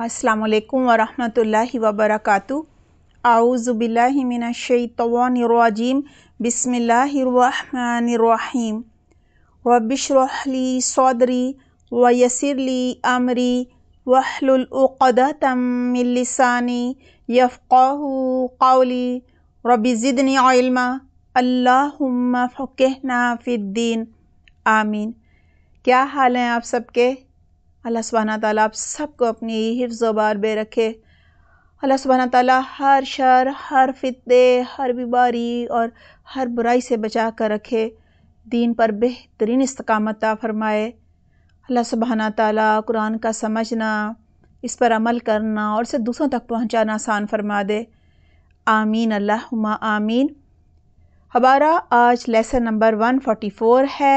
असलकम वालेकुम वरहमतुल्लाहि वबरकातु आउज़ुबिल्लाहिमिनशैतवानिर्रजीम बिस्मिल्लाहिर्रहमानिर्रहीम रबिशरहली सौदरी वयसरली अमरी वहलुल़दमिलसानी यफ़ाह कौली रबिज़दनी इल्मा अल्लाहुम्मा फ़क़हना फ़िद्दीन आमीन क्या हाल हैं आप सबके अल्लाह सुबहाना ताली आप सबको अपनी हिफ्ज़ बार बे रखे अल्लाह सुबहाना ताली हर शर हर फितने हर बीमारी और हर बुराई से बचा कर रखे दीन पर बेहतरीन इस्तकामत फरमाए अल्लाह सुबहाना ताली कुरान का समझना इस पर अमल करना और इसे दूसरों तक पहुँचाना आसान फरमा दे आमीन अल्लाह आमीन हमारा आज लेसन नंबर वन फ़ोर है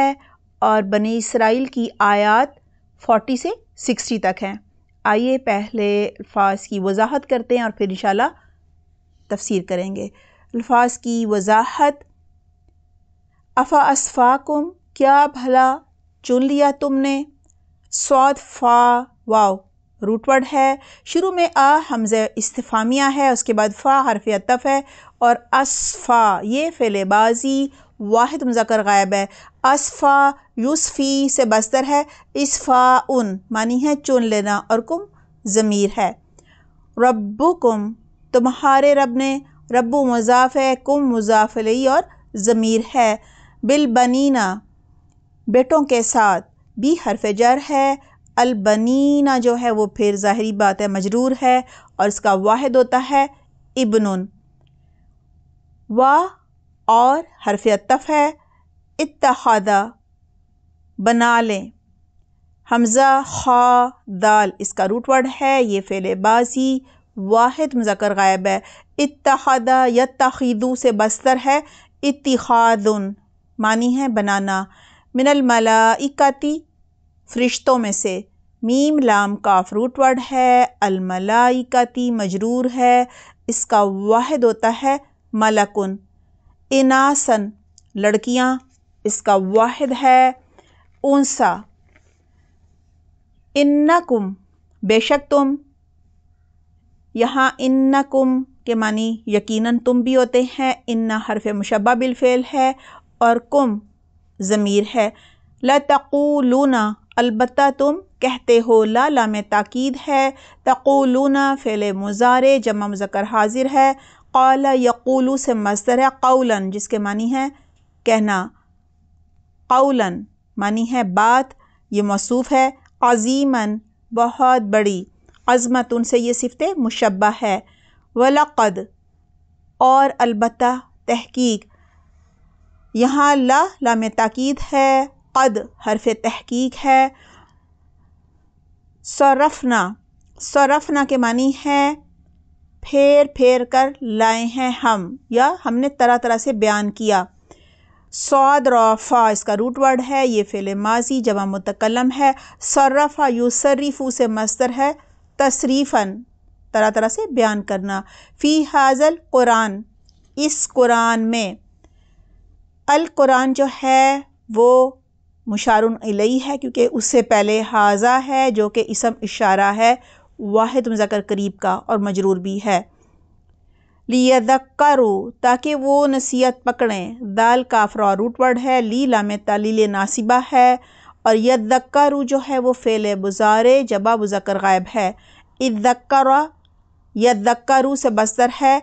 और बनी इसराइल की आयात फोर्टी से सिक्सटी तक हैं आइए पहले अल्फाज की वजाहत करते हैं और फिर इन तफसीर करेंगे अल्फाज की वजाहत अफ़ा असफ़ाकुम क्या भला चुन लिया तुमने स्वाद फ़ा वाओ रूटवर्ड है शुरू में आ हमज इस्तफामिया है उसके बाद फ़ा हरफ अतफ़ है और असफ़ा ये फेलेबाजी वाहिद मुजक्र गायब है असफ़ा यूसफ़ी से बस्तर है इसफ़ा उन मानी है चुन लेना और कुम ज़मीर है रब्बुकुम तुम्हारे रब ने रब्बु मुजाफ़ है कुम मुजाफली और ज़मीर है बिलबनीना बेटों के साथ भी हरफ जर है अलबनीना जो है वो फिर ज़ाहरी बात है मजरूर है और इसका वाहिद होता है इबन वा और हरफ अतफ़ है इतहादा बना लें हमज़ा खा दाल इसका रूट वर्ड है ये फेल बाजी वाहिद मुजकर गायब है इतहादा या तखीदू से बस्तर है इतिहादन मानी है बनाना मिनल मलाइकाती फरिश्तों में से मीम लाम का रूट वर्ड है अलमलाइकाती मजरूर है इसका वाहिद होता है मलकुन इनासन लड़कियां इसका वाहिद है ऊंसा इन्नकुम बेशक तुम यहाँ इन्नकुम के मानी यकीनन तुम भी होते हैं इन्ना हरफ मुशबा बिलफेल है और कुम ज़मीर है लतकूलूना अलबत् तुम कहते हो ला में ताकीद है तकूलूना फ़ेल मुजारे जमा मुजकर हाजिर है कौल यक़ूलू से मजदर है कौलन जिसके मानी है कहना कौलन मानी है बात ये मसूफ़ है अजीमन बहुत बड़ी अजमत उनसे ये सिफत मुशबा है वलक़द और अलबत् तहकीक यहाँ ला लाम ताकीद है कद हरफ तहकीक है सरफना सरफना के मानी है फेर फेर कर लाए हैं हम या हमने तरह तरह से बयान किया सौद रफ़ा इसका रूट वर्ड है ये फ़िल माजी जमा मतकलम है सर्रफ़ा यूसरीफ़ू से मस्तर है तसरीफ़न तरह तरह से बयान करना फ़ी हाजल कुरान इस कुरान में अल कुरान जो है वो मुशारुन इलई है क्योंकि उससे पहले हाजा है जो कि इसम इशारा है वाहिद मुजाकर करीब का और मजरूर भी है लियदक्करु ताकि वो नसीहत पकड़ें दाल का रूटवर्ड है ली लाम तालील नासिबा है और यदक्करु जो है वो फ़ेल बुजारे जबा बुजकर गायब है यद यदक्करु से बस्तर है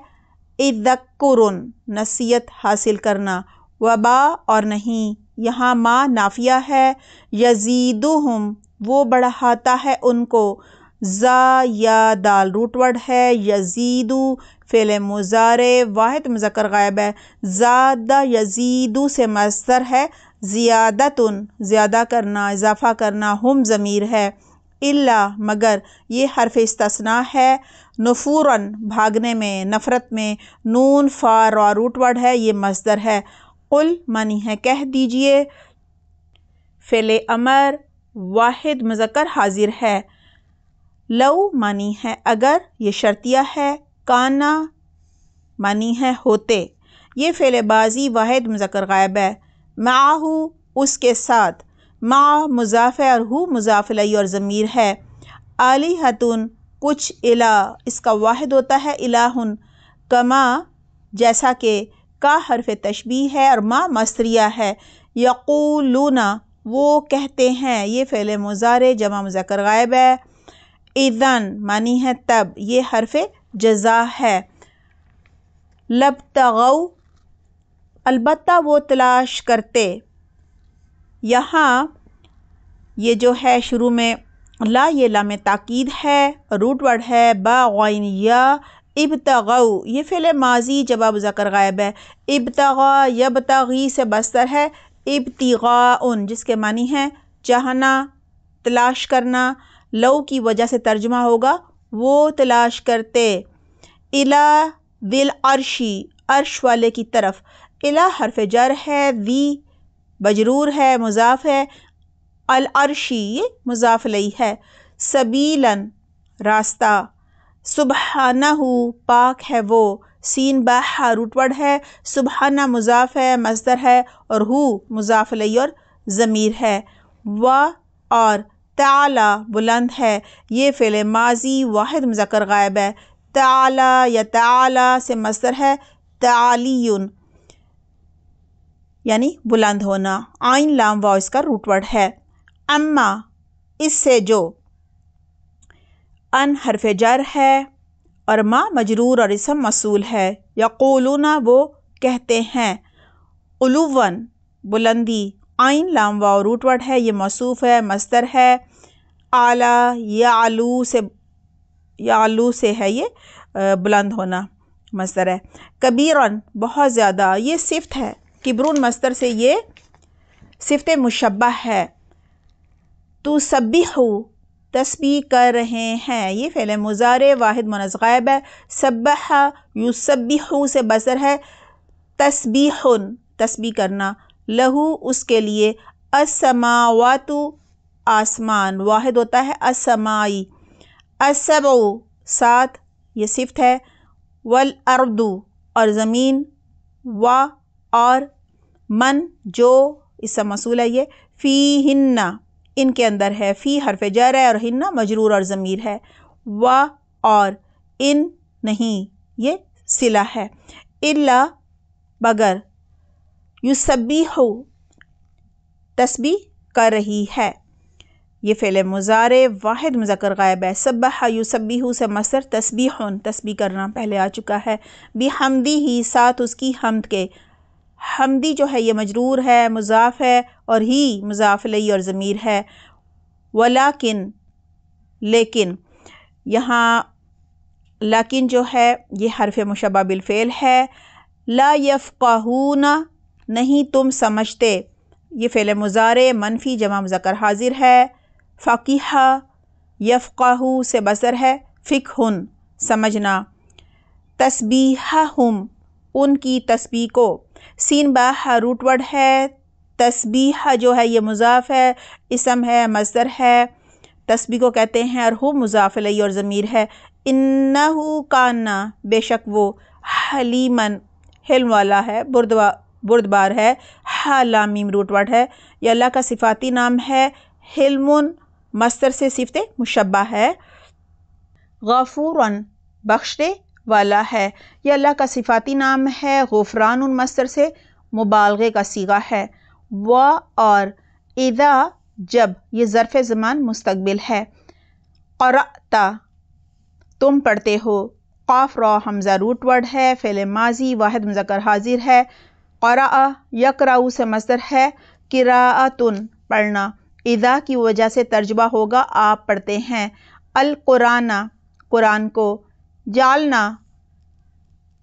इदक्कुरन नसीहत हासिल करना वबा और नहीं यहाँ माँ नाफिया है यजीदुहम वो बढ़ाता है उनको ज़ा या दाल रूट वर्ड है यजीदू फ़िल मुज़ारे वाहिद मुजक्र गायब है ज़्यादा यजीदू से मस्तर है ज़्यादतन ज़्यादा करना इजाफ़ा करना हम ज़मीर है इल्ला मगर ये हरफ इस्तना है नफूरा भागने में नफ़रत में नून फ़ार और रूट वर्ड है ये मजदर है कुल मनी है कह दीजिए फ़िल अमर वाहिद मज़क्र हाजिर है लव मानी है अगर ये शर्तिया है काना मानी है होते ये फेलेबाजी वाहिद मुजक्र गायब है माहू उसके साथ मा मुजाफ़ और हु लई और ज़मीर है आली हतुन कुछ इला इसका वाहिद होता है इलाहन कमा जैसा कि का हरफ तशबी है और माँ मसरिया है यक़ूलूना वो कहते हैं ये फेले मुजारे जमा मुजक्र गायब है इदन मानी है तब ये हरफ जजा है लब तगऊ अलबत् वो तलाश करते यहाँ ये जो है शुरू में ला ये लाम ताक़ीद है रूट वर्ड है बाइन या इब तगऊ ये फ़िल माजी जवाब ज़कर गायब है इब तगा यब तगी से बस्तर है इब तिगा उन जिसके मानी है चाहना तलाश करना लौ की वजह से तर्जमा होगा वो तलाश करते इला विल अरशी अर्श वाले की तरफ इला हरफ जर है वी बजरूर है मुजाफ है अल अर्शी ये मुजाफ लई है सबीलन रास्ता सुबहाना हु पाक है वो सीन बाहा रुटवड़ है सुबहाना मुजाफ है मजदर है और हु मुजाफ लई और ज़मीर है व और ताला बुलंद है ये फ़िल माजी वाहिद मुजक्र गायब है ताला या ताला से मसर है तालीन यानी बुलंद होना आइन लाम वा इसका रूटवर्ड है अम्मा इससे जो अन हरफ जर है और माँ मजरूर और इसम मसूल है या कोलूना वो कहते हैं उलूवन बुलंदी आइन लाम वाव रूट वर्ड है ये मौसूफ़ है मस्तर है आला या आलू से या आलू से है ये बुलंद होना मस्तर है कबीरन बहुत ज़्यादा ये सिफ्त है किबरून मस्तर से ये सिफ्त मुशबा है तो सब्बी हो तस्बी कर रहे हैं ये फ़ैल मुजारे वाहिद मनसैब है सब्बा यूसबी हो से बसर है तस्बी हन तस्बी करना लहू उसके लिए असमावातु आसमान वाहिद होता है असमाई असब सात ये सिफ्त है वल अर्दू और ज़मीन व और मन जो इसका मसूल है ये फ़ी हिन्ना इनके अंदर है फ़ी हरफ जर है और हिन्ना मजरूर और ज़मीर है व और इन नहीं ये सिला है इल्ला बगर यूसबी हो तस्बी कर रही है ये फ़िल मुजारे वाहिद मुजक्र गायब है सब्बा यूसबी हो से मसर तस्बी हन तस्बी करना पहले आ चुका है बी हमदी ही साथ उसकी हमद के हमदी जो है ये मजरूर है मुजाफ है और ही मुजाफ लई और ज़मीर है वलाकिन लेकिन यहाँ लाकिन जो है ये हरफ मुशबा बिलफ़ेल है ला यफ़ाहूना नहीं तुम समझते ये फ़िल मुज़ारे मनफी जमा मुजकर हाजिर है फ़कीहा यफ़ाहू से बसर है फ़िकहन समझना तस्बीहा हम उनकी तस्बी को सीन बाह रूटवर्ड है तस्बीहा जो है ये मुजाफ है इसम है मज़र है तस्बी को कहते हैं और हो मुजाफिल और ज़मीर है इन्ना काना बेशक वो हलीमन हिल वाला है बुरदवा बुरदबार है हा लाम मीम है यह अल्लाह का सिफाती नाम है हिलमुन मस्तर से सिफत मुशबा है गफूरन बख्शने वाला है यह अल्लाह का सिफाती नाम है गफ़रान उन मस्तर से मुबालगे का सीगा है व और इदा जब यह ज़रफ़ ज़मान मुस्तबिल है और तुम पढ़ते हो काफ रो हमज़ा रूटवर्ड है फ़िल माजी वाहिद मुजकर हाजिर है क़रा यकराऊ से मसर है तुन पढ़ना इदा की वजह से तर्जबा होगा आप पढ़ते हैं कुराना कुरान को जालना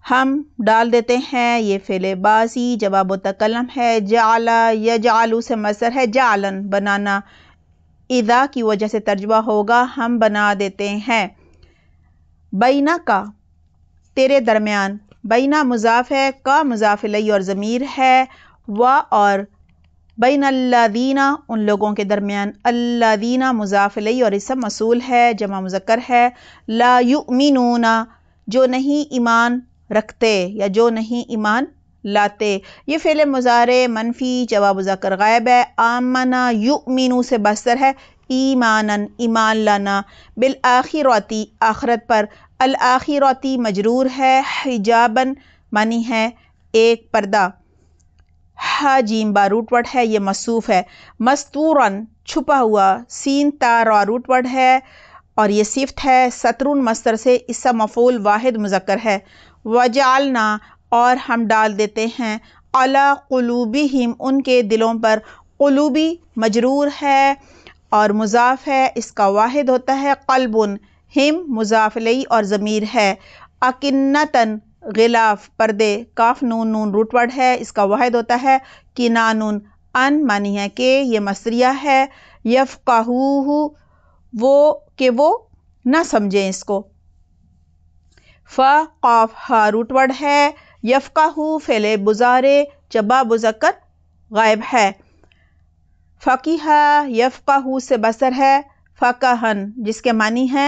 हम डाल देते हैं ये फ़िलबासी जवाब तकलम है जाला या जालू से मसर है जालन बनाना इदा की वजह से तर्जबा होगा हम बना देते हैं बैना का तेरे दरमियान बैना मुजाफ़ है का मुजाफिलई और ज़मीर है व और बैन अल्लादीना उन लोगों के दरमियान अल्लादीना मुजाफिलई और इसम मसूल है जमा मुजक्र है ला युमिनूना जो नहीं ईमान रखते या जो नहीं ईमान लाते ये फ़िल मुजारे मनफी जवाब मुजाकर गायब है आमना युमिनू से बस्तर है ईमानन ईमान लाना बिल आखिरती आखरत पर अल आखिरती मजरूर है हिजाबन मनी है एक पर्दा हाजीम बा रूटवर्ड है ये मसूफ है मस्तूरन छुपा हुआ सीन तार और रूटवर्ड है और ये सिफ्त है सतरुन मस्तर से इसका मफूल वाहिद मुजक्र है वजालना और हम डाल देते हैं अला कुलूबी हिम उनके दिलों पर कुलूबी मजरूर है और मुजाफ है इसका वाहिद होता है कल्बन हिम मुजाफलई और ज़मीर है अकिन्नतन गिलाफ पर्दे काफ नून नून रूटवर्ड है इसका वाहिद होता है नानून अन मानी है के ये मसरिया है यफ़ काहू वो कि वो ना समझें इसको फाफ़ हा रूटवर्ड है यफ़ काहू फेले बुजारे जबा बुजकर गायब है फ़कीह यफ़ाहू से बसर है फ़काहन जिसके मानी है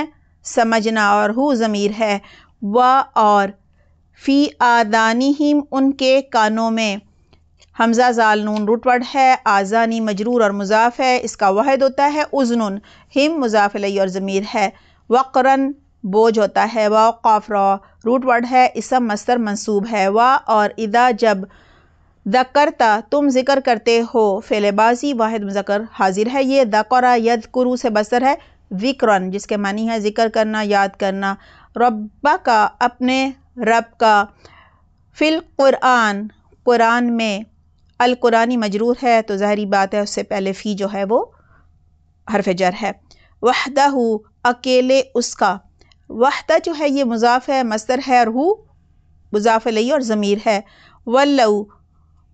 समझना और हु ज़मीर है व और फ़ी आदानी हिम उनके कानों में हमजा जाल नून है आज़ानी मजरूर और मुजाफ है इसका वाहद होता है उजन हिम मुजाफ़िलई और ज़मीर है वक़रन बोझ होता है व काफरा है इसम मस्तर मंसूब है वा और इदा जब करता तुम ज़िक्र करते हो फेलेबाजी वाहिद मुजक्र हाजिर है ये दकर यद कुरु से बसर है विक्रन जिसके मानी है ज़िक्र करना याद करना रब्बा का अपने रब का फिल कुरान कुरान में कुरानी मजरूर है तो जहरी बात है उससे पहले फ़ी जो है वो हरफ जर है वहदा हु अकेले उसका वहदा जो है ये मुजाफ है मस्तर है और हु मुजाफ लई और ज़मीर है वल्लऊ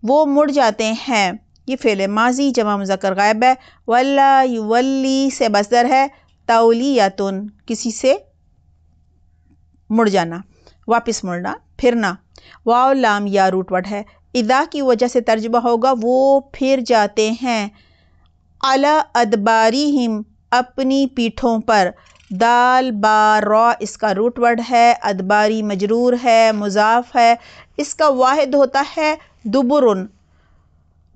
वो मुड़ जाते हैं ये फेल माजी जमा मुजक्र गायब है वल्ला युवली से मसदर है ताउली या तुन किसी से मुड़ जाना वापस मुड़ना फिरना वाव लाम या रूटवट है इदा की वजह से तर्जबा होगा वो फिर जाते हैं अला अदबारी हिम अपनी पीठों पर दाल बार रॉ इसका रूटवट है अदबारी मजरूर है मुजाफ है इसका वाहिद होता है दुबुरुन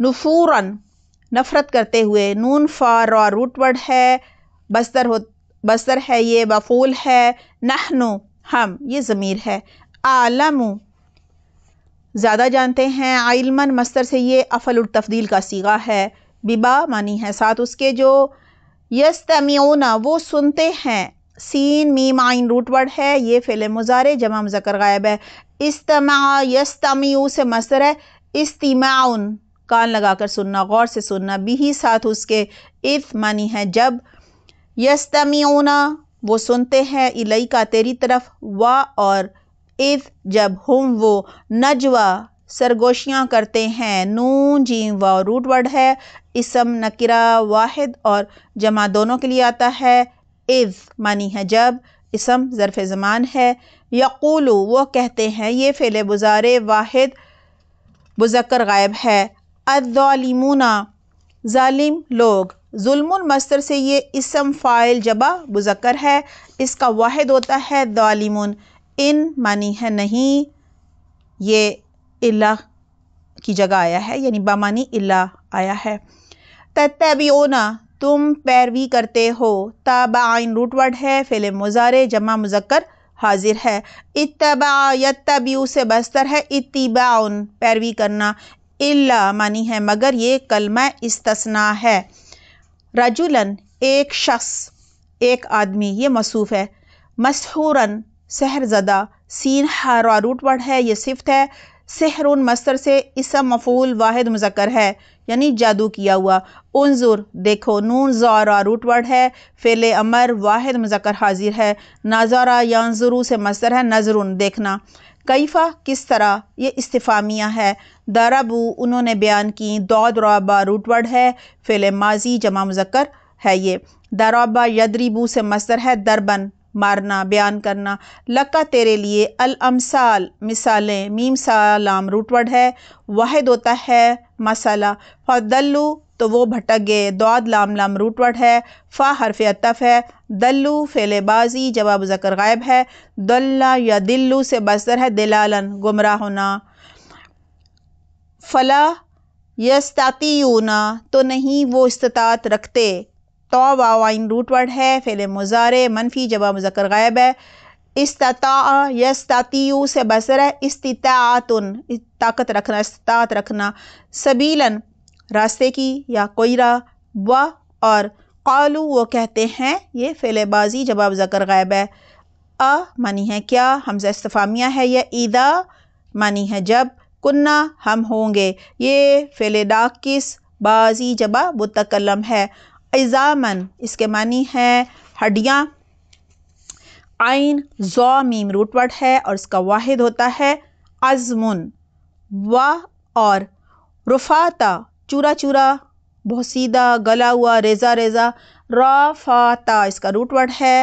नफूरन नफ़रत करते हुए नून फ़ार और रूटवर्ड है बस्तर हो बस्तर है ये बफूल है नहनु हम ये ज़मीर है आलम ज़्यादा जानते हैं आलमन मस्तर से ये अफल तफदील का सीगा है बिबा मानी है साथ उसके जो यस तमियोना वो सुनते हैं सीन मीम आइन रूटवर्ड है ये फ़िल मुजारे जमा मुजकर गायब है इस्तमा यस्तमी से मसर है इस्तीमाउन कान लगाकर सुनना गौर से सुनना भी ही साथ उसके इफ मानी है जब यस्तमयूना वो सुनते हैं इलई का तेरी तरफ वा और इफ जब हम वो नजवा सरगोशियाँ करते हैं नून जीम व रूट वर्ड है इसम नकिरा वाहिद और जमा दोनों के लिए आता है इफ़ मानी है जब इसम ज़रफ़ ज़मान है यक़ूलु वो कहते हैं ये फेले बुज़ार वाहिद बुजकर गायब है अदालिमूना ालिम लोग मस्तर से ये इसम फ़ाइल जबा बुजकर है इसका वाहिद होता है दालिम इन मानी है नहीं ये इल्ला की जगह आया है यानी बामानी इल्ला आया है तत्तबियोना तुम पैरवी करते हो ताबा आइन रूट है फ़िल मुजारे जमा मुजक्र हाजिर है इतबा यत्तब्यू से बस्तर है इतिबाउन पैरवी करना इल्ला मानी है मगर ये कलमा इस्तना है रजुलन एक शख्स एक आदमी ये मसूफ है मशहूरन सहरजदा सीन हर वर्ड है ये सिफ्त है सहरुन मस्तर से इसम मफूल वाहिद मुजक्र है यानी जादू किया हुआ उनजुर देखो नून ज़ारा रूटवर्ड है फेल अमर वाहिद मुजक्र हाजिर है नाजारा यानजरू से मस्तर है नजरुन देखना कैफ़ा किस तरह ये इस्तफ़ामिया है दाराबू उन्होंने बयान की रबा रूटवर्ड है फेल माजी जमा मुजक्र है ये दाराबा यदरीबू से मस्तर है दरबन मारना बयान करना लक्का तेरे लिए अल अमसाल मिसालें मीम सालाम रूटवर्ड है वाहिद होता है मसाला फ़दल्लू तो वो भटक गए दौद लाम लाम रूटवर्ड है फ़ा हरफ अतफ़ है दल्लू फेलेबाजी जवाब जकर गायब है दल्ला या दिल्लू से बसर है दिलालन गुमराह होना फला यस्तातीयूना तो नहीं वो इस्तात रखते तो वाइन रूट वर्ड है फेल मुजारे मनफी जबा मुजक्र गायब है इस्ता यस्ताती से बसर है इस्तात ताकत रखना इस्तात रखना सबीलन रास्ते की या कोयरा व और कालू वो कहते हैं ये फेलेबाजी जवाब जकर गायब है अ मानी है क्या हमजा इस्तफामिया है या ईदा मानी है जब कुन्ना हम होंगे ये फेले डाकिस बाजी जबा मुतकलम है ईज़ामन इसके मानी है हड्डियाँ आइन ज़ो मीम रूटवर्ड है और इसका वाहिद होता है अज़मुन व और रुफाता चूरा चूरा भोसीदा गला हुआ रेज़ा रेज़ा रफाता इसका रूटवर्ड है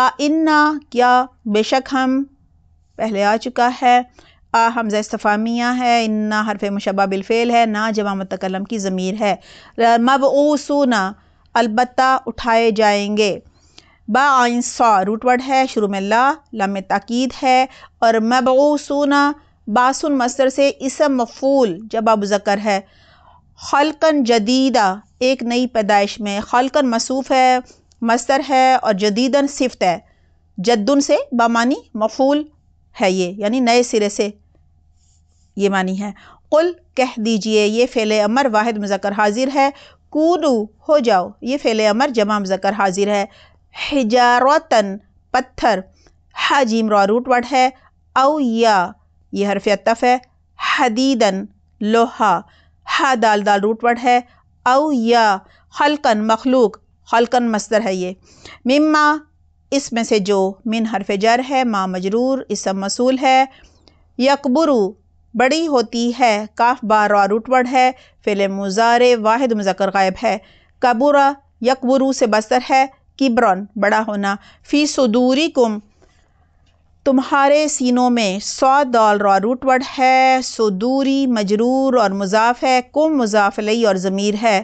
आ इन्ना क्या बेशक हम पहले आ चुका है आ हमज़ इस्तफ़ामिया है इन्ना हरफ मुशबा बिलफ़ेल है ना जवा मतकलम की ज़मीर है मब ना अलबत्ता उठाए जाएंगे बाइनसा रूट वर्ड है शुरू में ला लम तकीद है और मबूसूना बासुन मसर से इसम मफूल अब ज़कर है खलकन जदीदा एक नई पैदाइश में खलकन मसूफ है मसर है और जदीदन सिफ्त है जद्दन से बामानी मफूल है ये यानी नए सिरे से ये मानी है कुल कह दीजिए ये फेले अमर वाहिद मुजक्र हाजिर है कूदू हो जाओ ये फेले अमर जमा जकर हाजिर है हिजारतन पत्थर हाजीम रॉ रूट वर्ड है औ या ये हरफ अतफ़ है हदीदन लोहा हा दाल दाल रूट वर्ड है औ या हलकन मखलूक हलकन मस्तर है ये मिम्मा इसमें से जो मिन हरफ जर है माँ मजरूर इसम मसूल है यकबरू बड़ी होती है काफ बार और उठवड़ है फ़िल मुजारे वाहिद मुजक्र गायब है कबूरा यकबरू से बसर है किब्रन बड़ा होना फ़ी सदूरी कुम तुम्हारे सीनों में सौ दौल और उठवड़ है सदूरी मजरूर और मुजाफ है कुम मुजाफलई और ज़मीर है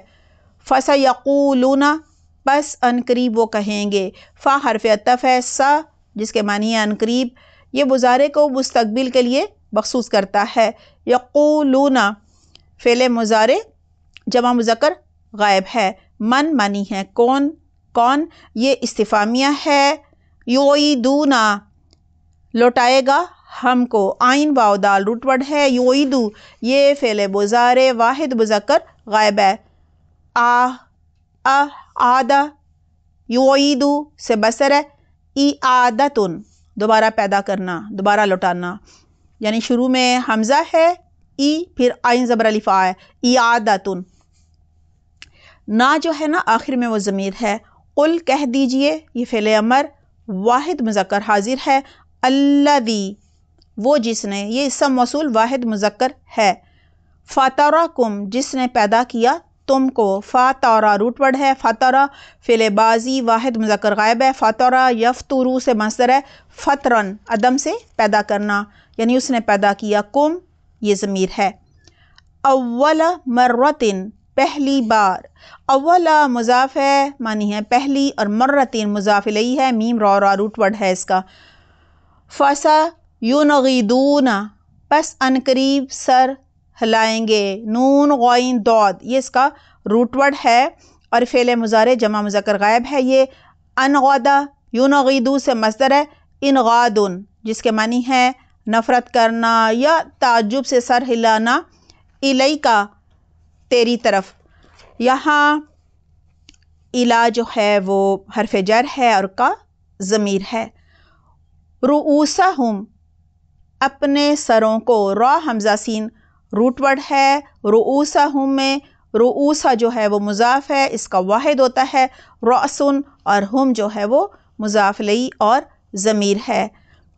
फसा यकूलूना बस अनकरीब वो कहेंगे फ़ा हरफ अतफ़ है सा जिसके मानिए अनकरीब ये मुजारे को मुस्तबिल के लिए मखसूस करता है यक़ूलूना फ़ेल मुजारे जमा मुजक्र गायब है मन मानी है कौन कौन ये इस्तीफ़ामिया है योईदूना लौटाएगा हमको आइन वाउदाल रुटवड है योईदू ये फ़ेल मुजारे वाहिद मुजक्र गायब है आ अ आदा योईदू से बसर है ई आदतुन दोबारा पैदा करना दोबारा लौटाना यानी शुरू में हमज़ा है ई फिर आइन ज़बर अलिफ़ा है ई आदतुन ना जो है ना आखिर में वो ज़मीर है उल कह दीजिए ये फ़िल अमर वाहिद मुजक्र हाजिर है अल्लादी वो जिसने ये इसम मसूल वाहिद मुजक्र है फातरा कुम जिसने पैदा किया तुम को फातरा रूटवर्ड है फातरा फिलेबाजी वाहिद मुजक्र गायब है फातरा यफतरू से मसर है फतरन अदम से पैदा करना यानी उसने पैदा किया कुम ये ज़मीर है अवल मर्रतिन पहली बार अवल मुजाफ है मानी है पहली और मर्रतिन मुजाफ लई है मीम रौरा रा है इसका फसा यूनगीदूना बस अनकरीब सर हिलाएंगे नून गोइन दौद ये इसका रूटवर्ड है और फेले मुजारे जमा मुजकर गायब है ये अनगौदा यून से मजदर है इनगादन जिसके मानी है नफ़रत करना या ताजुब से सर हिलाना इलई का तेरी तरफ यहाँ इला जो है वो हरफ जर है और का ज़मीर है रूसा हम अपने सरों को रॉ हमजा सीन रूट है रूसा हम में रूसा जो है वो मुजाफ है इसका वाहिद होता है रोसन और हम जो है वो मुजाफ लई और ज़मीर है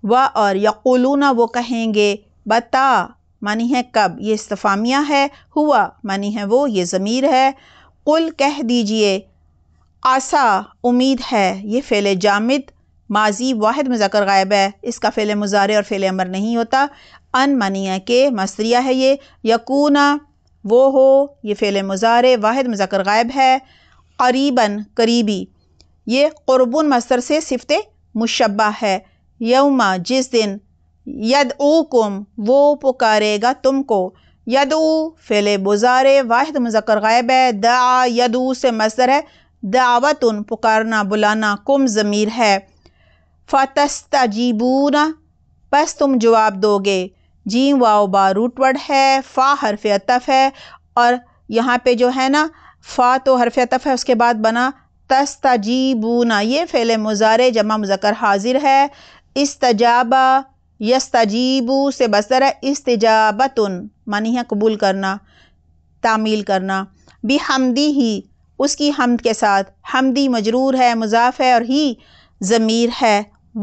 व और यकुलूना वो कहेंगे बता मानी है कब ये इस्तफामिया है हुआ मानी है वो ये ज़मीर है कुल कह दीजिए आसा उम्मीद है ये फ़ेल जामिद माजी वाहिद मज़क़र गायब है इसका फ़ेल मुजारे और फ़ेल अमर नहीं होता अन मनी के मसरिया है ये यकूना वो हो ये फ़ेल मुजारे वाहिद मज़कर गायब है करीबन करीबी ये क़ुरबन मसर से सिफत मुशबा है यौमा जिस दिन यद ओ वो पुकारेगा तुमको यदू फ़िले बुज़ारे वाहिद मुजक्र गायब है दा यदू से मसर है उन पुकारना बुलाना कुम ज़मीर है जीबूना बस तुम जवाब दोगे जी वाओ रूटवर्ड है फ़ा हरफ अतफ है और यहाँ पे जो है ना फ़ा तो हरफ अतफ है उसके बाद बना तस्तजीबूना ये फेले मुजारे जमा मुजक्र हाजिर है इस्तजाबा यस्तजीबू से बसर इस्तजाबतुन मानी है कबूल करना तामील करना भी हमदी ही उसकी हमद के साथ हमदी मजरूर है मुजाफ है और ही ज़मीर है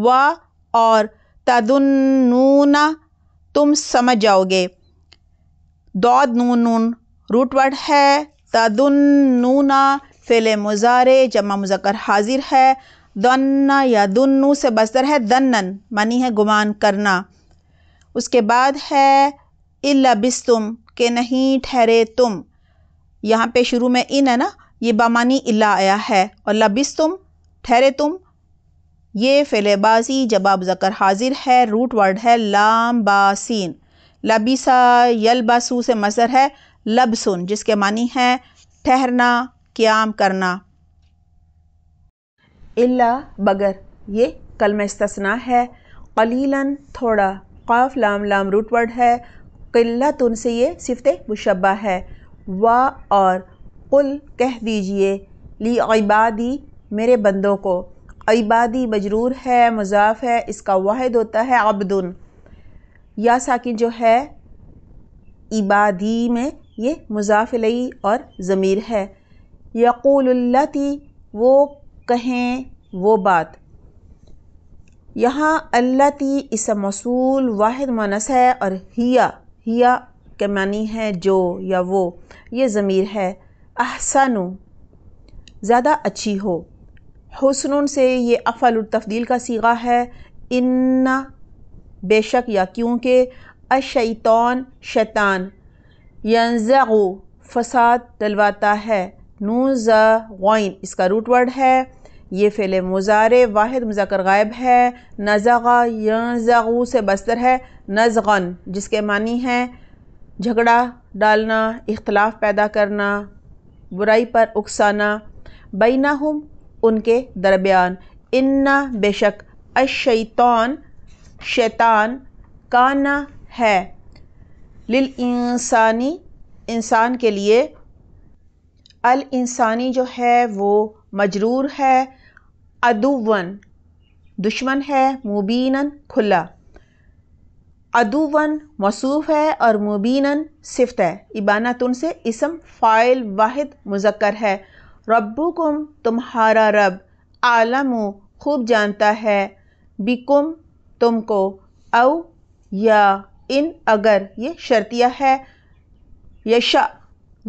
वा और तदुन्नूना तुम समझ जाओगे दौद नून नून रूटवर्ड है तदुन्नूना फ़िल मुजारे जमा मुजक्र हाजिर है दन्न या दुन्नु से बस्तर है दन्नन मानी है गुमान करना उसके बाद है तुम के नहीं ठहरे तुम यहाँ पे शुरू में इन है ना ये बामानी इला आया है और लबिस तुम ठहरे तुम ये फ़िलेबाजी जवाब ज़कर हाजिर है रूट वर्ड है लाम बासिन लबिसा यलबासू से मसर है लबसुन जिसके मानी है ठहरना क्याम करना इल्ला बगर ये कलम इस्तना है कलीलन थोड़ा काफ लाम लाम रूटवर्ड है किल्ला तुन से ये सिफत मुशबा है वा और कुल कह दीजिए ली इबादी मेरे बंदों को इबादी मजरूर है मजाफ है इसका वाहिद होता है अब्दुन या साकिन जो है इबादी में ये मुजाफिलई और ज़मीर है यकूल्लती वो कहें वो बात यहाँ अल्लाह ती इस मसूल वाहिद मानस है और हिया हिया के मानी है जो या वो ये ज़मीर है अहसानु ज़्यादा अच्छी हो हसन से ये अफ़ल तफदील का सीगा है इन्ना बेशक या क्योंकि अशैतान शैतान यंज़ो फसाद डलवाता है नूज़ इसका रूट वर्ड है ये फ़िल मुजारे वाद मुजकर गायब है नज़ा यू से बस्तर है नज़गन जिसके मानी है झगड़ा डालना इख्तलाफ पैदा करना बुराई पर उकसाना बैना हम उनके दरमियान इन्ना बेशक अशैतान शैतान काना है लिल इंसानी इंसान के लिए अल इंसानी जो है वो मजरूर है अदुवन दुश्मन है मुबीनन खुला अदुवन मसूफ़ है और मुबीनन सिफ्त है इबाना तुन से इसम फ़ाइल वाहिद मुजक्र है रब्बुकुम तुम्हारा रब आलम खूब जानता है बिकुम तुमको औ या इन अगर ये शर्तिया है यशा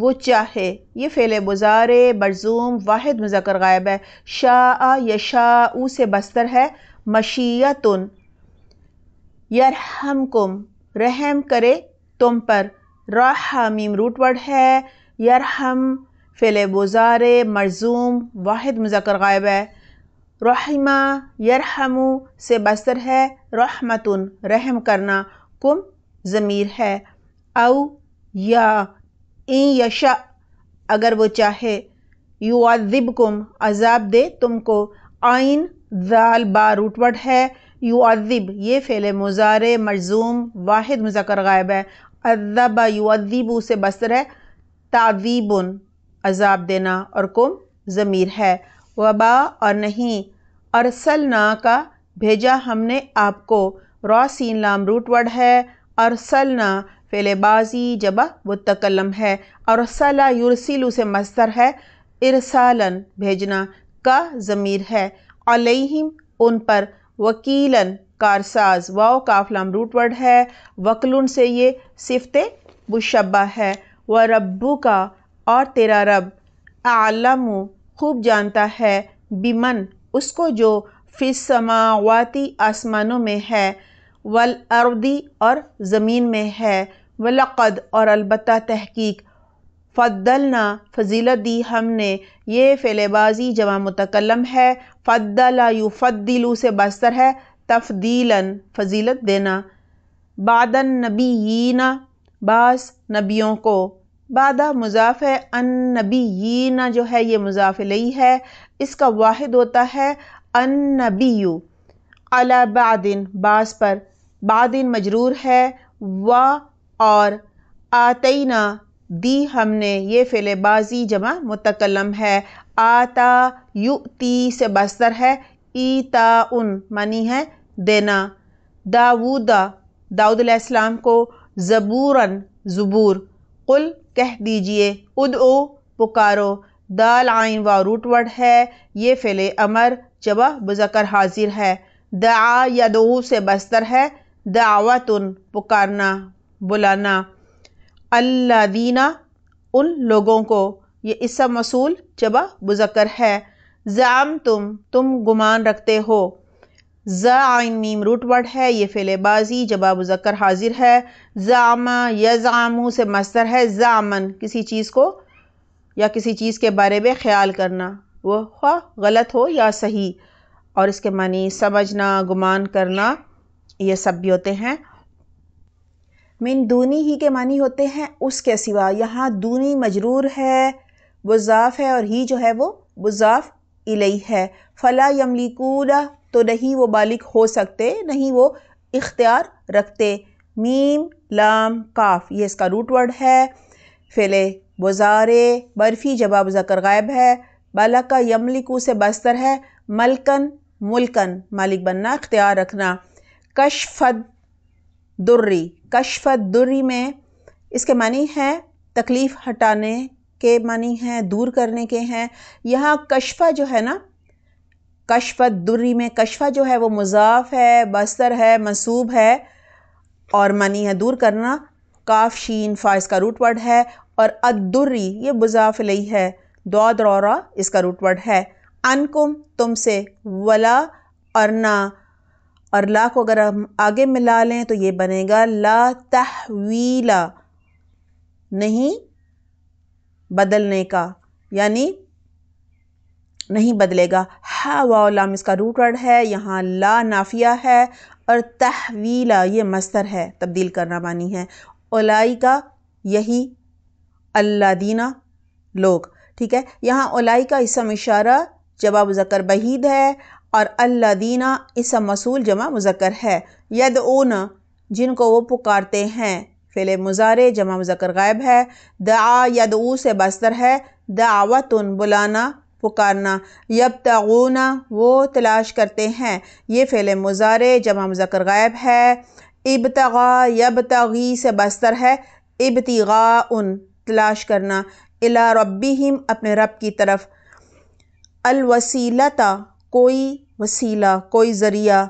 वो चाहे ये फेले बुज़ार मरजूम वाहिद मुजकर गायब है शाह यशा ऊ से बस्तर है मशीयतुन कुम रहम करे तुम पर राहमीम रूट है यरहम फेले बुज़ार मरजूम वाहिद मुजकर गायब है रहिमा यरहमु से बस्तर है रहमतुन रहम करना कुम ज़मीर है औ या इन यशा अगर वो चाहे यू कुम अजाब दे तुमको आइन जाल बा रूटवट है यू अज़िब ये फ़ेल मुजारे मजूम वाहिद मुजकर गायब है अज़ब यू अज़िबू बसर है ताज़ीबन अजाब देना और कुम ज़मीर है वबा और नहीं अरसल ना का भेजा हमने आपको रॉ लाम रूटवट है अरसल ना फेलेबाजी जबा मुतकलम है और सला युरसिलू उसे मस्तर है इरसालन भेजना का ज़मीर है अलहिम उन पर वकीलन कारसाज वाओ काफलाम रूटवर्ड है वकलुन से ये सिफते मुशबा है व रब्बू का और तेरा रब आलम खूब जानता है बिमन उसको जो फिसमावाती आसमानों में है वल अर्दी और ज़मीन में है वलक़द और अलबत् तहकीक फ़द्दलना फजीलत दी हमने ये फैलेबाजी जवा मुतकलम है फ़द्दला यू फ़द्दिलू से बस्तर है तफदीलन फजीलत देना बादन नबीना बास नबियों को बादा मुजाफ अन नबीना जो है ये मुजाफिलई है इसका वाहिद होता है अन नबी अला बादिन बास पर बादिन मजरूर है व और आतना दी हमने ये बाजी जमा मुतकलम है आता ती से बस्तर है ईता उन मनी है देना दाऊदा दाऊद इस्लाम को ज़बूरन ज़बूर कुल कह दीजिए उद ओ पुकारो दाल आइन व रूटवर्ड है ये फिले अमर जबा बुजकर हाजिर है दा दो से बस्तर है दावतन पुकारना बुलाना अल्लादीना उन लोगों को ये इसम मसूल जबा बुजकर है ज़ाम तुम तुम गुमान रखते हो ज़ाइन मीम रूट वर्ड है ये फ़िलेबाजी जबा मुजक्र हाजिर है ज़ामा यज़ामू से मस्तर है ज़ामन किसी चीज़ को या किसी चीज़ के बारे में ख्याल करना वो ख्वा गलत हो या सही और इसके मानी समझना गुमान करना ये सब भी होते हैं मिन दूनी ही के मानी होते हैं उसके सिवा यहाँ दूनी मजरूर है बुज़ाफ़ है और ही जो है वो बुज़ाफ़ इलई है फ़ला यमलिकूला तो नहीं वो बालिक हो सकते नहीं वो इख्तियार रखते मीम लाम काफ ये इसका रूट वर्ड है फिले बुजारे बर्फ़ी जवाब जकर गायब है बालक का यमलिकू से बस्तर है मलकन मुल्कन मालिक बनना इख्तियार रखना कशफद दुर्री कशफद दुर्री में इसके मानी हैं तकलीफ़ हटाने के मानी हैं दूर करने के हैं यहाँ कशफा जो है ना कशफत दुर्री में कशफा जो है वो मुजाफ है बस्तर है मसूब है और मानी है दूर करना काफ शीन फाइस इसका रूट वर्ड है और अदुर्री ये मुजाफ लई है दौ दौरा इसका रूट वर्ड है अनकुम तुमसे वला और ना और ला को अगर हम आगे मिला लें तो ये बनेगा ला तहवीला नहीं बदलने का यानी नहीं बदलेगा हा वाओ लाम इसका रूट वर्ड है यहाँ ला नाफिया है और तहवीला ये मस्तर है तब्दील करना मानी है ओलाई का यही अल्लादीना लोग ठीक है यहाँ ओलाई का इसम इशारा जवाब जकर बहीद है और अल्लादीना इस मसूल जमा मुजक्र है यद ऊन जिनको वो पुकारते हैं फ़िल मुजारे जमा मुजक्र गायब है द यद ऊ से बस्तर है दावतन बुलाना पुकारना यब तगुना वो तलाश करते हैं ये फ़िल मुजारे जमा मुजक्र गायब है इबतगा यब तगी से बस्तर है इबतगा उन तलाश करना अला रब्बी अपने रब की तरफ अलवसीलता कोई वसीला कोई ज़रिया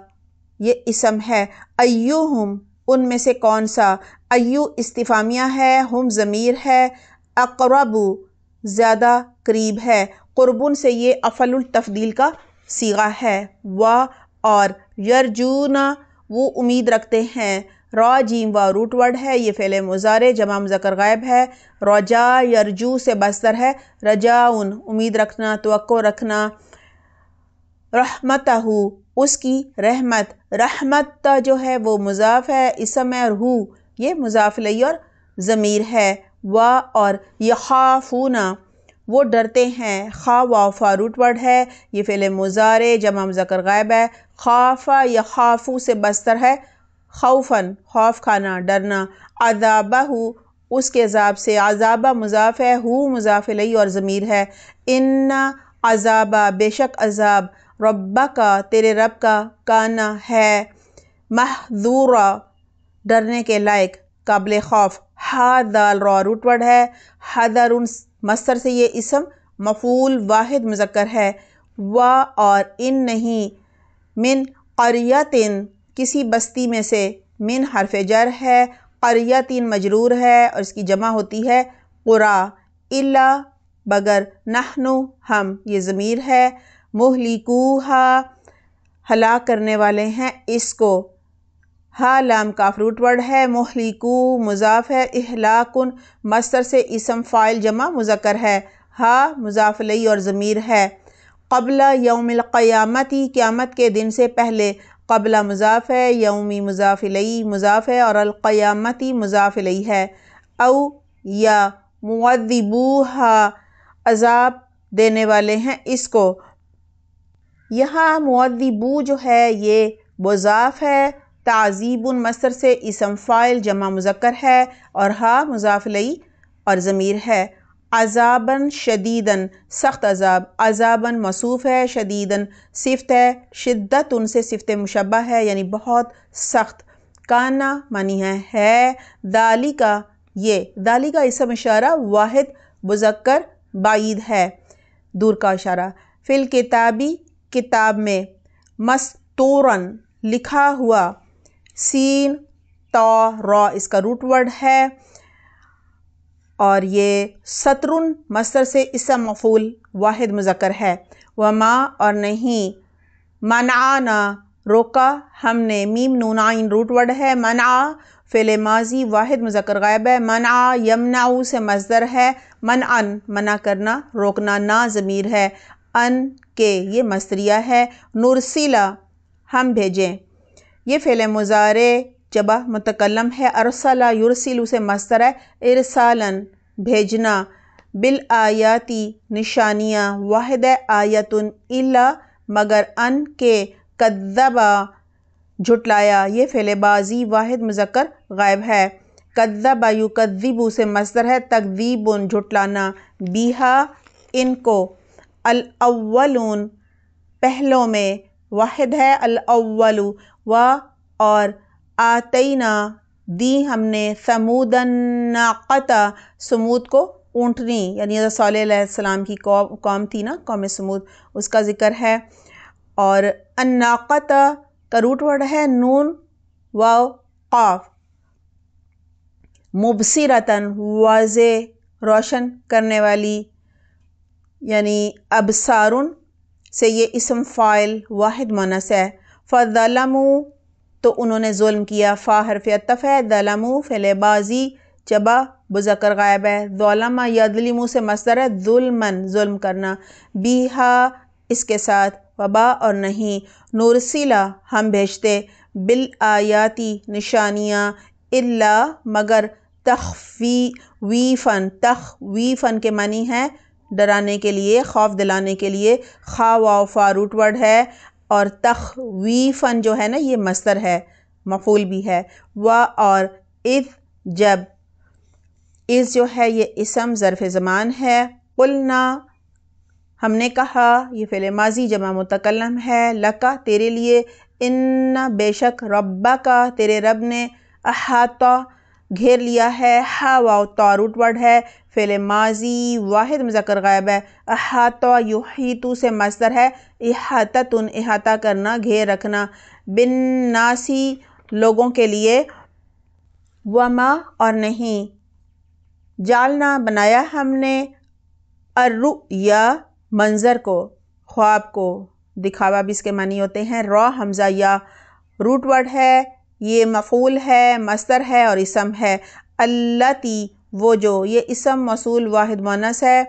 ये इसम है अय्यु हम उनमें से कौन सा अय्यु इस्तीफ़ामिया है हम ज़मीर है अकरबु ज़्यादा करीब है क़ुरबन से ये अफल तफदील का सीगा है वाह और यरजूना वो उम्मीद रखते हैं रॉजीम जीम व रूट वर्ड है ये फ़ैल मुजारे जमाम जकर गायब है रोजा यरजू से बस्तर है रजाउन उम्मीद रखना तो रखना रहमतहु उसकी रहमत रहमत जो है वो मुजाफ है इसम और हु ये मुजाफलई और ज़मीर है वा और यखाफूना वो डरते हैं खा वाफा रूट वर्ड है ये फ़िल मुजारे जमा जकर गायब है खाफा या खाफू से बस्तर है खौफन खौफ खाना डरना अजाबा हो उसके अजाब से अजाबा मुजाफ है हु मुजाफलई और ज़मीर है इन अजाबा बेशक अजाब रब्बा का तेरे रब का काना है महदूरा डरने के लायक काबिल खौफ हादाल रॉ रूटवर्ड है हादर उन से ये इसम मफूल वाहिद मुजक्कर है वा और इन नहीं मिन क़रियातिन किसी बस्ती में से मिन हरफ जर है करियातिन मजरूर है और इसकी जमा होती है कुरा इला बगर नहनु हम ये ज़मीर है मुहलिकूहा हलाक करने वाले हैं इसको हा लाम का फ्रूट वर्ड है मुहलिकू मुजाफ है अहलाकुन मस्तर से इसम फ़ाइल जमा मुजक्र है हा मुजाफलई और ज़मीर है कबला यौम क़यामती क़्यामत के दिन से पहले कबला मुजाफ है यौमी मुजाफिलई मुजाफ है और अलक़यामती मुजाफिलई है अव या मुद्दबू हा अजाब देने वाले हैं इसको यहाँ मुद्दीबू जो है ये मुजाफ़ है तहज़ीब मसर से इसम फ़ाइल जमा मुजक्र है और हा मुजाफलई और ज़मीर है अजाबन शदीदन सख्त अजाब अजाबन मसूफ़ है शदीदन सिफ्त है शिद्दत उनसे सिफ्त मुशबा है यानी बहुत सख्त काना मानी है, है दाली का ये दाली का इसम इशारा वाहिद मुजक्र बाईद है दूर का इशारा फिल किताबी किताब में मस्तूरन लिखा हुआ सीन तो रॉ इसका रूट वर्ड है और ये सतरुन मस्तर से इसम मफूल वाहिद मुजक्र है व माँ और नहीं मनाना रोका हमने मीम नूनाइन रूट वर्ड है मना फ़िल माजी वाहिद मुजक्र गायब है मना यमनाऊ से मजदर है मन अन मना करना रोकना ना ज़मीर है अन के ये मसरिया है नुरसिला हम भेजें ये फ़िल मुजारे जबा मतकलम है अरसला युरसिल उसे मस्तर है इरसालन भेजना बिल आयाती निशानियाँ वाहद आयतन इला मगर अन के कद्दबा झुटलाया ये फ़िलबाजी वाहिद मुजक्र गायब है कद्दबा युकद्दिबू से मस्तर है तकदीबन झुटलाना बीहा इनको अलाउलून पहलों में वाहिद है अलअव्वल व और आतना दी हमने समूदन नाकत समूद को ऊँटनी यानी सलाम की कौम कौम थी ना कौम समूद उसका ज़िक्र है और अन्नाकत का रूट वर्ड है नून व काफ रतन वाज रोशन करने वाली यानी अबसारुन से ये इसम फ़ाइल वाहिद मनस है फ़लमू तो उन्होंने जुल्म किया फ़ा हरफ अतफ़ है दलमू फ़िलबाजी जबा बुजकर गायब है दौलमा यदलिमू से मसदर है जुल्मन जुल्म करना बीहा इसके साथ वबा और नहीं नूरसिला हम भेजते बिल आयाती निशानियाँ इल्ला मगर वी फ़न तख वी फ़न के मनी है डराने के लिए खौफ दिलाने के लिए खा वाओ फ़ा रूट वर्ड है और तखवीफ़न जो है ना ये मस्तर है मफूल भी है व और इफ़ जब इस जो है ये इसम ज़रफ़ ज़मान है ना हमने कहा ये फ़िल माजी जमा मतकलम है लका तेरे लिए इन्ना बेशक रब्बा का तेरे रब ने अहाता घेर लिया है हा वाओ तो रूट वर्ड है फेल माजी वाहिद मुजक्र गायब है अहातो युहीतु से मस्तर है तुन इहाता करना घेर रखना बिन नासी लोगों के लिए वमा और नहीं जालना बनाया हमने अर्रु या मंज़र को ख्वाब को दिखावा भी इसके मानी होते हैं रॉ हमज़ा या रूट वर्ड है ये मफूल है मस्तर है और इसम है अल्लाती वो जो ये इसम मसूल वाहिद मानस है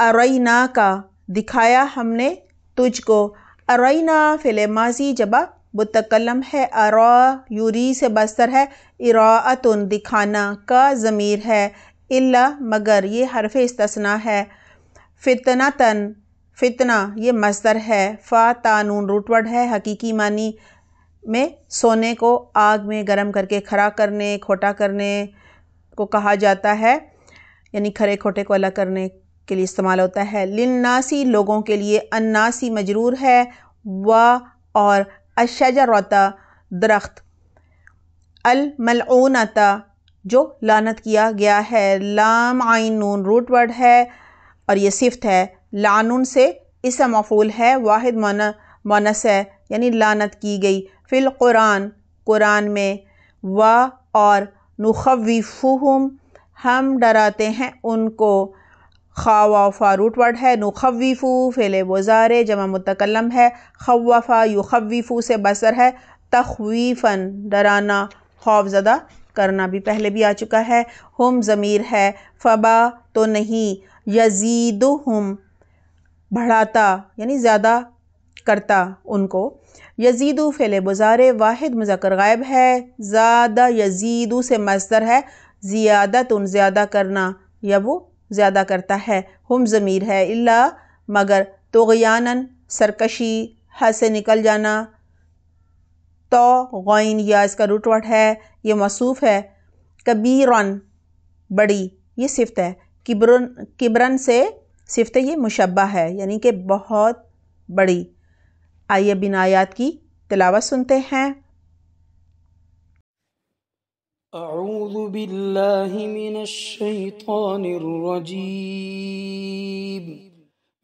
अरैना का दिखाया हमने तुझको अरैना फ़िल माजी जबा बुतकलम है अरा यूरी से बस्तर है इरातन दिखाना का ज़मीर है इल्ला मगर ये हरफ इस्तना है फितनातन फितना ये मस्तर है फ़ा तानून रूटवर्ड है हकीकी मानी में सोने को आग में गर्म करके खड़ा करने खोटा करने को कहा जाता है यानी खरे खोटे को अलग करने के लिए इस्तेमाल होता है लिन्नासी लोगों के लिए अन्नासी मजरूर है व और अशजरता दरख्त अलमलता जो लानत किया गया है लाम आइन नून रूट वर्ड है और ये सिफ्त है लानून से इसम मफूल है वाहिद माना मानस है यानी लानत की गई फ़िल क़ुरान क़ुरान में व और नुखवीफ़ुम हम डराते हैं उनको खावाफा रूटवर्ड है नुखवीफ़ू फ़िल वजारे जमा मुतकलम है खवाफा युखवीफ़ू से बसर है तखवीफ़न डराना खौफजदा करना भी पहले भी आ चुका है हम ज़मीर है फ़बा तो नहीं यजीद हम बढ़ाता यानी ज़्यादा करता उनको यजीदु फेले बुज़ार वाहिद मुजक्र गायब है ज़्यादा यजीदु से मजदर है ज़्यादा तुम ज़्यादा करना या वो ज़्यादा करता है हम ज़मीर है इल्ला मगर तोगयानन सरकशी हद से निकल जाना तो गोइन या इसका रुटवट है ये मसूफ़ है कबीरन बड़ी ये सिफत है किबरन किबरन से सिफत ये मुशबा है यानी कि बहुत बड़ी آئیے بن آیات کی تلاوہ سنتے ہیں أعوذ بالله من الشيطان الرجيم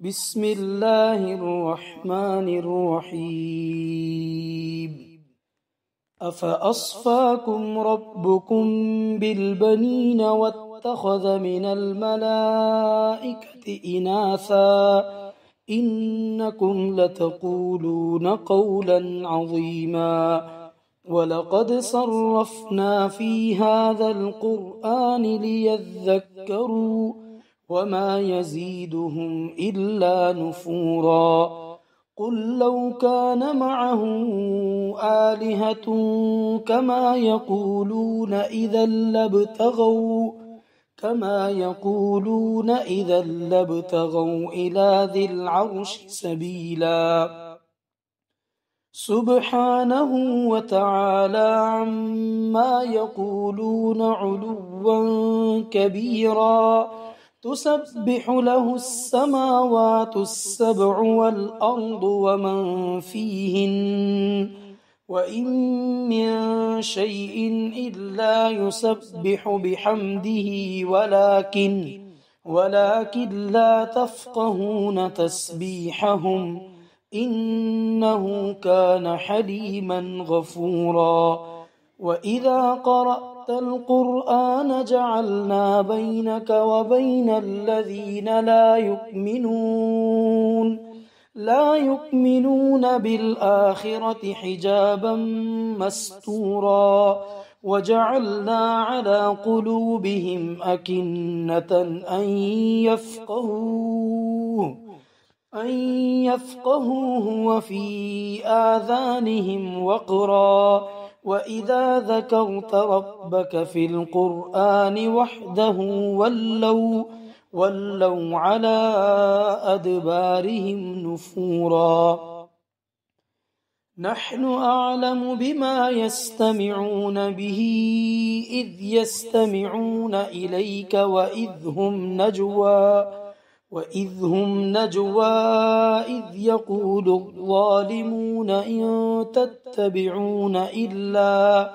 بسم الله الرحمن الرحيم أفأصفاكم ربكم بالبنين واتخذ من الملائكة إناثاً إنكم لتقولون قولا عظيما ولقد صرفنا في هذا القرآن ليذكروا وما يزيدهم إلا نفورا قل لو كان معه آلهة كما يقولون إذا لابتغوا كما يقولون إذا لابتغوا إلى ذي العرش سبيلا سبحانه وتعالى عما يقولون علوا كبيرا تسبح له السماوات السبع والأرض ومن فيهن وإن من شيء إلا يسبح بحمده ولكن ولكن لا تفقهون تسبيحهم إنه كان حليما غفورا وإذا قرأت القرآن جعلنا بينك وبين الذين لا يؤمنون لا يؤمنون بالآخرة حجابا مستورا وجعلنا على قلوبهم أكنة أن يفقهوه أن يفقهوه وفي آذانهم وقرا وإذا ذكرت ربك في القرآن وحده ولوا ولوا على أدبارهم نفورا نحن أعلم بما يستمعون به إذ يستمعون إليك وإذ هم نجوى وإذ هم نجوى إذ يقول الظالمون إن تتبعون إلا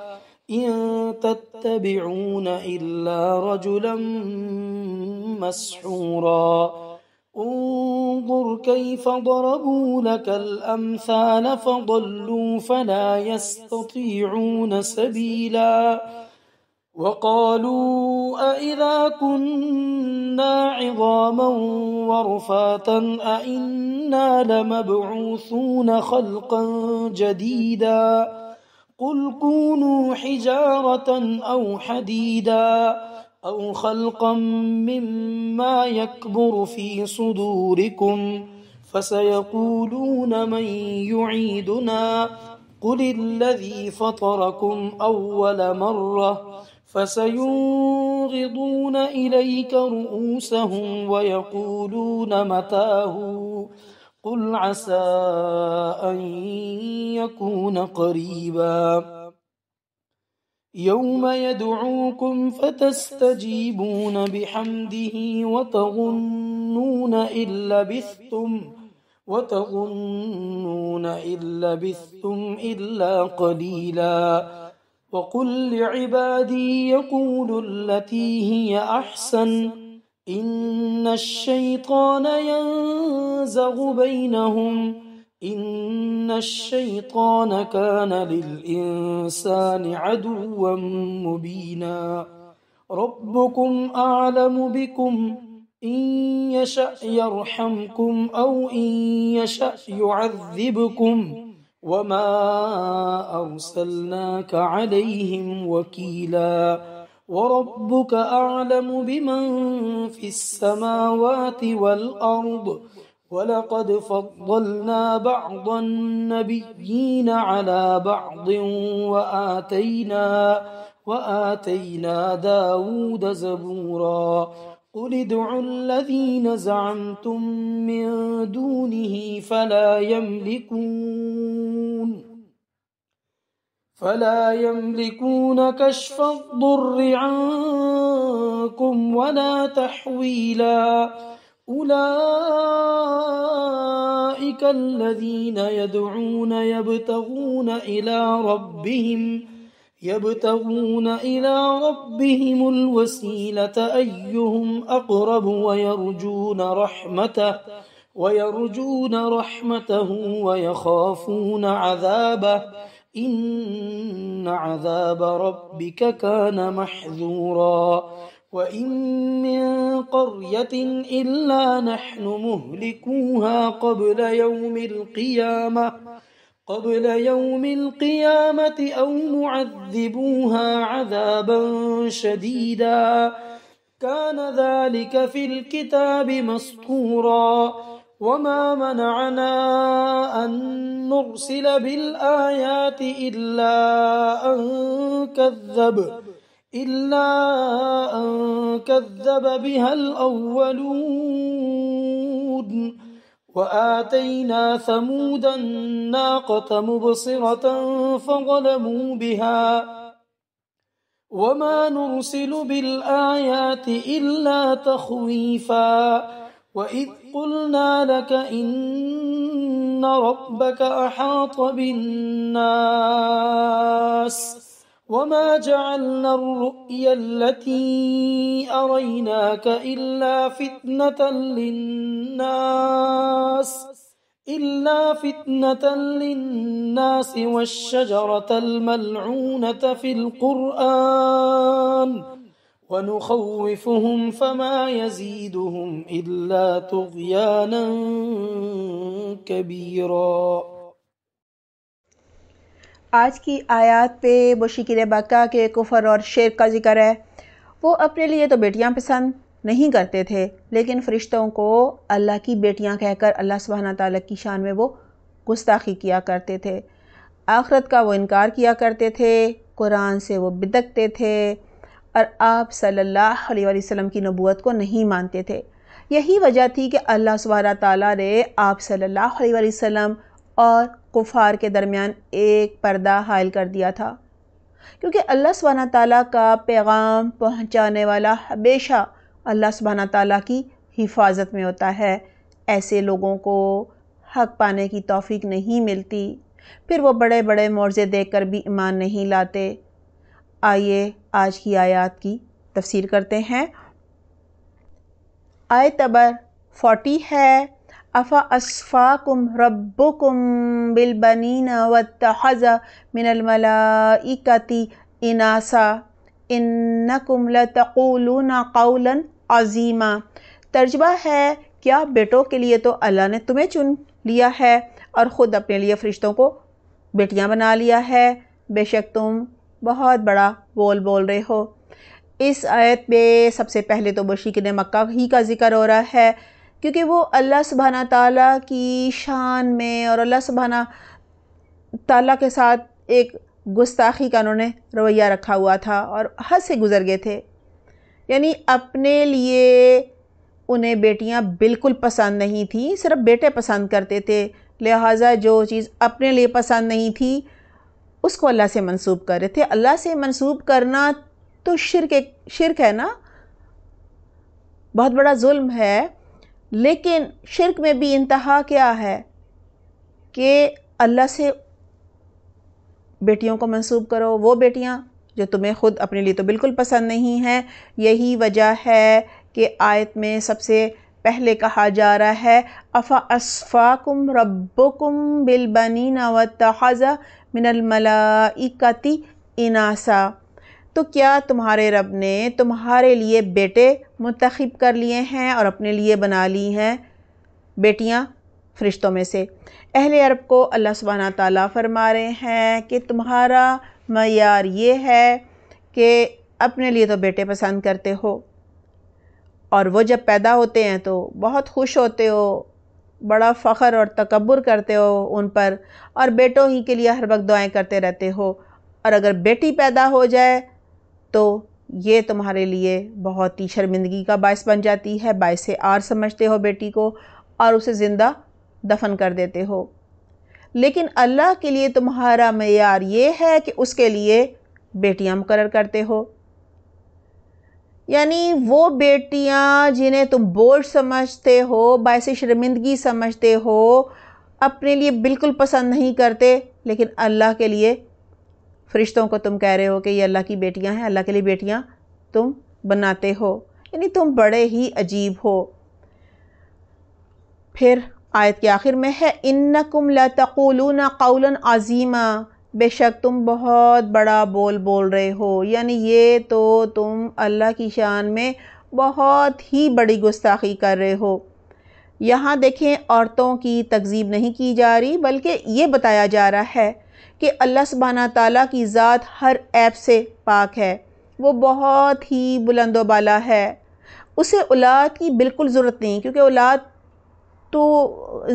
إن تتبعون إلا رجلا مسحورا انظر كيف ضربوا لك الأمثال فضلوا فلا يستطيعون سبيلا وقالوا أئذا كنا عظاما ورفاتا أئنا لمبعوثون خلقا جديدا قل كونوا حجارة أو حديدا أو خلقا مما يكبر في صدوركم فسيقولون من يعيدنا قل الذي فطركم أول مرة فسينغضون إليك رؤوسهم ويقولون متاهوا قل عسى أن يكون قريبا يوم يدعوكم فتستجيبون بحمده وتظنون إن لبثتم وتظنون إن لبثتم إلا قليلا وقل لعبادي يقولوا التي هي أحسن إن الشيطان ينزغ بينهم إن الشيطان كان للإنسان عدوا مبينا ربكم أعلم بكم إن يشأ يرحمكم أو إن يشأ يعذبكم وما أرسلناك عليهم وكيلاً وربك أعلم بمن في السماوات والأرض ولقد فضلنا بعض النبيين على بعض وآتينا, وآتينا داود زبورا قل ادعوا الذين زعمتم من دونه فلا يملكون فلا يملكون كشف الضر عنكم ولا تحويلا أولئك الذين يدعون يبتغون إلى ربهم يبتغون إلى ربهم الوسيلة أيهم أقرب ويرجون رحمته ويرجون رحمته ويخافون عذابه إن عذاب ربك كان محذورا وإن من قرية إلا نحن مهلكوها قبل يوم القيامة قبل يوم القيامة أو معذبوها عذابا شديدا كان ذلك في الكتاب مسطورا وما منعنا أن نرسل بالآيات إلا أن كذب إلا أن كذب بها الأولون وآتينا ثمود الناقة مبصرة فظلموا بها وما نرسل بالآيات إلا تخويفا وإذ قلنا لك إن ربك أحاط بالناس وما جعلنا الرؤيا التي أريناك إلا فتنة للناس إلا فتنة للناس والشجرة الملعونة في القرآن ونخوفهم فما يزيدهم إلا طغيانا كبيرا आज की आयत पे मुशिकिल बक्का के कुफर और शेर का जिक्र है वो अपने लिए तो बेटियां पसंद नहीं करते थे लेकिन फ़रिश्तों को अल्लाह की बेटियां कहकर अल्लाह सुबहाना ताली की शान में वो गुस्ताखी किया करते थे आखरत का वो इनकार किया करते थे कुरान से वो बिदकते थे और आप सल्लल्लाहु अलैहि वसल्लम की नबूत को नहीं मानते थे यही वजह थी कि अल्लाह सुबारा ताली ने आप सल्लल्लाहु अलैहि वसल्लम और कुफार के दरमियान एक पर्दा हायल कर दिया था क्योंकि अल्लाह सुबहाना ताली का पैगाम पहुँचाने वाला हमेशा अल्लाह सुबहाना ताली की हिफाजत में होता है ऐसे लोगों को हक पाने की तोफ़ी नहीं मिलती फिर वो बड़े बड़े मोर्जे देख कर भी ईमान नहीं लाते आइए आज की आयत की तफसीर करते हैं आय तबर फोटी है अफ़ा रब कुम बिलबनीन व मिनलमला इकती इनासा इन्नकुम लतकूलून कौलन अजीमा तर्जबा है क्या बेटों के लिए तो अल्लाह ने तुम्हें चुन लिया है और ख़ुद अपने लिए फ़रिश्तों को बेटियाँ बना लिया है बेशक तुम बहुत बड़ा बोल बोल रहे हो इस आयत में सबसे पहले तो ने मक्का ही का जिक्र हो रहा है क्योंकि वो अल्लाह सुबहाना ताला की शान में और अल्लाह सुबहाना ताला के साथ एक गुस्ताखी का उन्होंने रवैया रखा हुआ था और हद से गुज़र गए थे यानी अपने लिए उन्हें बेटियां बिल्कुल पसंद नहीं थी सिर्फ बेटे पसंद करते थे लिहाजा जो चीज़ अपने लिए पसंद नहीं थी उसको अल्लाह से मंसूब कर रहे थे अल्लाह से मंसूब करना तो शिरक एक शिरक है ना बहुत बड़ा जुल्म है लेकिन शिरक में भी इंतहा क्या है कि अल्लाह से बेटियों को मंसूब करो वो बेटियां जो तुम्हें ख़ुद अपने लिए तो बिल्कुल पसंद नहीं हैं यही वजह है कि आयत में सबसे पहले कहा जा रहा है अफ़ा असफ़ाकुम रब्बुकुम बिलबनी व तज़ा मिनलमलाइकती इनासा तो क्या तुम्हारे रब ने तुम्हारे लिए बेटे मुंतखब कर लिए हैं और अपने लिए बना ली हैं बेटियां फ़रिश्तों में से अहल अरब को अल्लाह सुबहाना ताली फरमा रहे हैं कि तुम्हारा मैार ये है कि अपने लिए तो बेटे पसंद करते हो और वो जब पैदा होते हैं तो बहुत खुश होते हो बड़ा फ़ख्र और तकबर करते हो उन पर और बेटों ही के लिए हर वक्त दुआएं करते रहते हो और अगर बेटी पैदा हो जाए तो ये तुम्हारे लिए बहुत ही शर्मिंदगी का बायस बन जाती है बायस आर समझते हो बेटी को और उसे ज़िंदा दफन कर देते हो लेकिन अल्लाह के लिए तुम्हारा मैार ये है कि उसके लिए बेटियाँ मुकर करते हो यानी वो बेटियाँ जिन्हें तुम बोझ समझते हो बायस शर्मिंदगी समझते हो अपने लिए बिल्कुल पसंद नहीं करते लेकिन अल्लाह के लिए फ़रिश्तों को तुम कह रहे हो कि ये अल्लाह की बेटियाँ हैं अल्लाह के लिए बेटियाँ तुम बनाते हो यानी तुम बड़े ही अजीब हो फिर आयत के आखिर में है इन्नकुम लतकूलूना कौलन अजीमा बेशक तुम बहुत बड़ा बोल बोल रहे हो यानी ये तो तुम अल्लाह की शान में बहुत ही बड़ी गुस्ताखी कर रहे हो यहाँ देखें औरतों की तकजीब नहीं की जा रही बल्कि ये बताया जा रहा है कि अल्लाह सुबहाना ताली की ज़ात हर ऐप से पाक है वो बहुत ही बुलंदोबाला है उसे औलाद की बिल्कुल ज़रूरत नहीं क्योंकि औलाद तो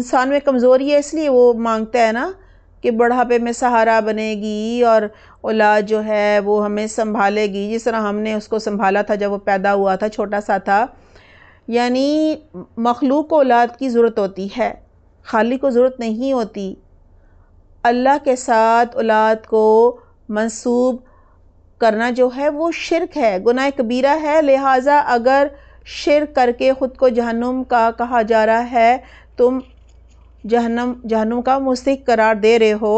इंसान में कमज़ोरी है इसलिए वो मांगता है ना कि बुढ़ापे में सहारा बनेगी और औलाद जो है वो हमें संभालेगी जिस तरह हमने उसको संभाला था जब वो पैदा हुआ था छोटा सा था यानी मखलूक को औलाद की ज़रूरत होती है खाली को ज़रूरत नहीं होती अल्लाह के साथ औलाद को मंसूब करना जो है वो शिरक है गुनाह कबीरा है लिहाजा अगर शिरक करके ख़ुद को जहन्नुम का कहा जा रहा है तुम जहनम जहनम का मुस्क करार दे रहे हो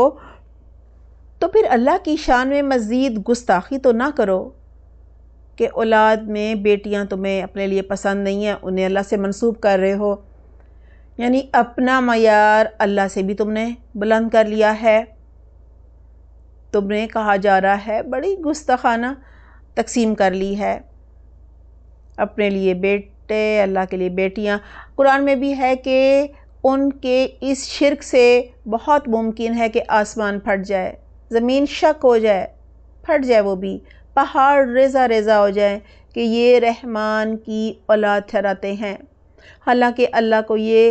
तो फिर अल्लाह की शान में मज़ीद गुस्ताखी तो ना करो कि औलाद में बेटियां तुम्हें अपने लिए पसंद नहीं हैं उन्हें अल्लाह से मंसूब कर रहे हो यानी अपना मैार अल्लाह से भी तुमने बुलंद कर लिया है तुमने कहा जा रहा है बड़ी गुस्ताखाना तकसीम कर ली है अपने लिए बेटे अल्लाह के लिए बेटियां कुरान में भी है कि उनके इस शिरक से बहुत मुमकिन है कि आसमान फट जाए ज़मीन शक हो जाए फट जाए वो भी पहाड़ रेज़ा रेज़ा हो जाए कि ये रहमान की औलाद ठहराते हैं हालांकि अल्लाह को ये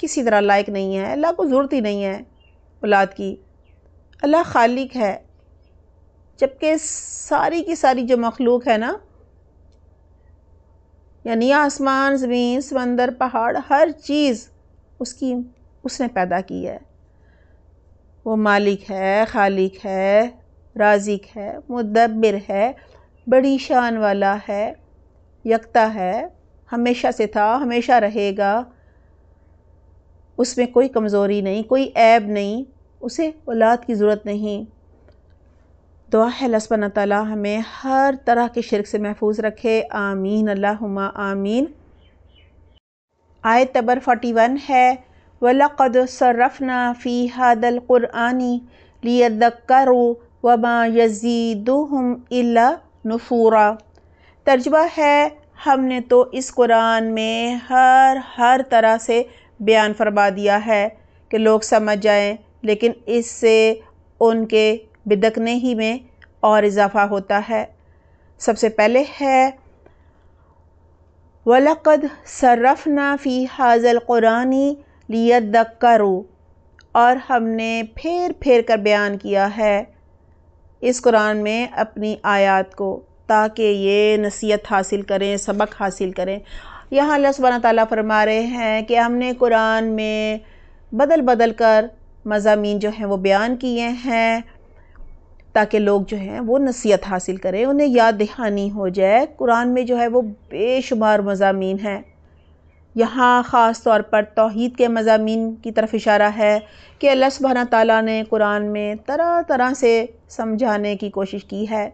किसी तरह लायक नहीं है अल्लाह को ज़रूरत ही नहीं है औलाद की अल्लाह खालिक है जबकि सारी की सारी जो मखलूक है ना यानी आसमान ज़मीन समंदर पहाड़ हर चीज़ उसकी उसने पैदा की है वो मालिक है खालिक है राजिक है मुदब्बिर है बड़ी शान वाला है यकता है हमेशा से था हमेशा रहेगा उसमें कोई कमज़ोरी नहीं कोई ऐब नहीं उसे औलाद की ज़रूरत नहीं दुआ है लसमन ताली हमें हर तरह के शिरक से महफूज रखे आमीन अल्लाह आमीन आयत नंबर फोटी वन है वलक़द सरफना फ़ी हादल क़ुरआनी लियदक्करो वमा यजीदुहम इल्ला नफूरा तर्जबा है हमने तो इस कुरान में हर हर तरह से बयान फरमा दिया है कि लोग समझ जाएँ लेकिन इससे उनके बिदकने ही में और इजाफ़ा होता है सबसे पहले है वलक़द सर्रफ़ना फ़ी हाजल क़ुरानी लियत और हमने फेर फेर कर बयान किया है इस कुरान में अपनी आयत को ताकि ये नसीहत हासिल करें सबक हासिल करें यहाँ अल्लाह सुबहाना ताली फरमा रहे हैं कि हमने कुरान में बदल बदल कर मजामी जो हैं वो बयान किए हैं ताकि लोग जो हैं वो नसीहत हासिल करें उन्हें याद दहानी हो जाए कुरान में जो है वो बेशुमार मजामी हैं यहाँ ख़ास तौर पर तोहद के मजामी की तरफ इशारा है कि अल्लाह सुबहाना ताली ने कुरान में तरह तरह से समझाने की कोशिश की है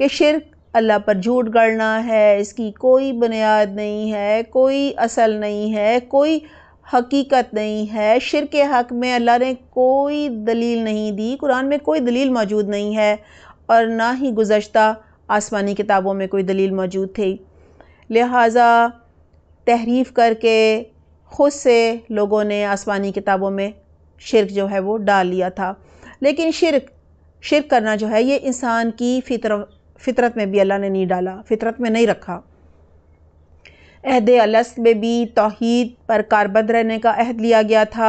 कि शिरक अल्लाह पर झूठ गढ़ना है इसकी कोई बुनियाद नहीं है कोई असल नहीं है कोई हकीकत नहीं है शिर के हक़ में अल्लाह ने कोई दलील नहीं दी कुरान में कोई दलील मौजूद नहीं है और ना ही गुजशत आसमानी किताबों में कोई दलील मौजूद थी लिहाजा तहरीफ़ करके ख़ुद से लोगों ने आसमानी किताबों में शिरक जो है वो डाल लिया था लेकिन शिरक शिरक करना जो है ये इंसान की फितर फितरत में भी अल्लाह ने नहीं डाला फितरत में नहीं रखा अहद अलस में भी तोहद पर कारबंद रहने का अहद लिया गया था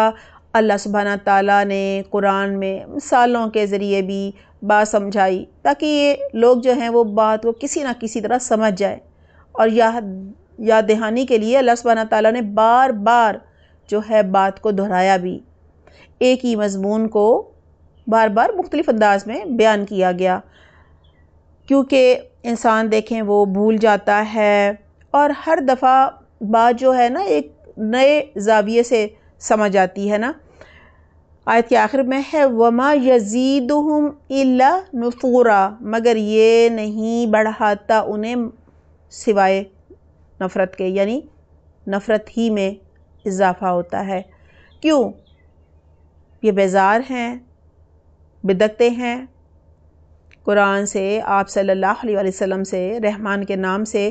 अल्लाह सुबहाना ताली ने कुरान में मिसालों के ज़रिए भी बात समझाई ताकि ये लोग जो हैं वो बात को किसी ना किसी तरह समझ जाए और यह याद दहानी के लिए अल्लाह सुबहाना ताला ने बार बार जो है बात को दोहराया भी एक ही मजमून को बार बार मुख्तलिफ अंदाज में बयान किया गया क्योंकि इंसान देखें वो भूल जाता है और हर दफ़ा बात जो है ना एक नए जाविये से समझ आती है ना आयत के आखिर में है वमा यजीद इला नफूरा मगर ये नहीं बढ़ाता उन्हें सिवाय नफ़रत के यानी नफ़रत ही में इजाफ़ा होता है क्यों ये बेज़ार हैं बिदकते हैं कुरान से आप सल्लल्लाहु अलैहि वसल्लम से रहमान के नाम से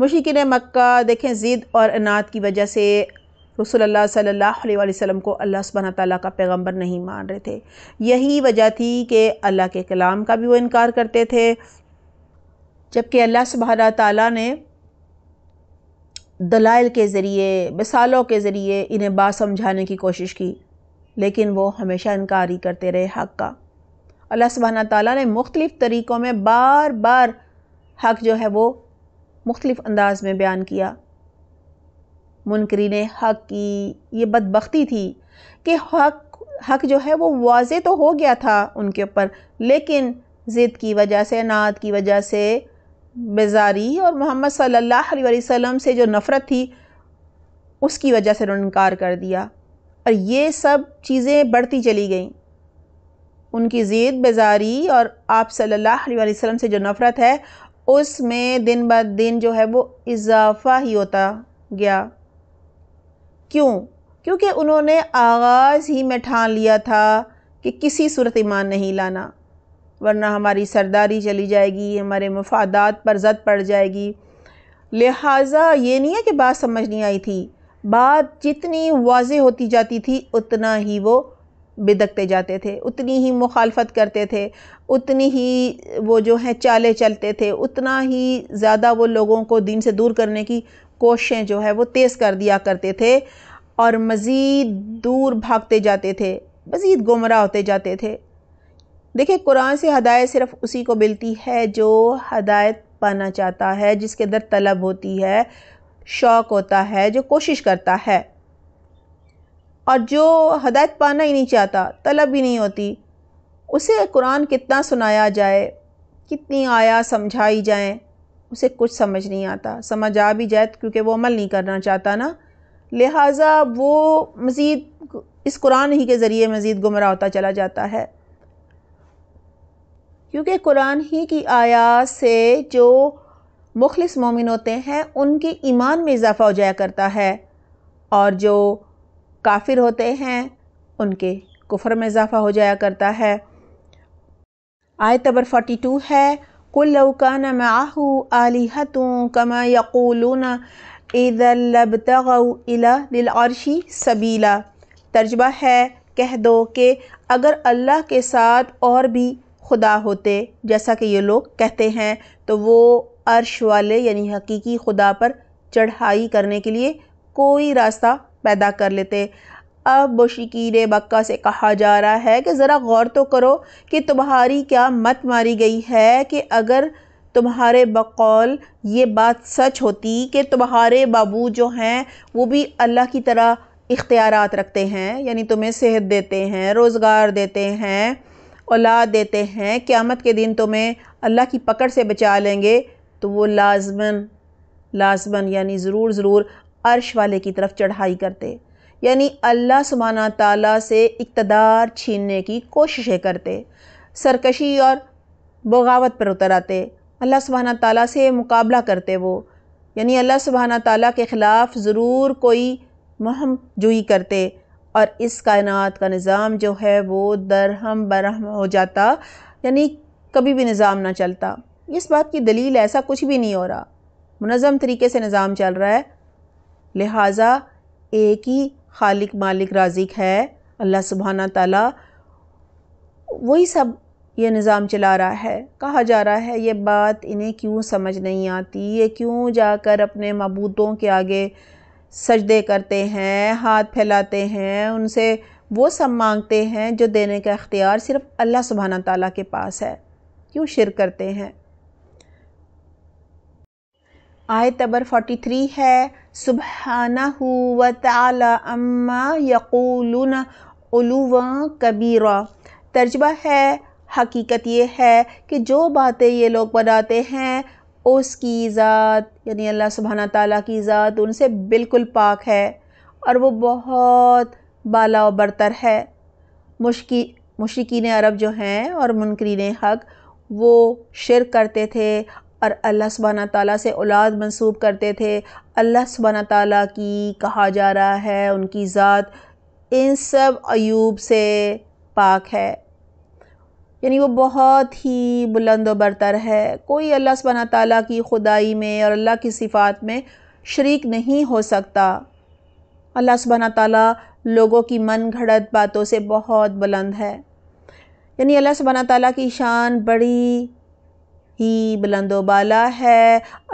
मुशिकिन मक्का देखें ज़िद और अनात की वजह से रसोल्ला सल्ला वसम को अल्लाह सुबहाना तै का पैगम्बर नहीं मान रहे थे यही वजह थी कि अल्लाह के कलाम का भी वो इनकार करते थे जबकि अल्लाह सुबहाना ताली ने दलाइल के ज़रिए मिसालों के ज़रिए इन्हें बात समझाने की कोशिश की लेकिन वो हमेशा इनकार ही करते रहे हक़ का अल्लाह सुबहाना ताली ने मुख्तलिफ़ तरीक़ों में बार बार हक़ जो है वो मुख्तलिफ़ अंदाज में बयान किया ने हक़ की ये बदबख्ती थी कि हक़ हक़ जो है वो वाज तो हो गया था उनके ऊपर लेकिन ज़िद की वजह से नात की वजह से बेजारी और मोहम्मद सल्लल्लाहु अलैहि वसल्लम से जो नफ़रत थी उसकी वजह से उन्होंने इनकार कर दिया और ये सब चीज़ें बढ़ती चली गईं उनकी जीत बेजारी और आप सल्लल्लाहु अलैहि वसल्लम से जो नफ़रत है उसमें दिन ब दिन जो है वो इजाफ़ा ही होता गया क्यों क्योंकि उन्होंने आगाज़ ही में ठान लिया था कि किसी सूरत ईमान नहीं लाना वरना हमारी सरदारी चली जाएगी हमारे मफादात पर जद पड़ जाएगी लिहाजा ये नहीं है कि बात समझ नहीं आई थी बात जितनी वाज होती जाती थी उतना ही वो बिदकते जाते थे उतनी ही मुखालफत करते थे उतनी ही वो जो है चाले चलते थे उतना ही ज़्यादा वो लोगों को दीन से दूर करने की कोशिशें जो है वो तेज़ कर दिया करते थे और मज़ीद दूर भागते जाते थे मज़ीद गुमराह होते जाते थे देखिए कुरान से हदायत सिर्फ़ उसी को मिलती है जो हदायत पाना चाहता है जिसके अंदर तलब होती है शौक़ होता है जो कोशिश करता है और जो हदायत पाना ही नहीं चाहता तलब ही नहीं होती उसे कुरान कितना सुनाया जाए कितनी आया समझाई जाए उसे कुछ समझ नहीं आता समझ आ भी जाए तो क्योंकि वो अमल नहीं करना चाहता ना लिहाजा वो मज़ीद इस कुरान ही के ज़रिए मज़ीद गुमराह होता चला जाता है क्योंकि कुरान ही की आया से जो मुखलिस मोमिन होते हैं उनके ईमान में इजाफ़ा हो जाया करता है और जो काफिर होते हैं उनके कुफर में इजाफ़ा हो जाया करता है आयत नंबर फोटी टू है कुल्लकान माहू आलिहतों कमा यक़ूलून ईदलबतला दिलआरशी सबीला तर्जबा है कह दो कि अगर अल्लाह के साथ और भी खुदा होते जैसा कि ये लोग कहते हैं तो वो अर्श वाले यानी हकीकी खुदा पर चढ़ाई करने के लिए कोई रास्ता पैदा कर लेते अब ने मक्का से कहा जा रहा है कि ज़रा गौर तो करो कि तुम्हारी क्या मत मारी गई है कि अगर तुम्हारे बकौल ये बात सच होती कि तुम्हारे बाबू जो हैं वो भी अल्लाह की तरह इख्तियारत रखते हैं यानी तुम्हें सेहत देते हैं रोज़गार देते हैं औलाद देते हैं क़्यामत के दिन तुम्हें अल्लाह की पकड़ से बचा लेंगे तो वो लाजमन लाजमन यानी ज़रूर ज़रूर अर्श वाले की तरफ चढ़ाई करते यानी अल्लाह सुबहाना ताला से इकतदार छीनने की कोशिशें करते सरकशी और बगावत पर उतर आते अल्लाह सुबहाना ताला से मुकाबला करते वो यानी अल्लाह सुबहाना ताला के ख़िलाफ़ ज़रूर कोई महम जुई करते और इस कायनात का निज़ाम जो है वो दरहम बरहम हो जाता यानी कभी भी निज़ाम ना चलता इस बात की दलील ऐसा कुछ भी नहीं हो रहा मनज़म तरीके से निज़ाम चल रहा है लिहाजा एक ही खालिक मालिक राजिक है अल्लाह सुबहाना तला वही सब ये निज़ाम चला रहा है कहा जा रहा है ये बात इन्हें क्यों समझ नहीं आती ये क्यों जाकर अपने मबूतों के आगे सजदे करते हैं हाथ फैलाते हैं उनसे वो सब मांगते हैं जो देने का इख्तियार सिर्फ़ अल्लाह सुबहाना तला के पास है क्यों शिर करते हैं आयत नंबर 43 है सुबह व ताला अम्मा यकूलन उलुवा कबीरा तर्जबा है हकीकत ये है कि जो बातें ये लोग बनाते हैं उसकी ज़ात यानी अल्लाह सुबहाना ताला की ज़ात उनसे बिल्कुल पाक है और वो बहुत बाला और बरतर है मुश्की मशरकिन अरब जो हैं और मुनकरीन हक वो शिर करते थे और अल्लाह सुबहाना ताली से औलाद मंसूब करते थे अल्लाह सुबहाना ताली की कहा जा रहा है उनकी ज़ात इन सब अयूब से पाक है यानी वो बहुत ही बुलंद बरतर है कोई अल्लाह सुबहाना ताली की खुदाई में और अल्लाह की सिफ़ात में शरीक नहीं हो सकता अल्लाह सुबहाना ताली लोगों की मन घड़त बातों से बहुत बुलंद है यानी अल्लाह सुबहाना ताली की शान बड़ी ही बुलंदोबाला है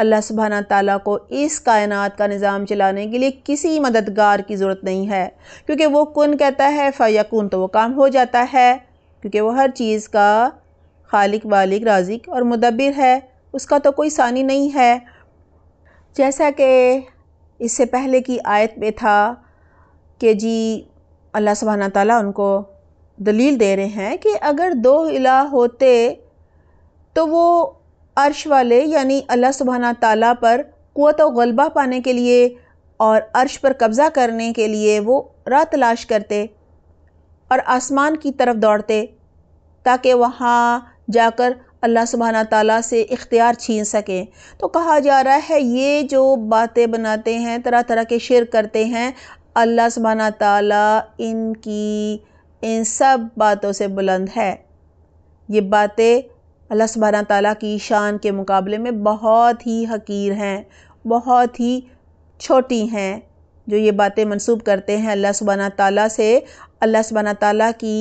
अल्लाह सुबहाना ताली को इस कायनात का निज़ाम चलाने के लिए किसी मददगार की ज़रूरत नहीं है क्योंकि वो कन कहता है फ़ैकुन तो वो काम हो जाता है क्योंकि वो हर चीज़ का खालिक वालिक राजिक और मदबिर है उसका तो कोई सानी नहीं है जैसा कि इससे पहले की आयत में था कि जी अल्लाह सुबहाना ताली उनको दलील दे रहे हैं कि अगर दो इला होते तो वो अर्श वाले यानी अल्लाह सुबहाना ताला पर क़वत गलबा पाने के लिए और अर्श पर कब्ज़ा करने के लिए वो राह तलाश करते और आसमान की तरफ दौड़ते ताकि वहाँ जाकर अल्लाह सुबहाना ताला से इख्तियार छीन सकें तो कहा जा रहा है ये जो बातें बनाते हैं तरह तरह के शेर करते हैं अल्लाह सुबहाना ताला इनकी इन सब बातों से बुलंद है ये बातें अल्लाह सुबहाना ताला की शान के मुकाबले में बहुत ही हकीर हैं बहुत ही छोटी हैं जो ये बातें मंसूब करते हैं अल्लाह सुबहाना ताला से अल्लाह सुबहाना ताला की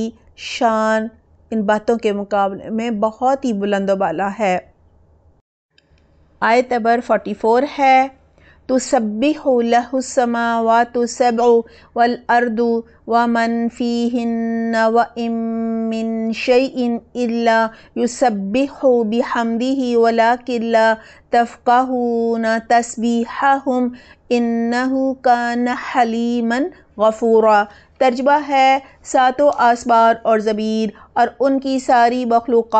शान इन बातों के मुकाबले में बहुत ही बुलंदोबाला है आयत नंबर 44 है تسبح له السماوات السبع والأرض ومن فيهن وإن من شيء إلا يسبح بحمده ولكن لا تفقهون تسبيحهم إنه كان حليما غفورا तर्जबा है सातों आसबार और ज़मीन और उनकी सारी मखलूक़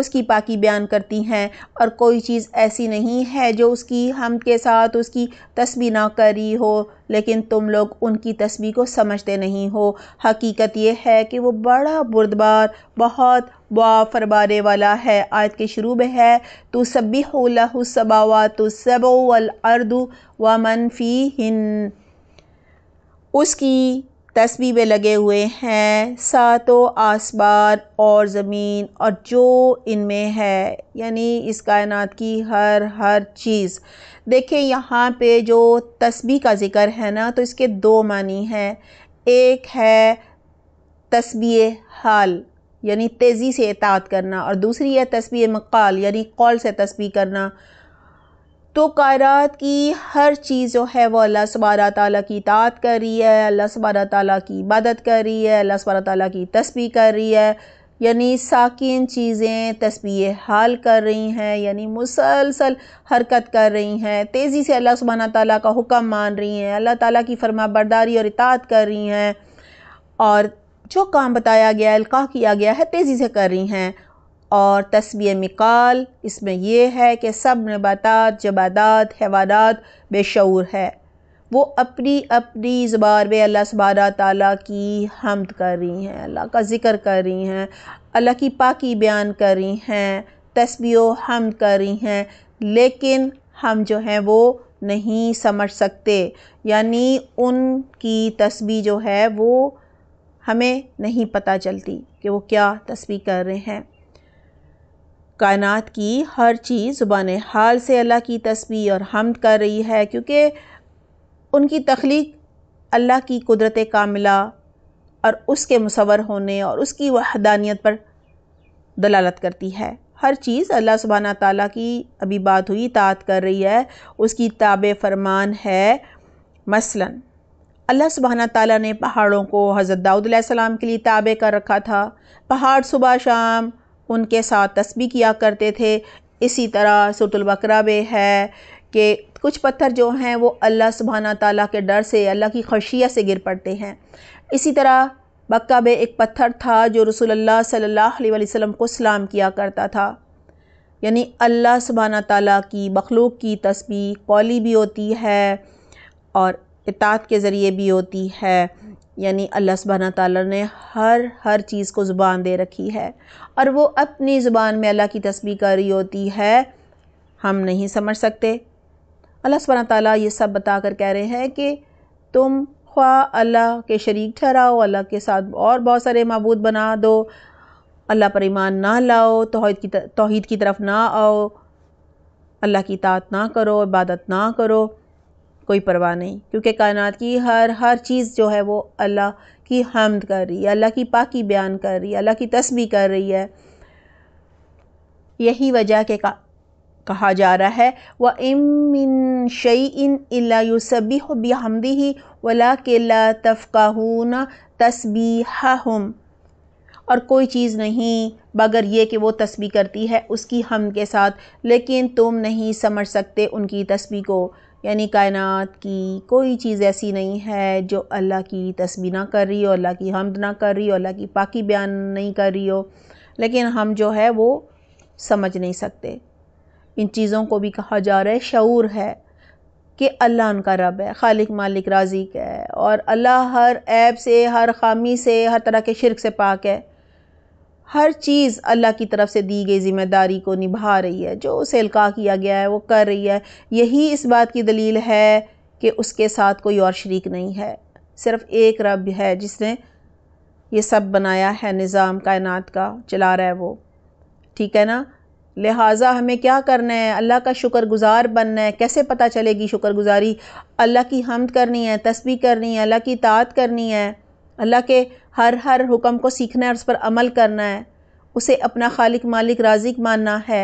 उसकी पाकि बयान करती हैं और कोई चीज़ ऐसी नहीं है जो उसकी हम के साथ उसकी तस्वीर ना करी हो लेकिन तुम लोग उनकी तस्वीर को समझते नहीं हो हकीकत यह है कि वो बड़ा बुरदबार बहुत वाफरबारे वाला है आज के शुरू में है तो सब्बी होसबावा तो सबो अरदू व मनफ़ी हिन उसकी तस्वीबे लगे हुए हैं सातों आसमान और ज़मीन और जो इनमें है यानी इस कायनात की हर हर चीज़ देखिए यहाँ पे जो तस्वीर का ज़िक्र है ना तो इसके दो मानी हैं एक है तस्बी हाल यानी तेज़ी से एतात करना और दूसरी है तस्वीर मकाल यानी कौल से तस्वीर करना तो कायरात की हर चीज़ जो है वो अल्लाह सबारा ताली की तात कर रही है अल्लाह सबारा ताली की मदद कर रही है अल्लाह सबारा ताली की तस्वीर कर रही है यानी साकिन चीज़ें तस्वीर हाल कर रही हैं यानी मुसलसल हरकत कर रही हैं तेज़ी से अल्लाह सुबाना ताली का हुक्म मान रही हैं अल्लाह ताली की फरमा बरदारी और इतात कर रही हैं और जो काम बताया गया है किया गया है तेज़ी से कर रही हैं और तस्वीर मिकाल इसमें यह है कि सब नबातात जबादात हवादात बेशूर है वो अपनी अपनी ज़बार में अल्लाह सबारा ताली की हमद कर रही हैं अल्लाह का ज़िक्र कर रही हैं अल्लाह की पाकी बयान कर रही हैं तस्वीर हमद कर रही हैं लेकिन हम जो हैं वो नहीं समझ सकते यानी उनकी तस्वीर जो है वो हमें नहीं पता चलती कि वो क्या तस्वीर कर रहे हैं कायनात की हर चीज़ ज़ुबान हाल से अल्लाह की तस्वीर और हमद कर रही है क्योंकि उनकी तख्लीक अल्लाह की कुदरत कामिला और उसके मुसवर होने और उसकी वहदानियत पर दलालत करती है हर चीज़ अल्लाह सुबहाना ताली की अभी बात हुई तात कर रही है उसकी ताब फरमान है मसलन अल्लाह सुबहाना ताली ने पहाड़ों को हज़रत दाऊद के लिए ताबे कर रखा था पहाड़ सुबह शाम उनके साथ तस्बी किया करते थे इसी तरह सुरतुलबकरा में है कि कुछ पत्थर जो हैं वो अल्लाह सुबहाना ताला के डर से अल्लाह की खुशिया से गिर पड़ते हैं इसी तरह बक्का में एक पत्थर था जो रसोल्ला सल्ला वसम को सलाम किया करता था यानी अल्लाह सुबहाना ताल की मखलूक की तस्बी कौली भी होती है और इतात के ज़रिए भी होती है यानी अल्लाह सुबहाना ताला ने हर हर चीज़ को ज़ुबान दे रखी है और वो अपनी ज़ुबान में अल्लाह की तस्वीर कर रही होती है हम नहीं समझ सकते अल्लाह सुबहाना ताला ये सब बता कर कह रहे हैं कि तुम ख्वा अल्लाह के शरीक ठहराओ अल्लाह के साथ और बहुत सारे मबूद बना दो अल्लाह पर ईमान ना लाओ तोहद की तोहद की तरफ ना आओ अल्लाह की तात ना करो इबादत ना करो कोई परवाह नहीं क्योंकि कायनात की हर हर चीज़ जो है वो अल्लाह की हमद कर रही है अल्लाह की पाकी बयान कर रही है अल्लाह की तस्बी कर रही है यही वजह के का, कहा जा रहा है व इमिन शई इन अलासबी बी हमदी ही वला के ला तफ़ाहून तस्बी हम और कोई चीज़ नहीं बगर ये कि वो तस्बी करती है उसकी हम के साथ लेकिन तुम नहीं समझ सकते उनकी तस्बी को यानी कायनात की कोई चीज़ ऐसी नहीं है जो अल्लाह की तस्वीर ना कर रही हो अल्लाह की हमद ना कर रही हो अल्लाह की पाकि बयान नहीं कर रही हो लेकिन हम जो है वो समझ नहीं सकते इन चीज़ों को भी कहा जा रहा है शूर है कि अल्लाह उनका रब है खालिक मालिक का है और अल्लाह हर ऐब से हर खामी से हर तरह के शिरक से पाक है हर चीज़ अल्लाह की तरफ से दी गई ज़िम्मेदारी को निभा रही है जो उसे अल्का किया गया है वो कर रही है यही इस बात की दलील है कि उसके साथ कोई और शरीक नहीं है सिर्फ़ एक रब है जिसने ये सब बनाया है निज़ाम कायनात का चला रहा है वो ठीक है ना लिहाजा हमें क्या करना है अल्लाह का शुक्रगुज़ार बनना है कैसे पता चलेगी शुक्रगुज़ारी अल्लाह की हमद करनी है तस्बी करनी है अल्लाह की तात करनी है अल्लाह के हर हर हुक्म को सीखना है उस पर अमल करना है उसे अपना खालिक मालिक राजिक मानना है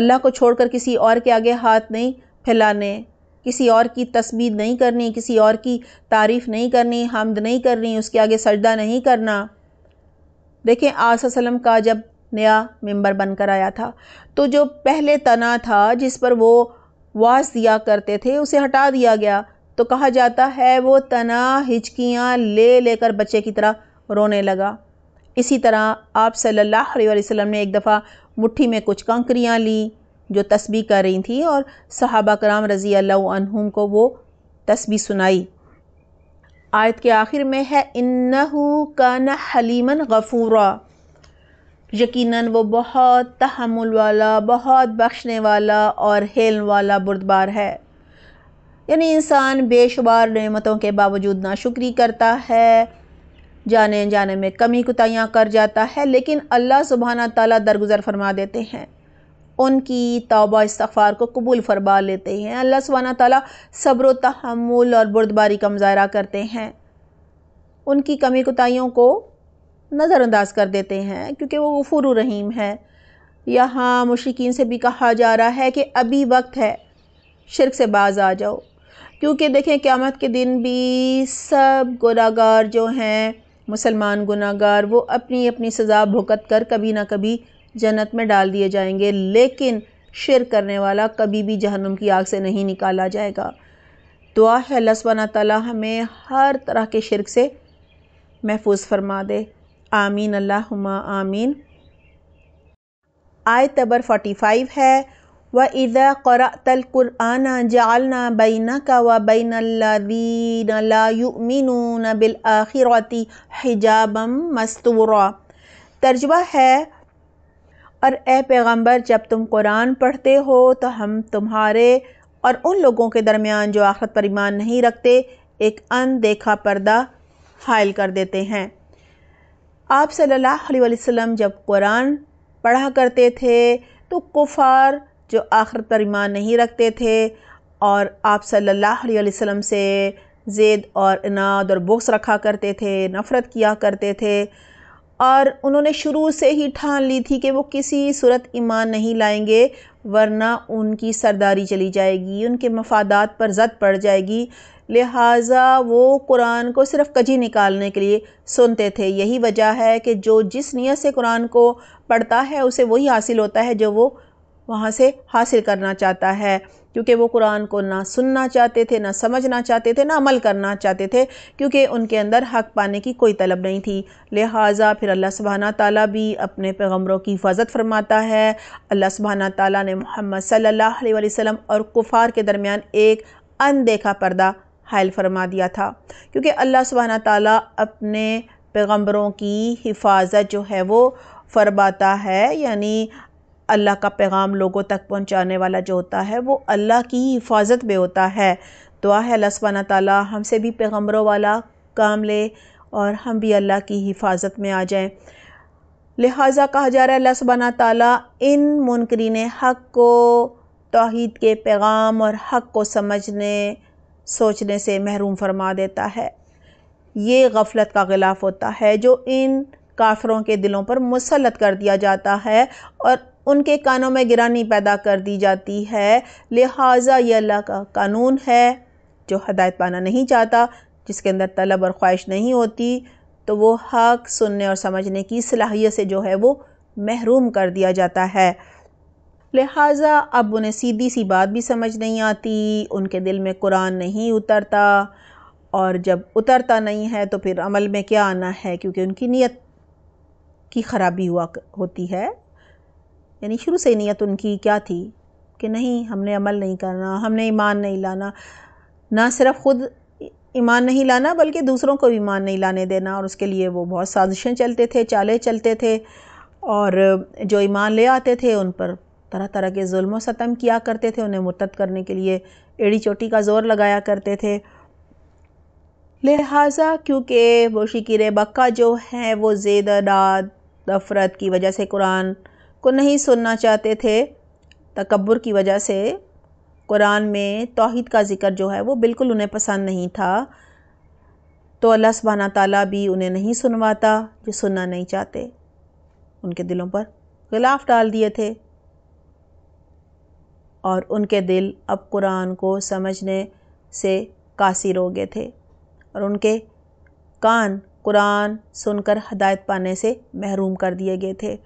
अल्लाह को छोड़कर किसी और के आगे हाथ नहीं फैलाने किसी और की तस्वीर नहीं करनी किसी और की तारीफ़ नहीं करनी हमद नहीं करनी उसके आगे सजदा नहीं करना देखें आसम का जब नया मेंबर बनकर आया था तो जो पहले तना था जिस पर वो वास दिया करते थे उसे हटा दिया गया तो कहा जाता है वो तना हिचकियाँ ले लेकर बच्चे की तरह रोने लगा इसी तरह आप सल्लल्लाहु अलैहि वसल्लम ने एक दफ़ा मुट्ठी में कुछ कंकरियाँ ली जो तस्बी कर रही थी और सहाबा कराम रज़ी अल्लाम को वो तस्बी सुनाई आयत के आखिर में है इन्नहू कान हलीमन गफूरा यकीनन वो बहुत तहमुल वाला बहुत बख्शने वाला और हेल वाला बुरदबार है यानी इंसान बेशुमार नेमतों के बावजूद नाशुक्री करता है जाने जाने में कमी कुतियाँ कर जाता है लेकिन अल्लाह सुबहाना ताली दरगुजर फरमा देते हैं उनकी तोबा इस्तफ़ार को कबूल फरमा लेते हैं अल्लाह सुबहाना ताला सब्र तहमुल और बुरदबारी का मुजाहरा करते हैं उनकी कमी कुतियों को नज़रअंदाज कर देते हैं क्योंकि वो गफूर रहीम है यहाँ मुशिकीन से भी कहा जा रहा है कि अभी वक्त है शिरक से बाज आ जाओ क्योंकि देखें क़्यामत के दिन भी सब गुनागार जो हैं मुसलमान गुनागार वो अपनी अपनी सज़ा भुगत कर कभी ना कभी जन्नत में डाल दिए जाएंगे लेकिन शिर करने वाला कभी भी जहन्नम की आग से नहीं निकाला जाएगा दुआ है अल्लाह सुबहाना हमें हर तरह के शिरक से महफूज फरमा दे आमीन अल्लाह आमीन आय तबर फाइव है करातल क़रातलकुराना जालना बैना का व बैन लायुमिन बिलआखिरती हिजाबम मस्तूरा तर्जुबा है और ए पैग़म्बर जब तुम कुरान पढ़ते हो तो हम तुम्हारे और उन लोगों के दरमियान जो आखरत पर ईमान नहीं रखते एक अनदेखा पर्दा हायल कर देते हैं आप सल्लल्लाहु अलैहि वसल्लम जब कुरान पढ़ा करते थे तो कुफार जो आखिर पर ईमान नहीं रखते थे और आप सल्लल्लाहु अलैहि वसल्लम से ज़ेद और इनाद और बुक्स रखा करते थे नफ़रत किया करते थे और उन्होंने शुरू से ही ठान ली थी कि वो किसी सूरत ईमान नहीं लाएंगे वरना उनकी सरदारी चली जाएगी उनके मफादात पर जद पड़ जाएगी लिहाजा वो कुरान को सिर्फ कजी निकालने के लिए सुनते थे यही वजह है कि जो जिस नीयत से कुरान को पढ़ता है उसे वही हासिल होता है जो वो वहाँ से हासिल करना चाहता है क्योंकि वो कुरान को ना सुनना चाहते थे ना समझना चाहते थे ना अमल करना चाहते थे क्योंकि उनके अंदर हक पाने की कोई तलब नहीं थी लिहाजा फिर अल्लाह सुबहाना ताली भी अपने पैगम्बरों की हिफाजत फरमाता है अल्लाह सुबहाना ताली ने मोहम्मद सल्लल्लाहु अलैहि वसल्लम और कुफार के दरमियान एक अनदेखा पर्दा हायल फरमा दिया था क्योंकि अल्लाह सुबहाना ताली अपने पैगम्बरों की हिफाजत जो है वो फरमाता है यानी अल्लाह का पैगाम लोगों तक पहुंचाने वाला जो होता है वो अल्लाह की ही हिफाजत में होता है दुआ है अल्लाह ताली हमसे भी पैगम्बरों वाला काम ले और हम भी अल्लाह की हिफाजत में आ जाएं लिहाजा कहा जा रहा है अल्लाह सुबहाना ताली इन मुनकरीन हक़ को तोहद के पैगाम और हक़ को समझने सोचने से महरूम फरमा देता है ये गफलत का गिलाफ होता है जो इन काफरों के दिलों पर मुसलत कर दिया जाता है और उनके कानों में गिरानी पैदा कर दी जाती है लिहाजा ये अल्लाह का कानून है जो हदायत पाना नहीं चाहता जिसके अंदर तलब और ख्वाहिश नहीं होती तो वो हक सुनने और समझने की सलाहियत से जो है वो महरूम कर दिया जाता है लिहाजा अब उन्हें सीधी सी बात भी समझ नहीं आती उनके दिल में कुरान नहीं उतरता और जब उतरता नहीं है तो फिर अमल में क्या आना है क्योंकि उनकी नीयत की ख़राबी हुआ होती है यानी शुरू से नीयत उनकी क्या थी कि नहीं हमने अमल नहीं करना हमने ईमान नहीं लाना ना सिर्फ ख़ुद ईमान नहीं लाना बल्कि दूसरों को भी ईमान नहीं लाने देना और उसके लिए वो बहुत साजिशें चलते थे चाले चलते थे और जो ईमान ले आते थे उन पर तरह तरह के जुल्म सतम किया करते थे उन्हें मुतद करने के लिए एड़ी चोटी का ज़ोर लगाया करते थे लिहाजा क्योंकि वो शिकिर बक्का जो हैं वो जेद दाद नफरत की वजह से कुरान को नहीं सुनना चाहते थे तकबर की वजह से कुरान में तोहद का ज़िक्र जो है वो बिल्कुल उन्हें पसंद नहीं था तो अल्लाह सुबहाना ताला भी उन्हें नहीं सुनवाता जो सुनना नहीं चाहते उनके दिलों पर गिलाफ डाल दिए थे और उनके दिल अब कुरान को समझने से कासिर हो गए थे और उनके कान कुरान सुनकर हदायत पाने से महरूम कर दिए गए थे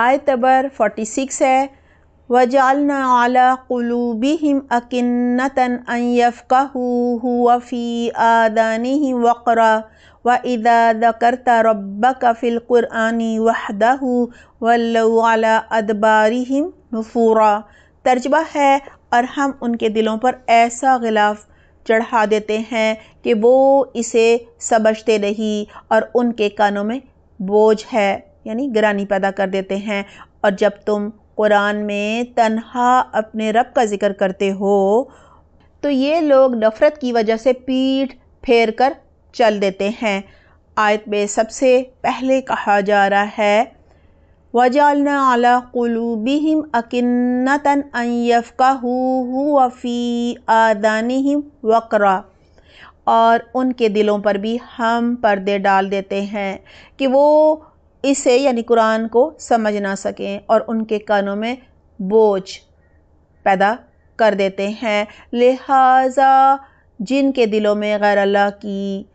आयत नंबर सिक्स है वजालना अला कलूबिहिम अकिन्नतन अयफ़क़हू वफ़ी आदानी वक़रा व इदा दकरता रब्ब का फ़िलकुरानी वहदह वल्ला अदबारिम नफूरा तर्जबा है और हम उनके दिलों पर ऐसा गिलाफ़ चढ़ा देते हैं कि वो इसे समझते नहीं और उनके कानों में बोझ है यानी गिरानी पैदा कर देते हैं और जब तुम कुरान में तन्हा अपने रब का ज़िक्र करते हो तो ये लोग नफ़रत की वजह से पीठ फेर कर चल देते हैं आयत में सबसे पहले कहा जा रहा है वजालना अला कलूबिम अकिन्नतन आदानी वफ़ी वक्रा और उनके दिलों पर भी हम पर्दे डाल देते हैं कि वो इसे यानी कुरान को समझ ना सकें और उनके कानों में बोझ पैदा कर देते हैं लिहाजा जिनके दिलों में गैर अल्लाह की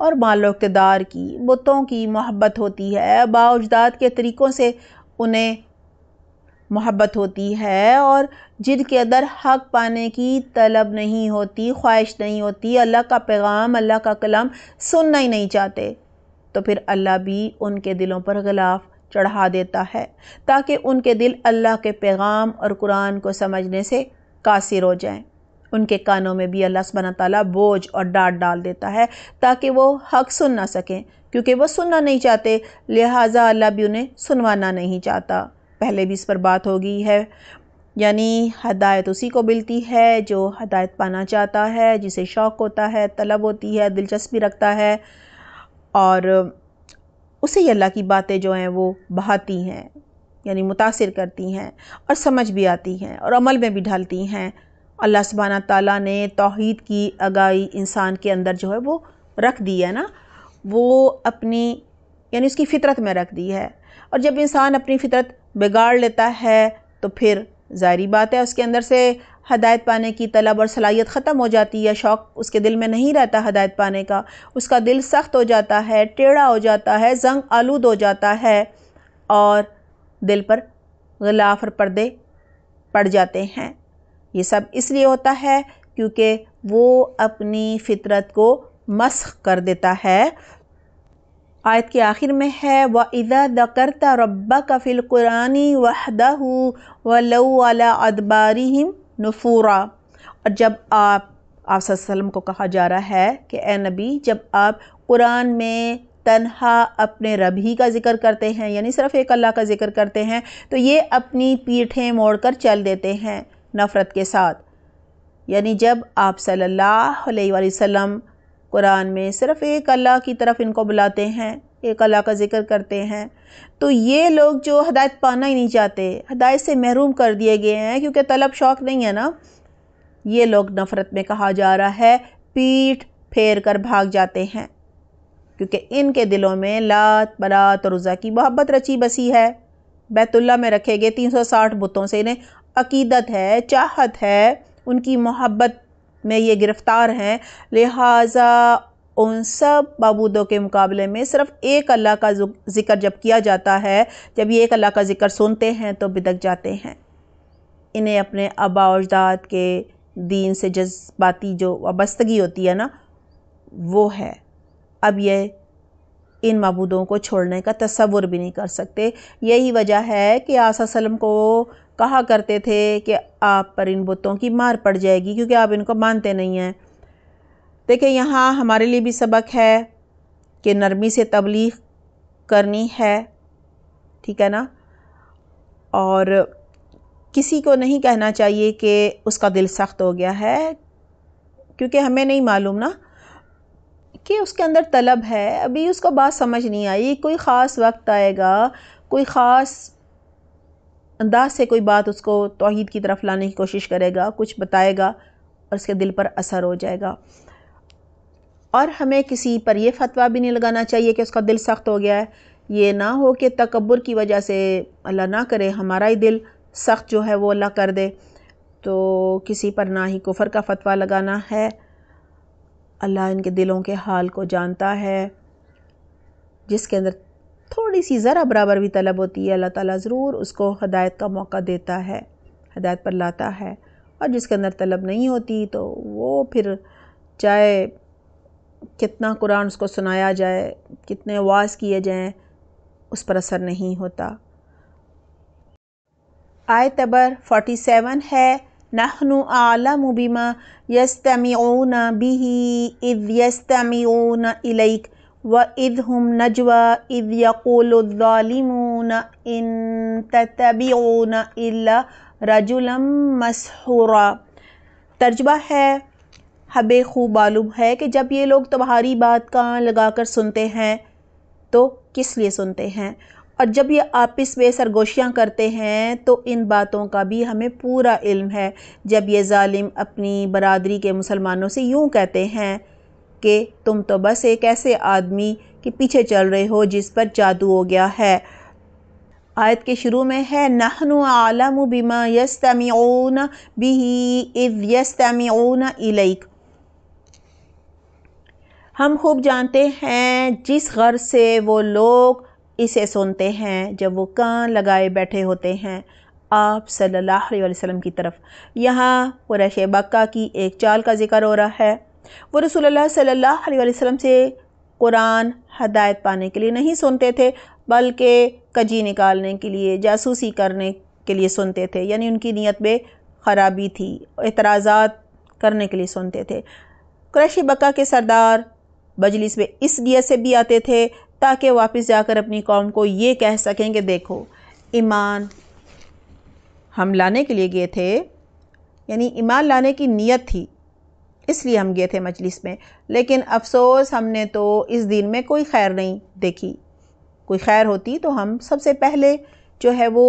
और माल इकतदार की बुतों की मोहब्बत होती है बाजदाद के तरीक़ों से उन्हें मोहब्बत होती है और जिनके अंदर हक पाने की तलब नहीं होती ख्वाहिश नहीं होती अल्लाह का पैगाम अल्लाह का कलाम सुनना ही नहीं चाहते तो फिर अल्लाह भी उनके दिलों पर गलाफ चढ़ा देता है ताकि उनके दिल अल्लाह के पैगाम और कुरान को समझने से कासिर हो जाएं उनके कानों में भी अल्लाह सुबहाना ताला बोझ और डांट डाल देता है ताकि वो हक सुन ना सकें क्योंकि वो सुनना नहीं चाहते लिहाजा अल्लाह भी उन्हें सुनवाना नहीं चाहता पहले भी इस पर बात हो गई है यानी हदायत उसी को मिलती है जो हदायत पाना चाहता है जिसे शौक़ होता है तलब होती है दिलचस्पी रखता है और उसे ही अल्लाह की बातें जो हैं वो बहाती हैं यानी मुतासर करती हैं और समझ भी आती हैं और अमल में भी ढालती हैं अल्लाह सुबहाना ताला ने तोहद की आगाही इंसान के अंदर जो है वो रख दी है ना वो अपनी यानी उसकी फ़ितरत में रख दी है और जब इंसान अपनी फ़ितरत बिगाड़ लेता है तो फिर ज़ाहरी बात है उसके अंदर से हदायत पाने की तलब और सलाहियत ख़त्म हो जाती है शौक़ उसके दिल में नहीं रहता हदायत पाने का उसका दिल सख्त हो जाता है टेढ़ा हो जाता है जंग आलूद हो जाता है और दिल पर गलाफ और पर्दे पड़ जाते हैं ये सब इसलिए होता है क्योंकि वो अपनी फितरत को मस्ख कर देता है आयत के आखिर में है व इज़ा दकरता रब्बा का फ़िलकुरानी वहदा अला अदबारी नफूरा और जब आप आप को कहा जा रहा है कि ए नबी जब आप कुरान में तनहा अपने रब ही का जिक्र करते हैं यानी सिर्फ एक अल्लाह का जिक्र करते हैं तो ये अपनी पीठें मोड़कर चल देते हैं नफ़रत के साथ यानी जब आप सल्लल्लाहु अलैहि वसल्लम कुरान में सिर्फ़ एक अल्लाह की तरफ इनको बुलाते हैं एक अल्लाह का ज़िक्र करते हैं तो ये लोग जो हदायत पाना ही नहीं चाहते हदायत से महरूम कर दिए गए हैं क्योंकि तलब शौक़ नहीं है ना ये लोग नफ़रत में कहा जा रहा है पीठ फेर कर भाग जाते हैं क्योंकि इनके दिलों में लात बरात और रोज़ा की मोहब्बत रची बसी है बैतुल्ला में रखे गए तीन सौ साठ बुतों से इन्हें अकीदत है चाहत है उनकी मोहब्बत में ये गिरफ़्तार हैं लिहाजा उन सब मबूदों के मुकाबले में सिर्फ़ एक अल्लाह का ज़िक्र जब किया जाता है जब ये एक अल्लाह का ज़िक्र सुनते हैं तो बिदक जाते हैं इन्हें अपने आबा अजदाद के दीन से जज्बाती जो वाबस्तगी होती है ना वो है अब ये इन मबूदों को छोड़ने का तस्वुर भी नहीं कर सकते यही वजह है कि आसम को कहा करते थे कि आप पर इन बुतों की मार पड़ जाएगी क्योंकि आप इनको मानते नहीं हैं देखिए यहाँ हमारे लिए भी सबक है कि नरमी से तबलीग करनी है ठीक है ना और किसी को नहीं कहना चाहिए कि उसका दिल सख्त हो गया है क्योंकि हमें नहीं मालूम ना कि उसके अंदर तलब है अभी उसको बात समझ नहीं आई कोई ख़ास वक्त आएगा कोई ख़ास अंदाज से कोई बात उसको तोहद की तरफ लाने की कोशिश करेगा कुछ बताएगा और उसके दिल पर असर हो जाएगा और हमें किसी पर ये फतवा भी नहीं लगाना चाहिए कि उसका दिल सख्त हो गया है ये ना हो कि तकबर की वजह से अल्लाह ना करे हमारा ही दिल सख्त जो है वो अल्लाह कर दे तो किसी पर ना ही कुफ़र का फतवा लगाना है अल्लाह इनके दिलों के हाल को जानता है जिसके अंदर थोड़ी सी ज़रा बराबर भी तलब होती है अल्लाह ताला ज़रूर उसको हदायत का मौका देता है हदायत पर लाता है और जिसके अंदर तलब नहीं होती तो वो फिर चाहे कितना कुरान उसको सुनाया जाए कितने वाज किए जाएं उस पर असर नहीं होता तबर नंबर 47 है नहनु आलम बिमा यस्तमिऊन बिही इद यस्तमिऊन इलैक व इद हम नजवा इद यक़ुलुद्दालिमून इन ततबिऊन इल्ला रजुलम मसहूरा तर्जबा है हमें खूब मालूम है कि जब ये लोग तुम्हारी बात कान लगा कर सुनते हैं तो किस लिए सुनते हैं और जब ये आपस में सरगोशियाँ करते हैं तो इन बातों का भी हमें पूरा इल्म है जब ये ालिम अपनी बरदरी के मुसलमानों से यूँ कहते हैं कि तुम तो बस एक ऐसे आदमी के पीछे चल रहे हो जिस पर जादू हो गया है आयत के शुरू में है नहनु आलम बिमा यस्तमिऊन बिही इद यस्तमिऊन इलैक हम खूब जानते हैं जिस गर्ज से वो लोग इसे सुनते हैं जब वो कान लगाए बैठे होते हैं आप सल्लल्लाहु अलैहि वसल्लम की तरफ यहाँ कुरैश बक्का की एक चाल का जिक्र हो रहा है वो रसोल्ला सल्लल्लाहु अलैहि वसल्लम से कुरान हदायत पाने के लिए नहीं सुनते थे बल्कि कजी निकालने के लिए जासूसी करने के लिए सुनते थे यानी उनकी नीयत में ख़राबी थी एतराज़ात करने के लिए सुनते थे क्रैश बक्का के सरदार मजलिस में इस डी से भी आते थे ताकि वापस जाकर अपनी कौम को ये कह सकें कि देखो ईमान हम लाने के लिए गए थे यानी ईमान लाने की नीयत थी इसलिए हम गए थे मजलिस में लेकिन अफसोस हमने तो इस दिन में कोई खैर नहीं देखी कोई खैर होती तो हम सबसे पहले जो है वो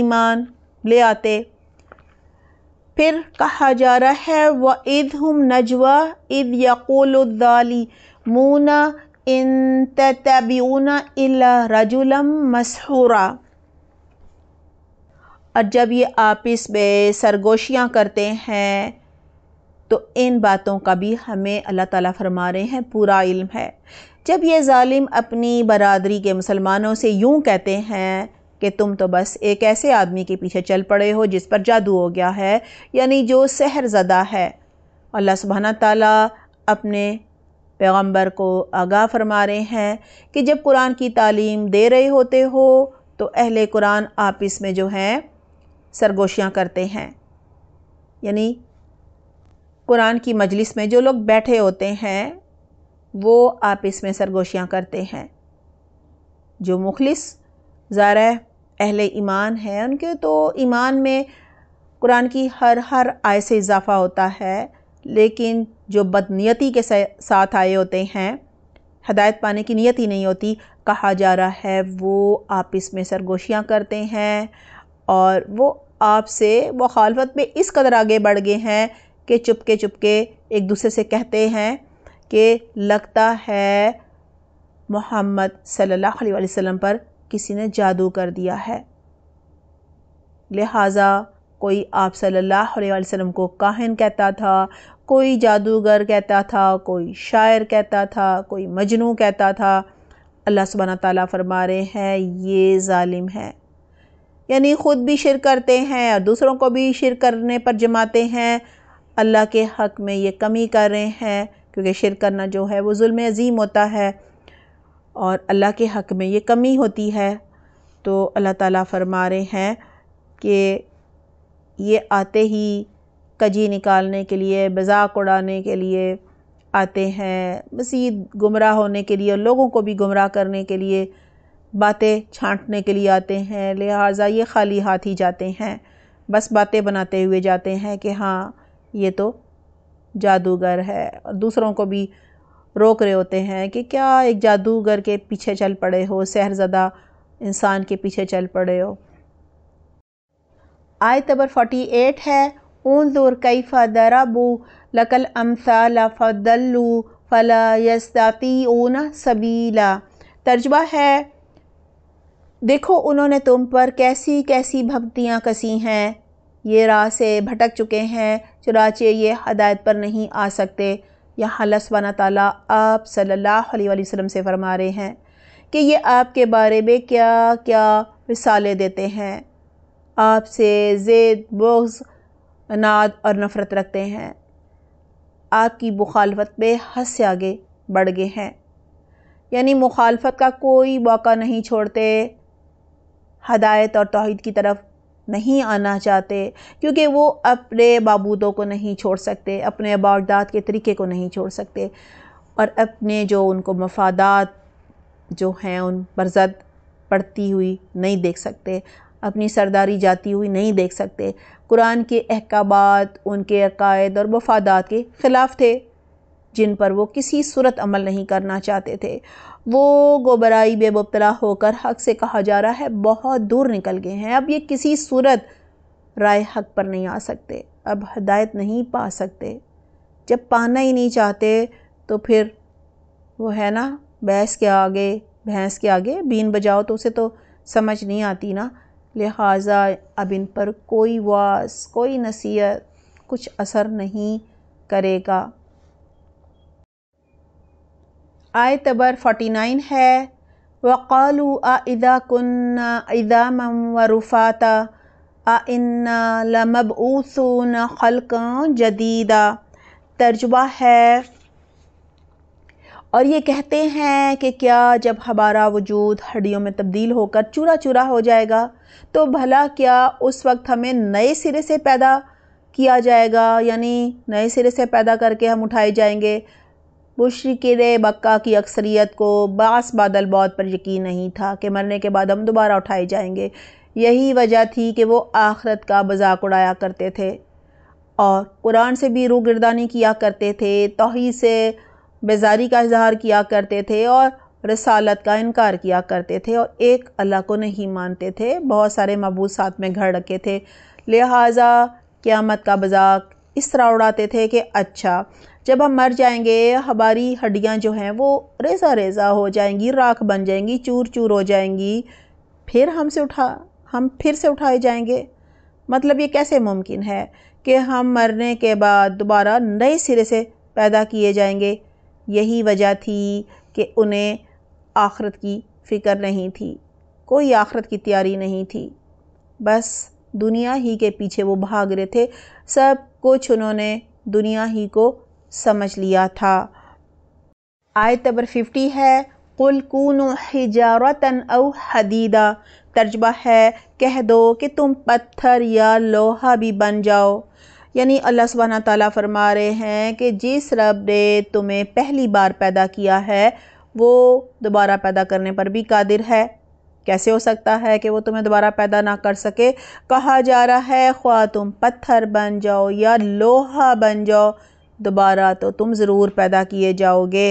ईमान ले आते फिर कहा जा रहा है व इद हम नजवा इद यकोलदाली मूना इन तबीना रजुलम मसहूरा और जब ये आपस में सरगोशियाँ करते हैं तो इन बातों का भी हमें अल्लाह ताला फरमा रहे हैं पूरा इल्म है जब ये ालिम अपनी बरदरी के मुसलमानों से यूँ कहते हैं कि तुम तो बस एक ऐसे आदमी के पीछे चल पड़े हो जिस पर जादू हो गया है यानी जो सहर ज़दा है अल्लाह सुबहाना ताला अपने पैगंबर को आगाह फरमा रहे हैं कि जब कुरान की तालीम दे रहे होते हो तो अहले कुरान आपस में जो हैं सरगोशियाँ करते हैं यानी कुरान की मजलिस में जो लोग बैठे होते हैं वो आपस में सरगोशियाँ करते हैं जो मुखलिस ज़ारा अहल ईमान हैं उनके तो ईमान में कुरान की हर हर आय से इजाफ़ा होता है लेकिन जो बदनीयती के साथ आए होते हैं हदायत पाने की नीयत ही नहीं होती कहा जा रहा है वो आप इसमें सरगोशियाँ करते हैं और वो आपसे मुखालफत में इस कदर आगे बढ़ गए हैं कि चुपके चुपके एक दूसरे से कहते हैं कि लगता है मोहम्मद सल्लल्लाहु अलैहि वसल्लम पर किसी ने जादू कर दिया है लिहाजा कोई आप सल्लल्लाहु अलैहि वसल्लम को काहिन कहता था कोई जादूगर कहता था कोई शायर कहता था कोई मजनू कहता था अल्लाह सुबहाना ताली फरमा रहे हैं ये ालिम है यानी ख़ुद भी शिर करते हैं और दूसरों को भी शिर करने पर जमाते हैं अल्लाह के हक़ में ये कमी कर रहे हैं क्योंकि शिर करना जो है वो जुल्म अज़ीम होता है और अल्लाह के हक़ में ये कमी होती है तो अल्लाह ताला फरमा रहे हैं कि ये आते ही कजी निकालने के लिए मज़ाक उड़ाने के लिए आते हैं मसीद गुमराह होने के लिए लोगों को भी गुमराह करने के लिए बातें छांटने के लिए आते हैं लिहाजा ये खाली हाथ ही जाते हैं बस बातें बनाते हुए जाते हैं कि हाँ ये तो जादूगर है और दूसरों को भी रोक रहे होते हैं कि क्या एक जादूगर के पीछे चल पड़े हो सहरजदा इंसान के पीछे चल पड़े हो तबर फोर्टी एट है ऊन दूर कई दराबू लकल अमसा फ़ल्लू फ़ला यस्ताती ऊना सबीला तर्जबा है देखो उन्होंने तुम पर कैसी कैसी भक्तियाँ कसी हैं ये राह से भटक चुके हैं चुराचे ये हदायत पर नहीं आ सकते यहाँ अल्लाह सुबहाना ताली आप सल्ला वसम से फरमा रहे हैं कि ये आपके बारे में क्या क्या मिसालें देते हैं आपसे ज़ेद बोझ नाद और नफ़रत रखते हैं आपकी मुखालफत में हद से आगे बढ़ गए हैं यानी मुखालफत का कोई मौका नहीं छोड़ते हदायत और तोहद की तरफ नहीं आना चाहते क्योंकि वो अपने बाबूदों को नहीं छोड़ सकते अपने अबारदात के तरीके को नहीं छोड़ सकते और अपने जो उनको मफादात जो हैं उन पर जद पड़ती हुई नहीं देख सकते अपनी सरदारी जाती हुई नहीं देख सकते कुरान के अहकाम उनके अकायद और मफादात के ख़िलाफ़ थे जिन पर वो किसी सूरत अमल नहीं करना चाहते थे वो गोबराई में होकर हक से कहा जा रहा है बहुत दूर निकल गए हैं अब ये किसी सूरत राय हक पर नहीं आ सकते अब हदायत नहीं पा सकते जब पाना ही नहीं चाहते तो फिर वो है ना भैंस के आगे भैंस के आगे बीन बजाओ तो उसे तो समझ नहीं आती ना लिहाजा अब इन पर कोई वास कोई नसीहत कुछ असर नहीं करेगा आयत नंबर नाइन है वक़ालू आदा कन्ना इदा मम वरुफ़ाता आन्ना लमबूसून खलक़ जदीदा तर्जुबा है और ये कहते हैं कि क्या जब हमारा वजूद हड्डियों में तब्दील होकर चूरा चूरा हो जाएगा तो भला क्या उस वक्त हमें नए सिरे से पैदा किया जाएगा यानी नए सिरे से पैदा करके हम उठाए जाएंगे मुशरक़ मक्का की अक्सरीत को बास बादल मौत पर यकीन नहीं था कि मरने के बाद हम दोबारा उठाए जाएंगे यही वजह थी कि वो आखरत का मजाक उड़ाया करते थे और कुरान से भी रोगर्दानी किया करते थे तोहही से बेजारी का इजहार किया करते थे और रसालत का इनकार किया करते थे और एक अल्लाह को नहीं मानते थे बहुत सारे मबूद साथ में घर रखे थे लिहाजा क़्यामत का मजाक इस तरह उड़ाते थे कि अच्छा जब हम मर जाएंगे हमारी हड्डियाँ जो हैं वो रेज़ा रेज़ा हो जाएंगी राख बन जाएंगी चूर चूर हो जाएंगी फिर हमसे उठा हम फिर से उठाए जाएंगे मतलब ये कैसे मुमकिन है कि हम मरने के बाद दोबारा नए सिरे से पैदा किए जाएंगे यही वजह थी कि उन्हें आखरत की फ़िक्र नहीं थी कोई आखरत की तैयारी नहीं थी बस दुनिया ही के पीछे वो भाग रहे थे सब कुछ उन्होंने दुनिया ही को समझ लिया था आयत नंबर फिफ्टी है कुल कून हिजारतन औ हदीदा तर्जबा है कह दो कि तुम पत्थर या लोहा भी बन जाओ यानी अल्लाह सुबहाना ताली फरमा रहे हैं कि जिस रब ने तुम्हें पहली बार पैदा किया है वो दोबारा पैदा करने पर भी कादिर है कैसे हो सकता है कि वो तुम्हें दोबारा पैदा ना कर सके कहा जा रहा है ख्वा तुम पत्थर बन जाओ या लोहा बन जाओ दोबारा तो तुम ज़रूर पैदा किए जाओगे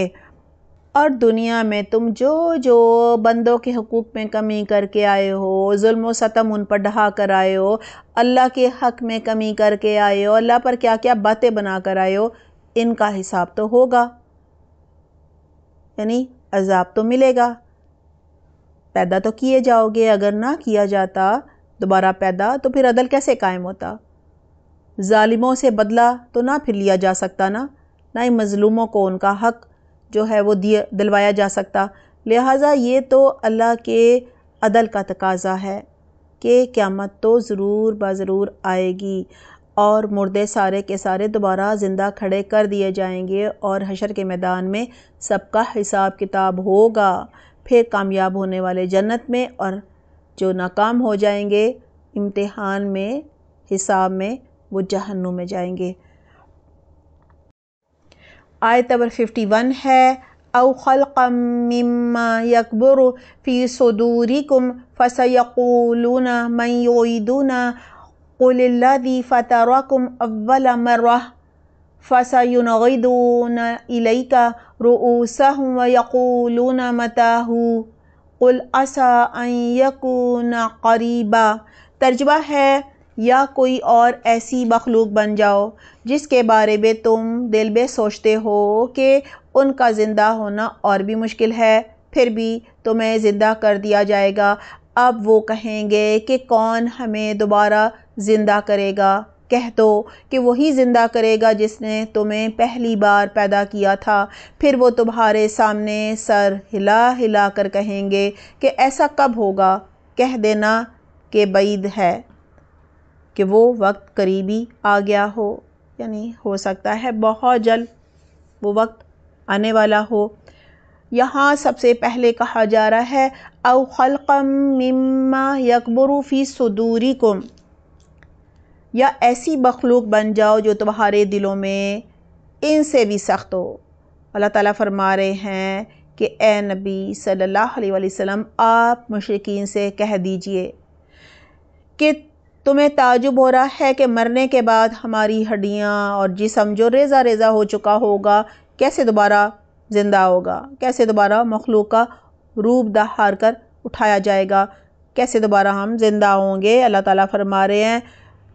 और दुनिया में तुम जो जो बंदों के हकूक़ में कमी करके आए हो जुल्म सतम उन पर ढहा कर आए हो अल्लाह के हक़ में कमी करके आए हो अल्लाह पर क्या क्या बातें बना कर आए हो इनका हिसाब तो होगा यानी अजाब तो मिलेगा पैदा तो किए जाओगे अगर ना किया जाता दोबारा पैदा तो फिर अदल कैसे कायम होता ालिमों से बदला तो ना फिर लिया जा सकता ना ना ही मज़लूमों को उनका हक़ जो है वो दिए दिलवाया जा सकता लिहाजा ये तो अल्लाह के अदल का तकाजा है कि क़्यामत तो ज़रूर बज़रूर आएगी और मुर्दे सारे के सारे दोबारा ज़िंदा खड़े कर दिए जाएंगे और हशर के मैदान में सबका हिसाब किताब होगा फिर कामयाब होने वाले जन्नत में और जो नाकाम हो जाएंगे इम्तहान में हिसाब में वो जहन्नुम में जाएंगे आयत नंबर फिफ्टी वन है अवखलकम्मा यकबर फ़ी सदूरिकुम फ़सयकूलून मन योदून कुल्लदी फ़तरकुम अव्वल मर्रा फ़सयुनगदून इलैका रुऊसहुम वयकूलून मताहू कुल असा अन यकून करीबा तर्जबा है या कोई और ऐसी मखलूक बन जाओ जिसके बारे में तुम दिल में सोचते हो कि उनका ज़िंदा होना और भी मुश्किल है फिर भी तुम्हें ज़िंदा कर दिया जाएगा अब वो कहेंगे कि कौन हमें दोबारा ज़िंदा करेगा कह दो कि वही ज़िंदा करेगा जिसने तुम्हें पहली बार पैदा किया था फिर वो तुम्हारे सामने सर हिला हिला कर कहेंगे कि ऐसा कब होगा कह देना कि बैद है कि वो वक्त करीबी आ गया हो यानी हो सकता है बहुत जल्द वो वक्त आने वाला हो यहाँ सबसे पहले कहा जा रहा है अव खलकम फ़ी सदूरी कुम या ऐसी मखलूक बन जाओ जो तुम्हारे दिलों में इनसे भी सख्त हो अल्लाह ताला फरमा रहे हैं कि ए नबी सल्लल्लाहु अलैहि वसल्लम आप मुशरकिन से कह दीजिए कि तुम्हें ताजुब हो रहा है कि मरने के बाद हमारी हड्डियाँ और जिसम जो रेज़ा रेज़ा हो चुका होगा कैसे दोबारा ज़िंदा होगा कैसे दोबारा मखलूक का रूप दहार कर उठाया जाएगा कैसे दोबारा हम ज़िंदा होंगे अल्लाह ताला फरमा रहे हैं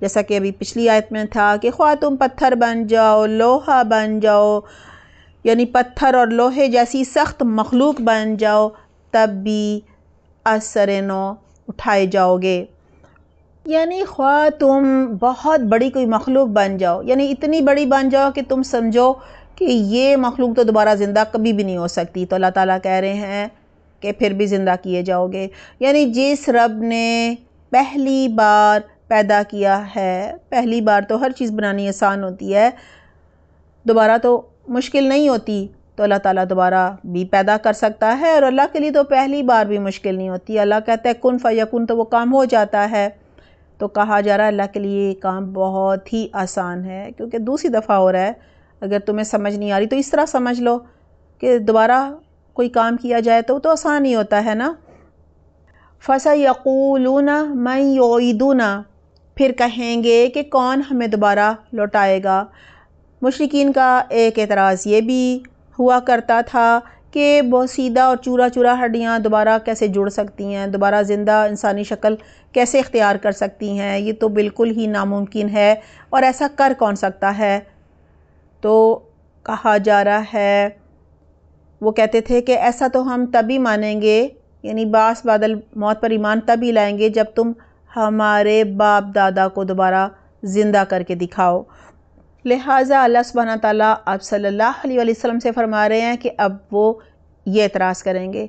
जैसा कि अभी पिछली आयत में था कि ख्वा तुम पत्थर बन जाओ लोहा बन जाओ यानी पत्थर और लोहे जैसी सख्त मखलूक बन जाओ तब भी असर नो उठाए जाओगे यानी ख्वा तुम बहुत बड़ी कोई मखलूक बन जाओ यानी इतनी बड़ी बन जाओ कि तुम समझो कि ये मखलूक तो दोबारा ज़िंदा कभी भी नहीं हो सकती तो अल्लाह ताला कह रहे हैं कि फिर भी ज़िंदा किए जाओगे यानी जिस रब ने पहली बार पैदा किया है पहली बार तो हर चीज़ बनानी आसान होती है दोबारा तो मुश्किल नहीं होती तो अल्लाह ताला दोबारा भी पैदा कर सकता है और अल्लाह के लिए तो पहली बार भी मुश्किल नहीं होती अल्लाह कहता है कन फ़यकुन तो वो काम हो जाता है तो कहा जा रहा है अल्लाह के लिए ये काम बहुत ही आसान है क्योंकि दूसरी दफ़ा हो रहा है अगर तुम्हें समझ नहीं आ रही तो इस तरह समझ लो कि दोबारा कोई काम किया जाए तो तो आसान ही होता है ना फसा यकूलूना मैं योदूना फिर कहेंगे कि कौन हमें दोबारा लौटाएगा मुशरकिन का एक एतराज़ ये भी हुआ करता था के बोसीदा और चूरा चूरा हड्डियाँ दोबारा कैसे जुड़ सकती हैं दोबारा ज़िंदा इंसानी शक्ल कैसे इख्तियार कर सकती हैं ये तो बिल्कुल ही नामुमकिन है और ऐसा कर कौन सकता है तो कहा जा रहा है वो कहते थे कि ऐसा तो हम तभी मानेंगे यानी बास बादल मौत पर ईमान तभी लाएंगे जब तुम हमारे बाप दादा को दोबारा ज़िंदा करके दिखाओ लिहाजा अल्लाह सुबहाना ताली आप सल्लल्लाहु अलैहि वसल्लम से फरमा रहे हैं कि अब वो ये एतराज़ करेंगे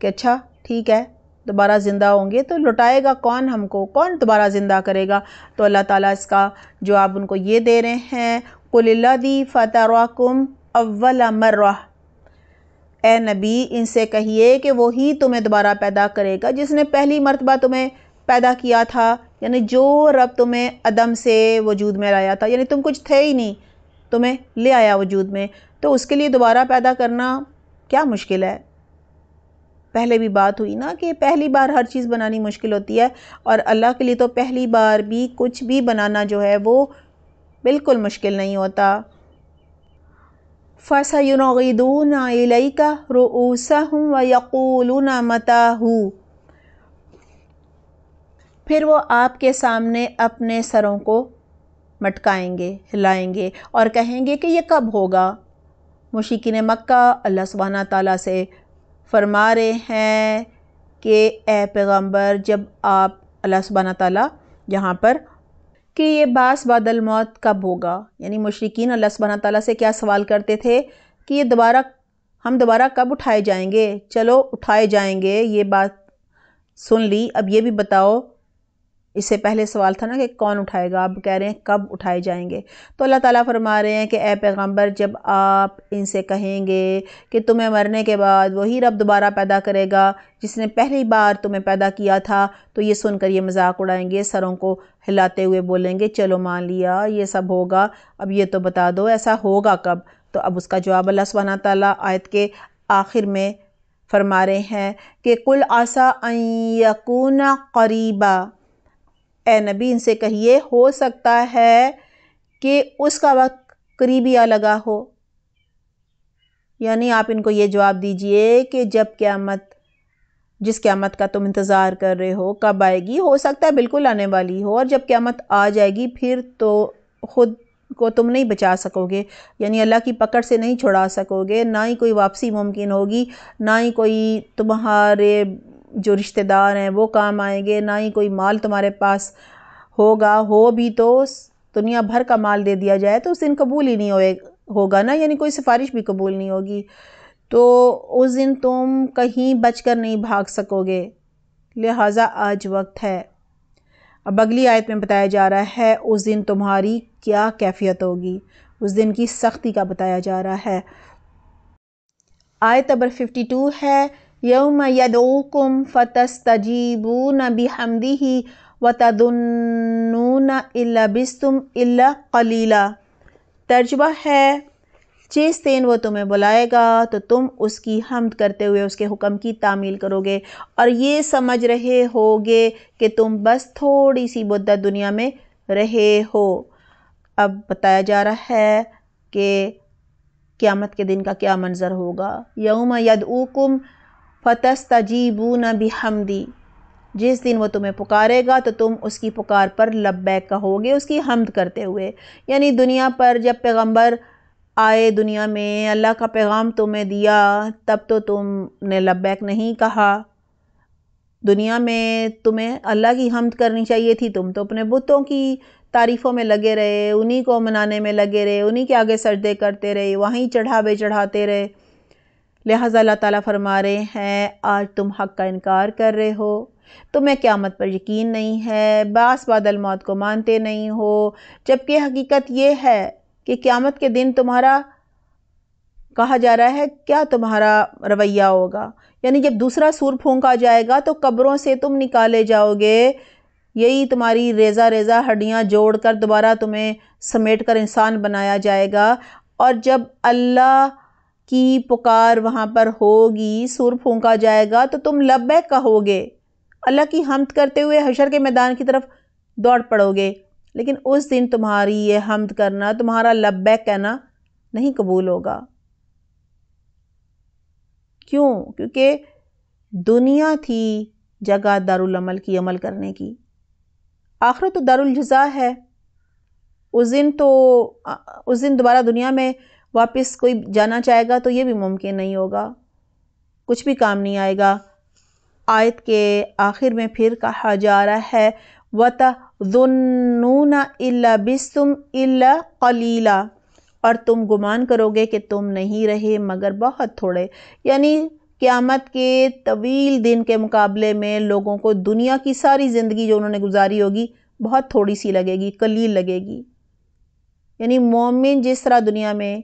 कि अच्छा ठीक है दोबारा ज़िंदा होंगे तो लुटाएगा कौन हमको कौन दोबारा ज़िंदा करेगा तो अल्लाह ताला इसका जो आप उनको ये दे रहे हैं कुल्लदी फ़तरकुम अव्वल मर्रा ए नबी इनसे कहिए कि वही तुम्हें दोबारा पैदा करेगा जिसने पहली मरतबा तुम्हें पैदा किया था यानी जो रब तुम्हें अदम से वजूद में लाया था यानी तुम कुछ थे ही नहीं तुम्हें ले आया वजूद में तो उसके लिए दोबारा पैदा करना क्या मुश्किल है पहले भी बात हुई ना कि पहली बार हर चीज़ बनानी मुश्किल होती है और अल्लाह के लिए तो पहली बार भी कुछ भी बनाना जो है वो बिल्कुल मुश्किल नहीं होता फ़सयुनदून का रूसा हूँ व यकूलून मता हूँ फिर वो आपके सामने अपने सरों को मटकाएंगे हिलाएंगे और कहेंगे कि ये कब होगा मुशिकिन मक्का अल्लाह सुबहाना ताली से फरमा रहे हैं कि ए पैगम्बर जब आप अल्लाह सुबहाना ताली यहाँ पर कि ये बास बादल मौत कब होगा यानी मुशरकिन अल्लाह सुबहाना ताली से क्या सवाल करते थे कि ये दोबारा हम दोबारा कब उठाए जाएंगे चलो उठाए जाएंगे ये बात सुन ली अब ये भी बताओ इससे पहले सवाल था ना कि कौन उठाएगा अब कह रहे हैं कब उठाए जाएंगे तो अल्लाह ताला फरमा रहे हैं कि ए पैगंबर जब आप इनसे कहेंगे कि तुम्हें मरने के बाद वही रब दोबारा पैदा करेगा जिसने पहली बार तुम्हें पैदा किया था तो ये सुनकर ये मजाक उड़ाएंगे सरों को हिलाते हुए बोलेंगे चलो मान लिया ये सब होगा अब ये तो बता दो ऐसा होगा कब तो अब उसका जवाब अल्लाह सुबहाना ताली आयत के आखिर में फरमा रहे हैं कि कुल आसा यकून करीबा ए नबी इनसे कहिए हो सकता है कि उसका वक्त करीब या लगा हो यानी आप इनको ये जवाब दीजिए कि जब क़्यामत जिस क़्यामत का तुम इंतज़ार कर रहे हो कब आएगी हो सकता है बिल्कुल आने वाली हो और जब क़्यामत आ जाएगी फिर तो ख़ुद को तुम नहीं बचा सकोगे यानी अल्लाह की पकड़ से नहीं छुड़ा सकोगे ना ही कोई वापसी मुमकिन होगी ना ही कोई तुम्हारे जो रिश्तेदार हैं वो काम आएंगे ना ही कोई माल तुम्हारे पास होगा हो भी तो दुनिया भर का माल दे दिया जाए तो उस दिन कबूल ही नहीं होए होगा ना यानी कोई सिफारिश भी कबूल नहीं होगी तो उस दिन तुम कहीं बचकर नहीं भाग सकोगे लिहाजा आज वक्त है अब अगली आयत में बताया जा रहा है उस दिन तुम्हारी क्या कैफियत होगी उस दिन की सख्ती का बताया जा रहा है आयत नंबर 52 है यौम यदोकुम फ़तस्तजीबून बिहमदिही व तदन्नून इलाबिस्तुम इल्ला कलीला तर्जबा है जिस दिन वो तुम्हें बुलाएगा तो तुम उसकी हमद करते हुए उसके हुक्म की तामील करोगे और ये समझ रहे होगे कि तुम बस थोड़ी सी मुद्दत दुनिया में रहे हो अब बताया जा रहा है कि क़्यामत के दिन का क्या मंज़र होगा यौम यदऊकुम फ़तस्तजीबून हमदी जिस दिन वो तुम्हें पुकारेगा तो तुम उसकी पुकार पर लब्बैक कहोगे उसकी हमद करते हुए यानी दुनिया पर जब पैगंबर आए दुनिया में अल्लाह का पैगाम तुम्हें दिया तब तो तुमने लब्बैक नहीं कहा दुनिया में तुम्हें अल्लाह की हमद करनी चाहिए थी तुम तो अपने बुतों की तारीफ़ों में लगे रहे उन्हीं को मनाने में लगे रहे उन्हीं के आगे सजदे करते रहे वहीं चढ़ावे चढ़ाते रहे लिहाजा अल्लाह ताला फरमा रहे हैं आज तुम हक का इनकार कर रहे हो तुम्हें क़्यामत पर यकीन नहीं है बास बादल मौत को मानते नहीं हो जबकि हकीकत यह है कि क़्यामत के दिन तुम्हारा कहा जा रहा है क्या तुम्हारा रवैया होगा यानी जब दूसरा सूर फूंका जाएगा तो कब्रों से तुम निकाले जाओगे यही तुम्हारी रेज़ा रेज़ा हड्डियाँ जोड़ कर दोबारा तुम्हें समेट कर इंसान बनाया जाएगा और जब अल्लाह की पुकार वहाँ पर होगी सुर फूंका जाएगा तो तुम लब्बैक कहोगे अल्लाह की हमद करते हुए हशर के मैदान की तरफ दौड़ पड़ोगे लेकिन उस दिन तुम्हारी ये हमद करना तुम्हारा लब्बैक कहना नहीं कबूल होगा क्यों क्योंकि दुनिया थी जगह दारुलमल की अमल करने की आखिर तो दारुलजा है उस दिन तो उस दिन दोबारा दुनिया में वापस कोई जाना चाहेगा तो ये भी मुमकिन नहीं होगा कुछ भी काम नहीं आएगा आयत के आखिर में फिर कहा जा रहा है वत दुनूना इल्ला बिसुम इल्ला कलीला और तुम गुमान करोगे कि तुम नहीं रहे मगर बहुत थोड़े यानी क़्यामत के तवील दिन के मुकाबले में लोगों को दुनिया की सारी ज़िंदगी जो उन्होंने गुजारी होगी बहुत थोड़ी सी लगेगी कलील लगेगी यानी मोमिन जिस तरह दुनिया में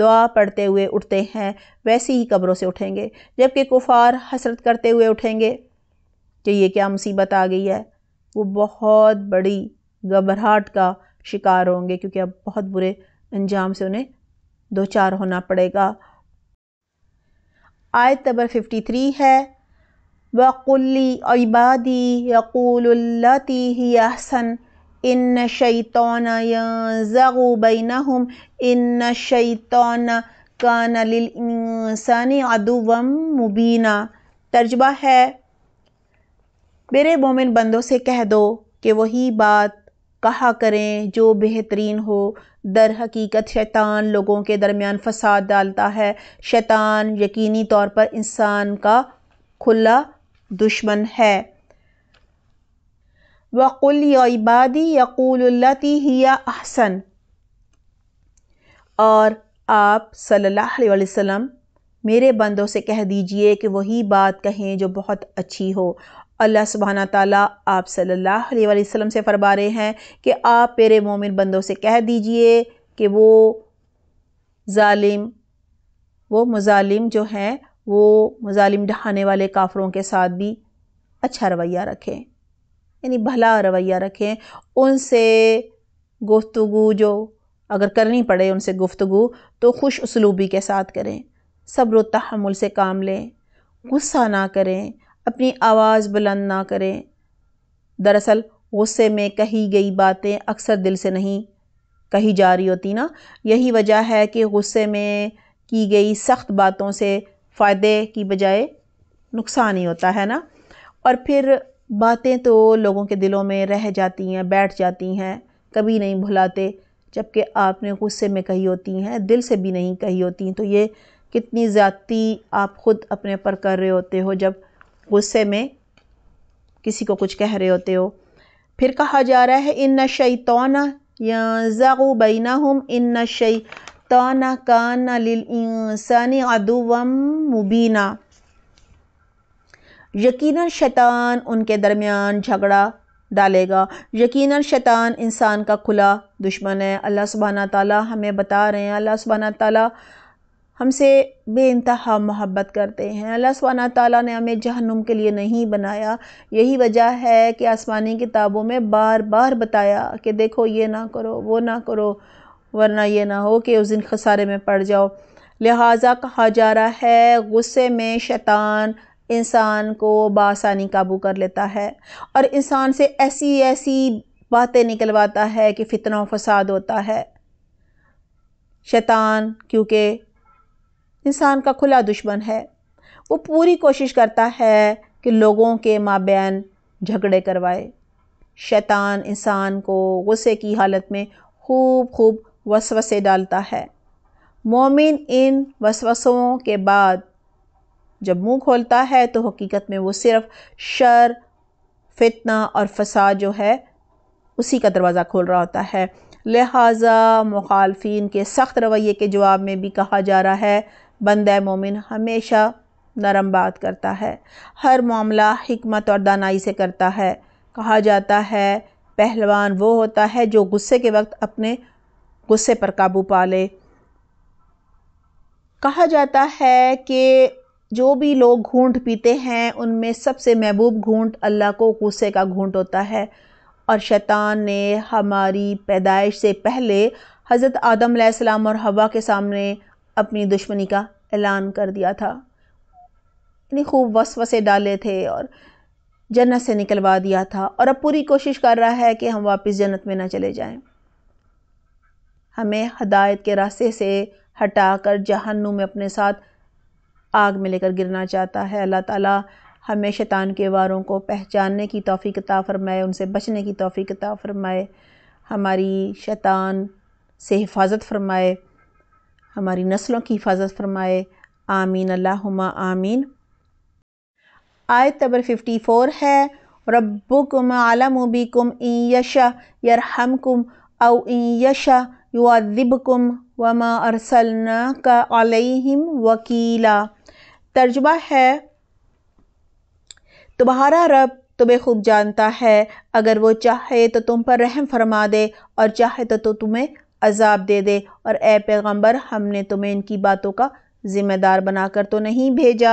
दुआ पढ़ते हुए उठते हैं वैसी ही कब्रों से उठेंगे जबकि कुफार हसरत करते हुए उठेंगे कि ये क्या मुसीबत आ गई है वो बहुत बड़ी घबराहट का शिकार होंगे क्योंकि अब बहुत बुरे अंजाम से उन्हें दो चार होना पड़ेगा आयत नंबर फिफ्टी थ्री है वकुल्ली इबादी यकूलती ही अहसन इन शैतान यज़गु बैनहुम इन शैतान का लिल इंसानी अदुवम मुबीना तर्जबा है मेरे मोमिन बंदों से कह दो कि वही बात कहा करें जो बेहतरीन हो दर हकीकत शैतान लोगों के दरमियान फसाद डालता है शैतान यकीनी तौर पर इंसान का खुला दुश्मन है वक़ुल इबादी यक़ूलती हिया अहसन और आप सल्लल्लाहु अलैहि वसल्लम मेरे बंदों से कह दीजिए कि वही बात कहें जो बहुत अच्छी हो अल्लाह सुबहाना ताला आप सल्लल्लाहु अलैहि वसल्लम से फरमा रहे हैं कि आप मेरे मोमिन बंदों से कह दीजिए कि वो ज़ालिम वो मुजालिम जो हैं वो मुजालिम ढहाने वाले काफ़रों के साथ भी अच्छा रवैया रखें यानी भला रवैया रखें उनसे गुफ्तु जो अगर करनी पड़े उनसे गुफ्तु तो खुश उसलूबी के साथ करें सब्र तहमुल से काम लें गुस्सा ना करें अपनी आवाज़ बुलंद ना करें दरअसल गुस्से में कही गई बातें अक्सर दिल से नहीं कही जा रही होती ना यही वजह है कि गुस्से में की गई सख्त बातों से फ़ायदे की बजाय नुकसान ही होता है ना और फिर बातें तो लोगों के दिलों में रह जाती हैं बैठ जाती हैं कभी नहीं भुलाते जबकि आपने गुस्से में कही होती हैं दिल से भी नहीं कही होती तो ये कितनी ज़्यादती आप ख़ुद अपने पर कर रहे होते हो जब गुस्से में किसी को कुछ कह रहे होते हो फिर कहा जा रहा है इन शैताना या ज़ागु बैना हम इन शैताना काना लिल इंसानी अदुवम मुबीना यकीनन शैतान उनके दरमियान झगड़ा डालेगा यकीनन शैतान इंसान का खुला दुश्मन है अल्लाह सुबहाना ताला हमें बता रहे हैं अल्लाह सुबहाना ताला हमसे बेानतहा मोहब्बत करते हैं अल्लाह सुबहाना ताला ने हमें जहन्नुम के लिए नहीं बनाया यही वजह है कि आसमानी किताबों में बार बार बताया कि देखो ये ना करो वो ना करो वरना ये ना हो कि उस दिन खसारे में पड़ जाओ लिहाजा कहा जा रहा है गुस्से में शैतान इंसान को बासानी काबू कर लेता है और इंसान से ऐसी ऐसी बातें निकलवाता है कि फितना फसाद होता है शैतान क्योंकि इंसान का खुला दुश्मन है वो पूरी कोशिश करता है कि लोगों के माबेन झगड़े करवाए शैतान इंसान को गुस्से की हालत में खूब खूब वसवसे डालता है मोमिन इन वसवसों के बाद जब मुंह खोलता है तो हकीकत में वो सिर्फ शर फितना और फसाद जो है उसी का दरवाज़ा खोल रहा होता है लिहाजा मुखालफी के सख्त रवैये के जवाब में भी कहा जा रहा है बंद मोमिन हमेशा नरम बात करता है हर मामला हमत और दानाई से करता है कहा जाता है पहलवान वो होता है जो गुस्से के वक्त अपने गुस्से पर काबू पा ले कहा जाता है कि जो भी लोग घूंट पीते हैं उनमें सबसे महबूब घूंट अल्लाह को गुस्से का घूंट होता है और शैतान ने हमारी पैदाइश से पहले हज़रत आदम आसमाम और हवा के सामने अपनी दुश्मनी का ऐलान कर दिया था इतनी खूब वसवसे डाले थे और जन्नत से निकलवा दिया था और अब पूरी कोशिश कर रहा है कि हम वापस जन्नत में ना चले जाएं हमें हदायत के रास्ते से हटाकर कर में अपने साथ आग में लेकर गिरना चाहता है अल्लाह ताला हमें शैतान के वारों को पहचानने की तौफीक अता फ़रमाए उनसे बचने की तौफीक अता फ़रमाए हमारी शैतान से हिफाजत फ़रमाए हमारी नस्लों की हिफाजत फ़रमाए आमीन अल्लाहुमा आमीन आयत नंबर फिफ्टी फ़ोर है रब्बुकुम आलम बिकुम यशा यरहमकुम अव यशा युअज़्ज़िबकुम वमा अरसलनाका अलैहिम वकीला तर्जुमा है तुम्हारा रब तुम्हें खूब जानता है अगर वो चाहे तो तुम पर रहम फरमा दे और चाहे तो, तो तुम्हें अजाब दे दे और ए पैगम्बर हमने तुम्हें इनकी बातों का ज़िम्मेदार बनाकर तो नहीं भेजा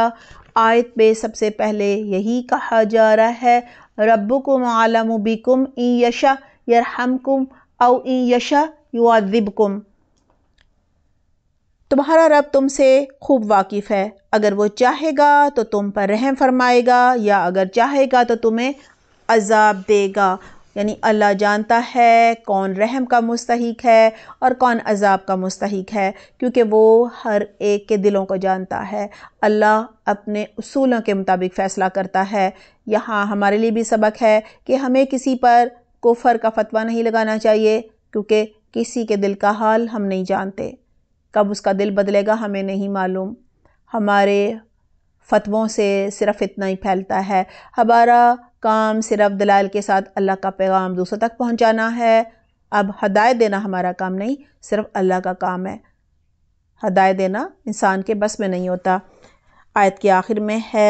आयत में सबसे पहले यही कहा जा रहा है रब्बुकुम आलम बिकुम ई यशा यरहमकुम औ ई यशा कुम तुम्हारा रब तुमसे खूब वाकिफ़ है अगर वो चाहेगा तो तुम पर रहम फरमाएगा या अगर चाहेगा तो तुम्हें अजाब देगा यानी अल्लाह जानता है कौन रहम का मुस्तक है और कौन अजाब का मुस्तक है क्योंकि वो हर एक के दिलों को जानता है अल्लाह अपने असूलों के मुताबिक फ़ैसला करता है यहाँ हमारे लिए भी सबक है कि हमें किसी पर कुफर का फतवा नहीं लगाना चाहिए क्योंकि किसी के दिल का हाल हम नहीं जानते कब उसका दिल बदलेगा हमें नहीं मालूम हमारे फतवों से सिर्फ़ इतना ही फैलता है हमारा काम सिर्फ दलाल के साथ अल्लाह का पैगाम दूसरों तक पहुंचाना है अब हदायत देना हमारा काम नहीं सिर्फ अल्लाह का काम है हदायत देना इंसान के बस में नहीं होता आयत के आखिर में है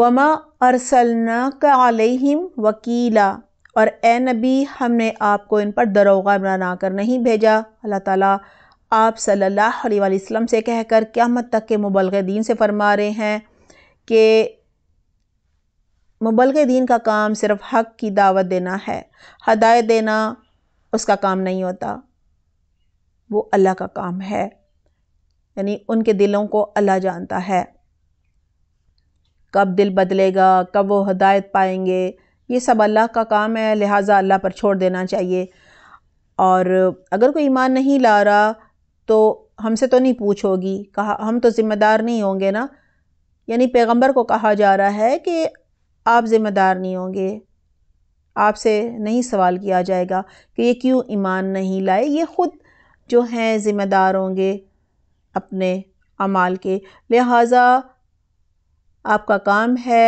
वमा अरसलना का अलहिम वकीला और ए नबी हमने आपको इन पर दरोगा बनाकर नहीं भेजा अल्लाह ताला आप सल्लल्लाहु अलैहि वसल्लम से कहकर क़्यामत तक के मुबलग दीन से फरमा रहे हैं कि मुबलग दीन का काम सिर्फ हक की दावत देना है हदायत देना उसका काम नहीं होता वो अल्लाह का काम है यानी उनके दिलों को अल्लाह जानता है कब दिल बदलेगा कब वो हदायत पाएंगे ये सब अल्लाह का काम है लिहाजा अल्लाह पर छोड़ देना चाहिए और अगर कोई ईमान नहीं ला रहा तो हमसे तो नहीं पूछोगी कहा हम तो ज़िम्मेदार नहीं होंगे ना यानी पैगंबर को कहा जा रहा है कि आप ज़िम्मेदार नहीं होंगे आपसे नहीं सवाल किया जाएगा कि ये क्यों ईमान नहीं लाए ये ख़ुद जो हैं ज़िम्मेदार होंगे अपने अमाल के लिहाजा आपका काम है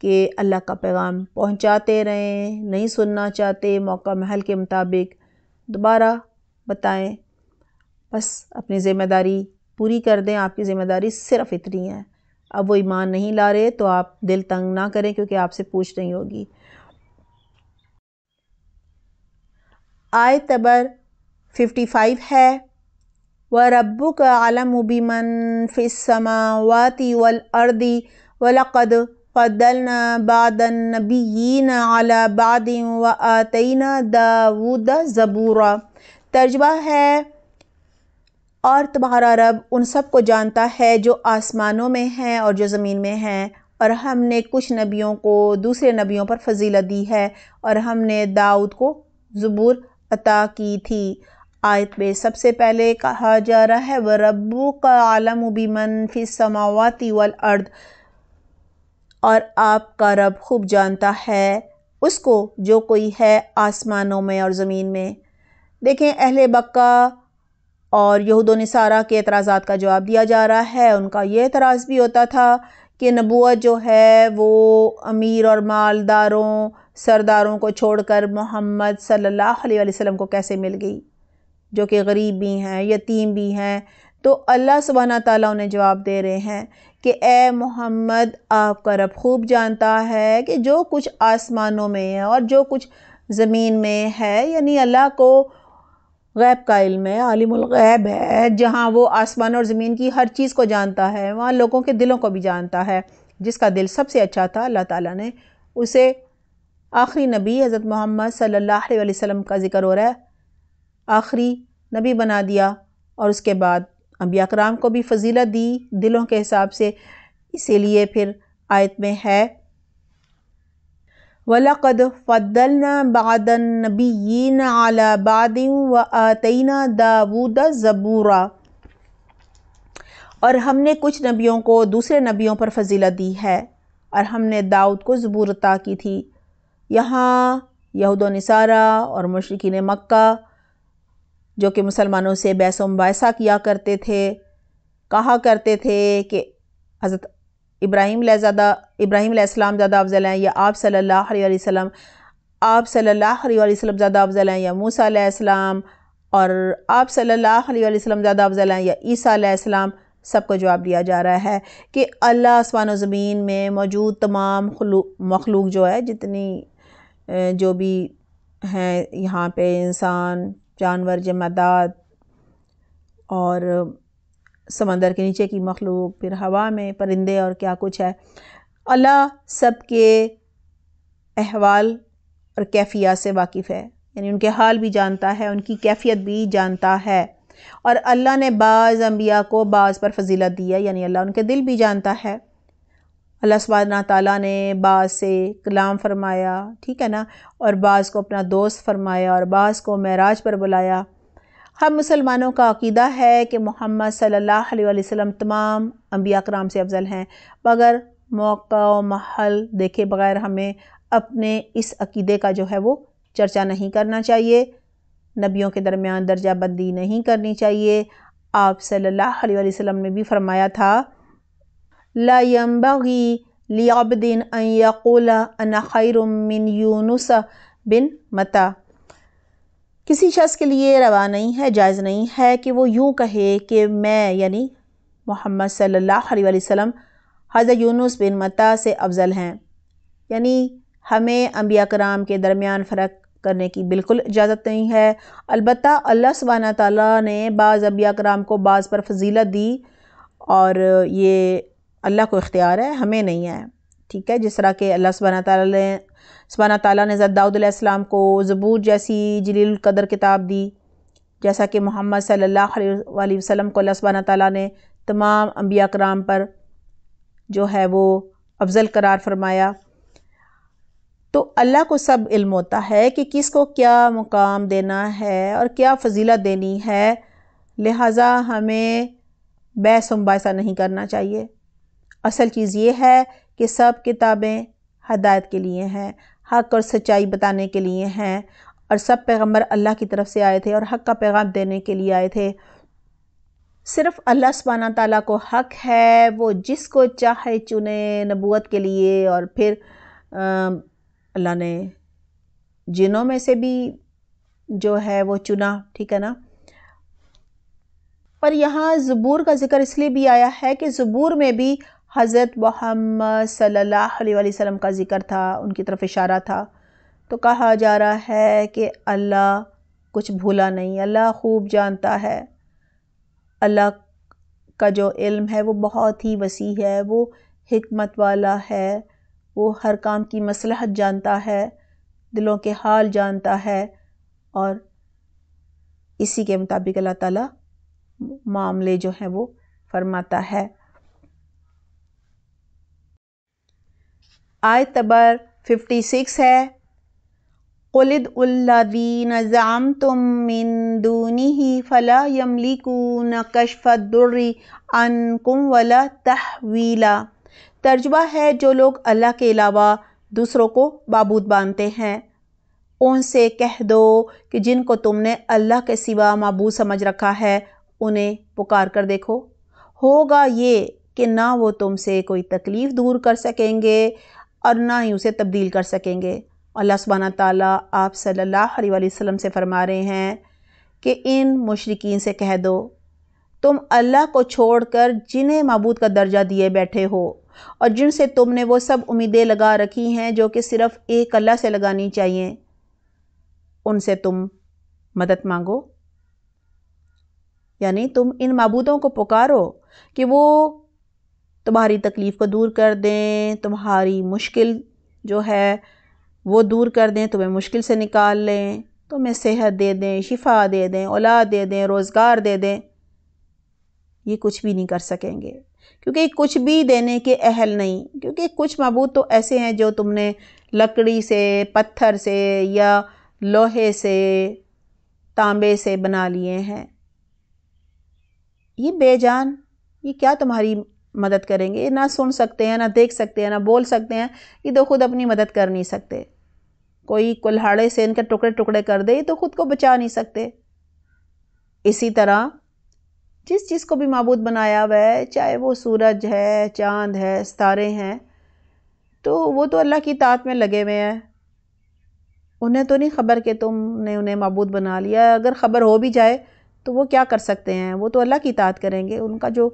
कि अल्लाह का पैगाम पहुंचाते रहें नहीं सुनना चाहते मौका महल के मुताबिक दोबारा बताएं बस अपनी ज़िम्मेदारी पूरी कर दें आपकी ज़िम्मेदारी सिर्फ़ इतनी है अब वो ईमान नहीं ला रहे तो आप दिल तंग ना करें क्योंकि आपसे पूछ नहीं होगी आय तबर 55 है व रब्बु का आलम बिमन फ़िसमा वाती वल अर्दी वलकद फ़दलना बादनबीन अला बाद व आतना दाऊद ज़बूरा तर्जबा है और तुम्हारा रब उन सब को जानता है जो आसमानों में हैं और जो ज़मीन में हैं और हमने कुछ नबियों को दूसरे नबियों पर फजीलत दी है और हमने दाऊद को ज़बूर अता की थी आयत में सबसे पहले कहा जा रहा है व रबू का आलम उबी बिमन फ़िसमावती वल अर्द और आपका रब खूब जानता है उसको जो कोई है आसमानों में और ज़मीन में देखें अहल बक्का और यहूद नसारा के एतराज़ा का जवाब दिया जा रहा है उनका ये एतराज़ भी होता था कि नबूत जो है वो अमीर और मालदारों सरदारों को छोड़कर मोहम्मद सल्लल्लाहु अलैहि वसल्लम को कैसे मिल गई जो कि गरीब भी हैं यतीम भी हैं तो अल्लाह सुबहाना ताली उन्हें जवाब दे रहे हैं कि ए मोहम्मद आपका रब खूब जानता है कि जो कुछ आसमानों में है और जो कुछ ज़मीन में है यानी अल्लाह को गैब का इल्म है ग़ैब है जहाँ वो आसमान और ज़मीन की हर चीज़ को जानता है वहाँ लोगों के दिलों को भी जानता है जिसका दिल सबसे अच्छा था अल्लाह ताला ने उसे आखिरी नबी हज़रत मोहम्मद सल्लल्लाहु अलैहि वसल्लम का ज़िक्र हो रहा है आखिरी नबी बना दिया और उसके बाद अम्बिया कराम को भी फजीला दी दिलों के हिसाब से इसीलिए फिर आयत में है वलकद फ़दल बादन नबीन आला बादिन व आतना दाऊद ज़बूरा और हमने कुछ नबियों को दूसरे नबियों पर फजीलत दी है और हमने दाऊद को ज़बूरता की थी यहाँ यहूद नसारा और मशरकिन मक्का जो कि मुसलमानों से बहस मुबासा किया करते थे कहा करते थे कि हज़रत इब्राहीम लादा इब्राहिम इस्लाम ज़्यादा अफजल हैं या आप सल्लल्लाहु अलैहि वसल्लम आप सल्लल्लाहु अलैहि वसल्लम ज़्यादा अफजल हैं या मूसा इस्लाम और आप सल्लल्लाहु अलैहि वसल्लम ज़्यादा अफजल हैं या ईसा इस्लाम सबको जवाब दिया जा रहा है कि अल्लाह आसमान ज़मीन में मौजूद तमाम मखलूक जो है जितनी जो भी हैं यहाँ पे इंसान जानवर जमादात और समंदर के नीचे की मखलूक फिर हवा में परिंदे और क्या कुछ है अल्लाह सब के अहवाल और कैफिया से वाकिफ़ है यानी उनके हाल भी जानता है उनकी कैफियत भी जानता है और अल्लाह ने बाज़ अम्बिया को बाज़ पर फजीलत दिया यानी अल्लाह उनके दिल भी जानता है अल्लाह सुबहाना ताली ने बाज़ से कलाम फरमाया ठीक है ना और बाज़ को अपना दोस्त फरमाया और बाज़ को महराज पर बुलाया हम मुसलमानों का अकीदा है कि मोहम्मद सल्लल्लाहु अलैहि वसल्लम तमाम अम्बिया कराम से अफजल हैं मगर मौका महल देखे बगैर हमें अपने इस अकीदे का जो है वो चर्चा नहीं करना चाहिए नबियों के दरमियान दर्जा बंदी नहीं करनी चाहिए आप सल्लल्लाहु अलैहि वसल्लम ने भी फरमाया था لا ينبغي لعبد أن يقول अना खैर मिन यूनुस बिन मता किसी शख्स के लिए रवा नहीं है जायज़ नहीं है कि वो यूँ कहे कि मैं यानी मोहम्मद सल्लल्लाहु अलैहि वसल्लम हज़रत यूनुस बिन मता से अफज़ल हैं यानी हमें अम्बिया कराम के दरमियान फ़र्क करने की बिल्कुल इजाज़त नहीं है अलबत् अल्लाह सुबहाना ताली ने बाज़ अम्बिया कराम को बाज़ पर फजीलत दी और ये अल्लाह को इख्तियार है हमें नहीं है ठीक है जिस तरह के अल्लाह सुबहाना ताला ने सुबहाना ताला ने हज़रत दाऊदम को ज़बूर जैसी जलील कदर किताब दी जैसा कि मोहम्मद सल्लल्लाहु अलैहि वसल्लम को अल्लाह सुबहाना ने तमाम अम्बिया कराम पर जो है वो अफजल करार फरमाया तो अल्लाह को सब इल्म होता है कि किस को क्या मुकाम देना है और क्या फजीलत देनी है लिहाजा हमें बहस बायसा नहीं करना चाहिए असल चीज़ ये है कि सब किताबें हदायत के लिए हैं हक़ और सच्चाई बताने के लिए हैं और सब पैगंबर अल्लाह की तरफ से आए थे और हक़ का पैगाम देने के लिए आए थे सिर्फ़ अल्लाह सुबाना ताला को हक़ है वो जिसको चाहे चुने नबूत के लिए और फिर अल्लाह ने जिनों में से भी जो है वो चुना ठीक है ना पर यहाँ ज़बूर का ज़िक्र इसलिए भी आया है कि ज़बूर में भी हज़रत मोहम्मद सल्लल्लाहु अलैहि वसल्लम का ज़िक्र था उनकी तरफ इशारा था तो कहा जा रहा है कि अल्लाह कुछ भूला नहीं अल्लाह खूब जानता है अल्लाह का जो इल्म है वो बहुत ही वसी है वो हमत वाला है वो हर काम की मसलहत जानता है दिलों के हाल जानता है और इसी के मुताबिक अल्लाह ताला मामले जो हैं वो फरमाता है आयत नंबर 56 है कुलदीन ज़ाम तुम तहवीला तर्जबा है जो लोग अल्लाह के अलावा दूसरों को बाबूद बांधते हैं उनसे कह दो कि जिनको तुमने अल्लाह के सिवा मबूद समझ रखा है उन्हें पुकार कर देखो होगा ये कि ना वो तुमसे कोई तकलीफ़ दूर कर सकेंगे और ना ही उसे तब्दील कर सकेंगे अल्लाह सुबहाना ताली आप सल्लल्लाहु अलैहि वसल्लम से फरमा रहे हैं कि इन मशरकिन से कह दो तुम अल्लाह को छोड़कर जिन्हें मबूद का दर्जा दिए बैठे हो और जिनसे तुमने वो सब उम्मीदें लगा रखी हैं जो कि सिर्फ़ एक अल्लाह से लगानी चाहिए उनसे तुम मदद मांगो यानी तुम इन मबूदों को पुकारो कि वो तुम्हारी तकलीफ़ को दूर कर दें तुम्हारी मुश्किल जो है वो दूर कर दें तुम्हें मुश्किल से निकाल लें तुम्हें सेहत दे दें शिफा दे दें औलाद दे दें रोज़गार दे दें ये कुछ भी नहीं कर सकेंगे क्योंकि कुछ भी देने के अहल नहीं क्योंकि कुछ मबूद तो ऐसे हैं जो तुमने लकड़ी से पत्थर से या लोहे से तांबे से बना लिए हैं ये बेजान ये क्या तुम्हारी मदद करेंगे ना सुन सकते हैं ना देख सकते हैं ना बोल सकते हैं ये तो खुद अपनी मदद कर नहीं सकते कोई कुल्हाड़े से इनके टुकड़े टुकड़े कर दे तो खुद को बचा नहीं सकते इसी तरह जिस चीज़ को भी मबूद बनाया हुआ है चाहे वो सूरज है चांद है सितारे हैं तो वो तो अल्लाह की तात में लगे हुए हैं उन्हें तो नहीं खबर कि तुमने उन्हें मबूद बना लिया अगर ख़बर हो भी जाए तो वो क्या कर सकते हैं वो तो अल्लाह की तात करेंगे उनका जो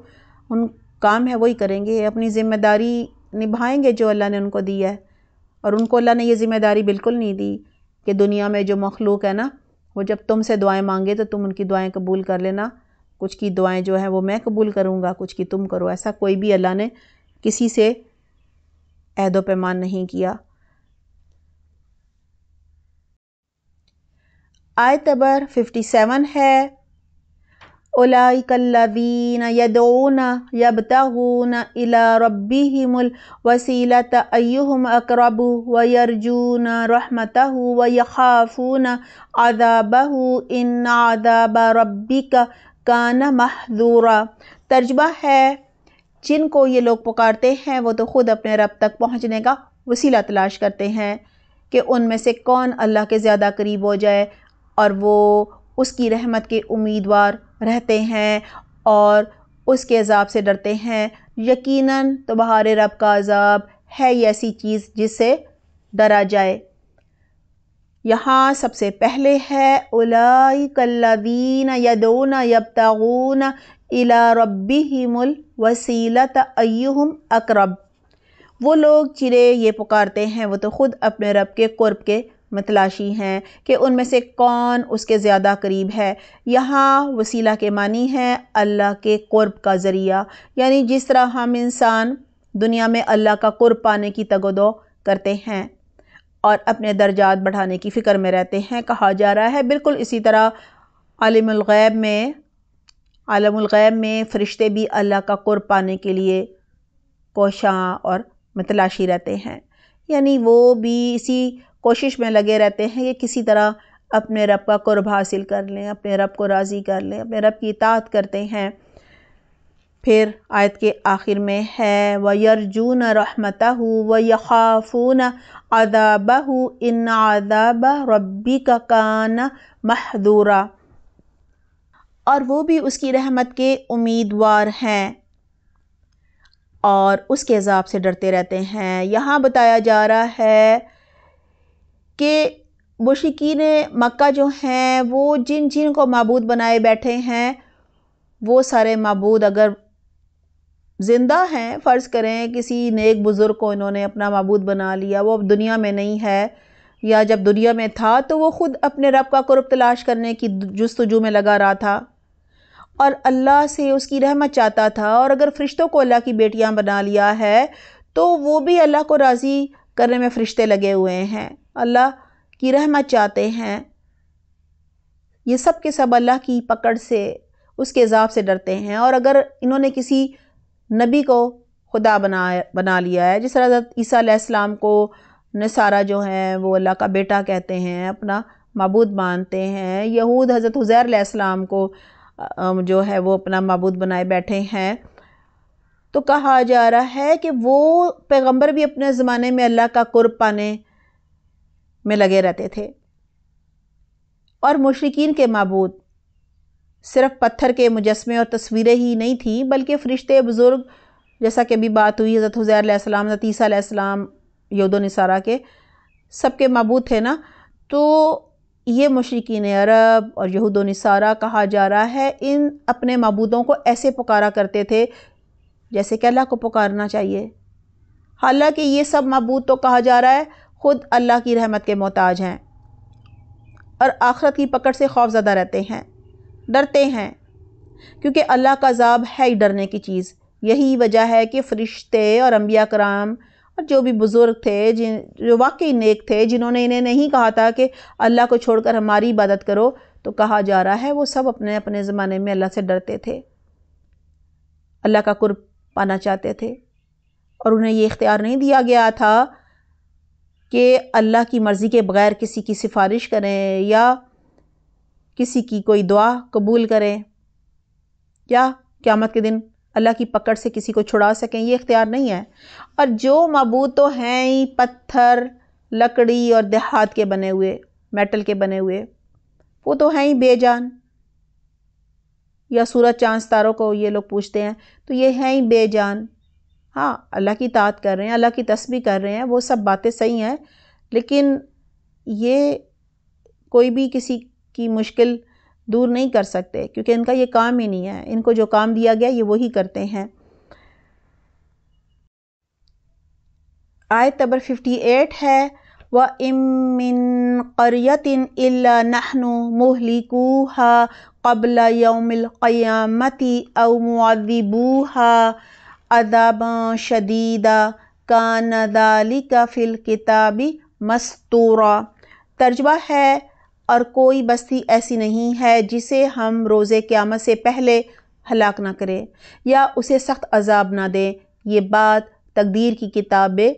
उन काम है वही करेंगे अपनी ज़िम्मेदारी निभाएंगे जो अल्लाह ने उनको दिया है और उनको अल्लाह ने ये ज़िम्मेदारी बिल्कुल नहीं दी कि दुनिया में जो मखलूक है ना वो जब तुम से दुआएँ मांगे तो तुम उनकी दुआएँ कबूल कर लेना कुछ की दुआएँ जो हैं वो मैं कबूल करूँगा कुछ की तुम करो ऐसा कोई भी अल्लाह ने किसी से अहदो पैमान नहीं किया आयतबर फिफ्टी सेवन है उलाइकल्लवीन यदोन यबतगून इला रब्बिहिमुल वसीलत अयुहम अकरबु वयरजून रहमतहु वयखाफून आदाबहु इन आदाब रब्बिक कान महजूरा तर्जबा है जिनको ये लोग पुकारते हैं वो तो ख़ुद अपने रब तक पहुँचने का वसीला तलाश करते हैं कि उनमें से कौन अल्लाह के ज़्यादा करीब हो जाए और वो उसकी रहमत के उम्मीदवार रहते हैं और उसके अज़ाब से डरते हैं यकीनन तुम्हारे रब का अज़ाब है ही ऐसी चीज़ जिससे डरा जाए यहाँ सबसे पहले है उलाई उलाईकल्लवीन यदोन यबतागून इला रब्बिहिमुल वसीलत अयुहम अकरब वो लोग चिरे ये पुकारते हैं वो तो ख़ुद अपने रब के कुर्ब के मतलाशी हैं कि उनमें से कौन उसके ज़्यादा करीब है यहाँ वसीला के मानी है अल्लाह के क़ुर्ब का ज़रिया यानी जिस तरह हम इंसान दुनिया में अल्लाह का क़ुर्ब पाने की तगदो करते हैं और अपने दर्जात बढ़ाने की फ़िक्र में रहते हैं कहा जा रहा है बिल्कुल इसी तरह आलमगैब में आलमगैब में फ़रिश्ते भी अल्लाह का क़ुर्ब पाने के लिए कोशाँ और मतलाशी रहते हैं यानी वो भी इसी कोशिश में लगे रहते हैं कि किसी तरह अपने रब का कुर्ब हासिल कर लें अपने रब को राज़ी कर लें अपने रब की इतात करते हैं फिर आयत के आखिर में है व यरजून रहमत व यखाफून अदाब इन अदाब रबी का कान महदूरा और वो भी उसकी रहमत के उम्मीदवार हैं और उसके अजाब से डरते रहते हैं यहाँ बताया जा रहा है कि मुशरकीन मक्का जो हैं वो जिन जिन को मबूद बनाए बैठे हैं वो सारे मबूद अगर ज़िंदा हैं फ़र्ज़ करें किसी नेक बुज़ुर्ग को इन्होंने अपना मबूद बना लिया वो अब दुनिया में नहीं है या जब दुनिया में था तो वो ख़ुद अपने रब का कुरब तलाश करने की जस्तजू में लगा रहा था और अल्लाह से उसकी रहमत चाहता था और अगर फ़रिश्तों को अल्लाह की बेटियाँ बना लिया है तो वो भी अल्लाह को राज़ी करने में फ़रिश्ते लगे हुए हैं अल्लाह की रहमत चाहते हैं ये सब के सब अल्लाह की पकड़ से उसके हिसाब से डरते हैं और अगर इन्होंने किसी नबी को खुदा बना बना लिया है जिस तरह ईसीम को नसारा जो है वो अल्लाह का बेटा कहते हैं अपना मबूद मानते हैं यहूद हज़रत हुज़ैर को जो है वो अपना मबूद बनाए बैठे हैं तो कहा जा रहा है कि वो पैगंबर भी अपने ज़माने में अल्लाह का कुर्ब पाने में लगे रहते थे और मुशरकिन के मबूद सिर्फ पत्थर के मुजस्मे और तस्वीरें ही नहीं थी बल्कि फ़रिश्ते बुज़ुर्ग जैसा कि अभी बात हुई हज़रत हुज़ैरम हज़रत यदोनसारा के सब के मबूद थे ना तो ये मशरकिन अरब और यहूदोनसारा कहा जा रहा है इन अपने मबूदों को ऐसे पुकारा करते थे जैसे कि अल्लाह को पुकारना चाहिए हालांकि ये सब मबूद तो कहा जा रहा है ख़ुद अल्लाह की रहमत के मोहताज हैं और आखरत की पकड़ से खौफजदा रहते हैं डरते हैं क्योंकि अल्लाह का जब है ही डरने की चीज़ यही वजह है कि फ़रिश्ते और अम्बिया कराम और जो भी बुज़ुर्ग थे जिन जो वाकई नेक थे जिन्होंने इन्हें नहीं कहा था कि अल्लाह को छोड़कर हमारी इबादत करो तो कहा जा रहा है वो सब अपने अपने ज़माने में अल्लाह से डरते थे अल्लाह का कुर्ब पाना चाहते थे और उन्हें ये इख्तियार नहीं दिया गया था कि अल्लाह की मर्ज़ी के बग़ैर किसी की सिफारिश करें या किसी की कोई दुआ कबूल करें या क़्यामत के दिन अल्लाह की पकड़ से किसी को छुड़ा सकें ये इख्तियार नहीं है और जो मबूत तो हैं ही पत्थर लकड़ी और देहात के बने हुए मेटल के बने हुए वो तो हैं ही बेजान या सूरज चांद तारों को ये लोग पूछते हैं तो ये हैं ही बेजान हाँ अल्लाह की तात कर रहे हैं अल्लाह की तस्वीर कर रहे हैं वो सब बातें सही हैं लेकिन ये कोई भी किसी की मुश्किल दूर नहीं कर सकते क्योंकि इनका ये काम ही नहीं है इनको जो काम दिया गया ये वही करते हैं आयत नंबर 58 है व इमिन इन नहनु मुहलिकूहा कबल यौमक़यामती अवमदबूहा अदाबा शदीदा कान दालिका फ़िल किताबी मस्तूरा तर्जबा है और कोई बस्ती ऐसी नहीं है जिसे हम रोज़ क़्यामत से पहले हलाक ना करें या उसे सख्त अजाब ना दें ये बात तकदीर की किताबें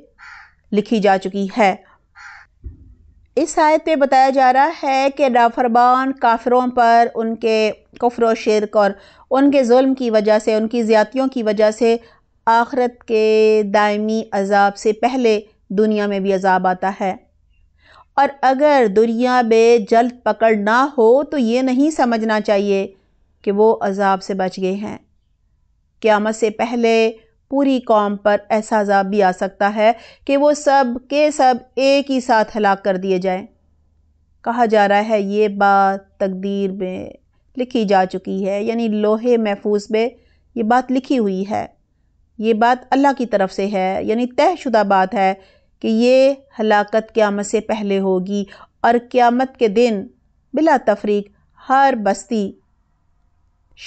लिखी जा चुकी है इस आयत में बताया जा रहा है कि नाफरमान काफ़रों पर उनके कुफर शिरक और उनके जुल्म की वजह से उनकी ज़्यादतियों की वजह से आखरत के दायमी अजाब से पहले दुनिया में भी अजाब आता है और अगर दुनिया में जल्द पकड़ ना हो तो ये नहीं समझना चाहिए कि वो अजाब से बच गए हैं क़्यामत से पहले पूरी कौम पर ऐसा भी आ सकता है कि वो सब के सब एक ही साथ हलाक कर दिए जाएं कहा जा रहा है ये बात तकदीर में लिखी जा चुकी है यानी लोहे महफूज में ये बात लिखी हुई है ये बात अल्लाह की तरफ से है यानी तयशुदा बात है कि ये हलाकत क़्यामत से पहले होगी और क़्यामत के दिन बिला तफरीक हर बस्ती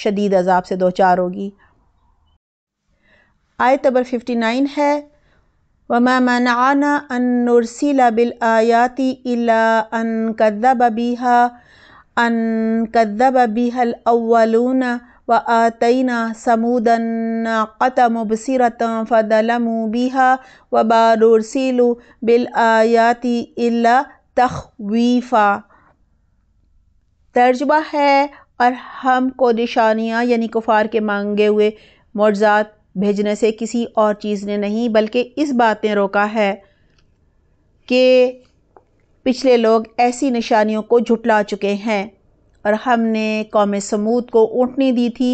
शदीद अजाब से दो चार होगी आयत नंबर नाइन है वमा मनाना अन बिल आयाति इला अन कद्दब बीहा अन कद्दब बीहल अव्वलून व आतना समूदन कतम मुबसरत फ़लमू बिहा व बिल आयाति इला तखवीफ़ा तर्जबा है और हमको निशानियाँ यानी कुफ़ार के मांगे हुए मुआजात भेजने से किसी और चीज़ ने नहीं बल्कि इस बात ने रोका है कि पिछले लोग ऐसी निशानियों को झुटला चुके हैं और हमने कौम समूद को ऊँटनी दी थी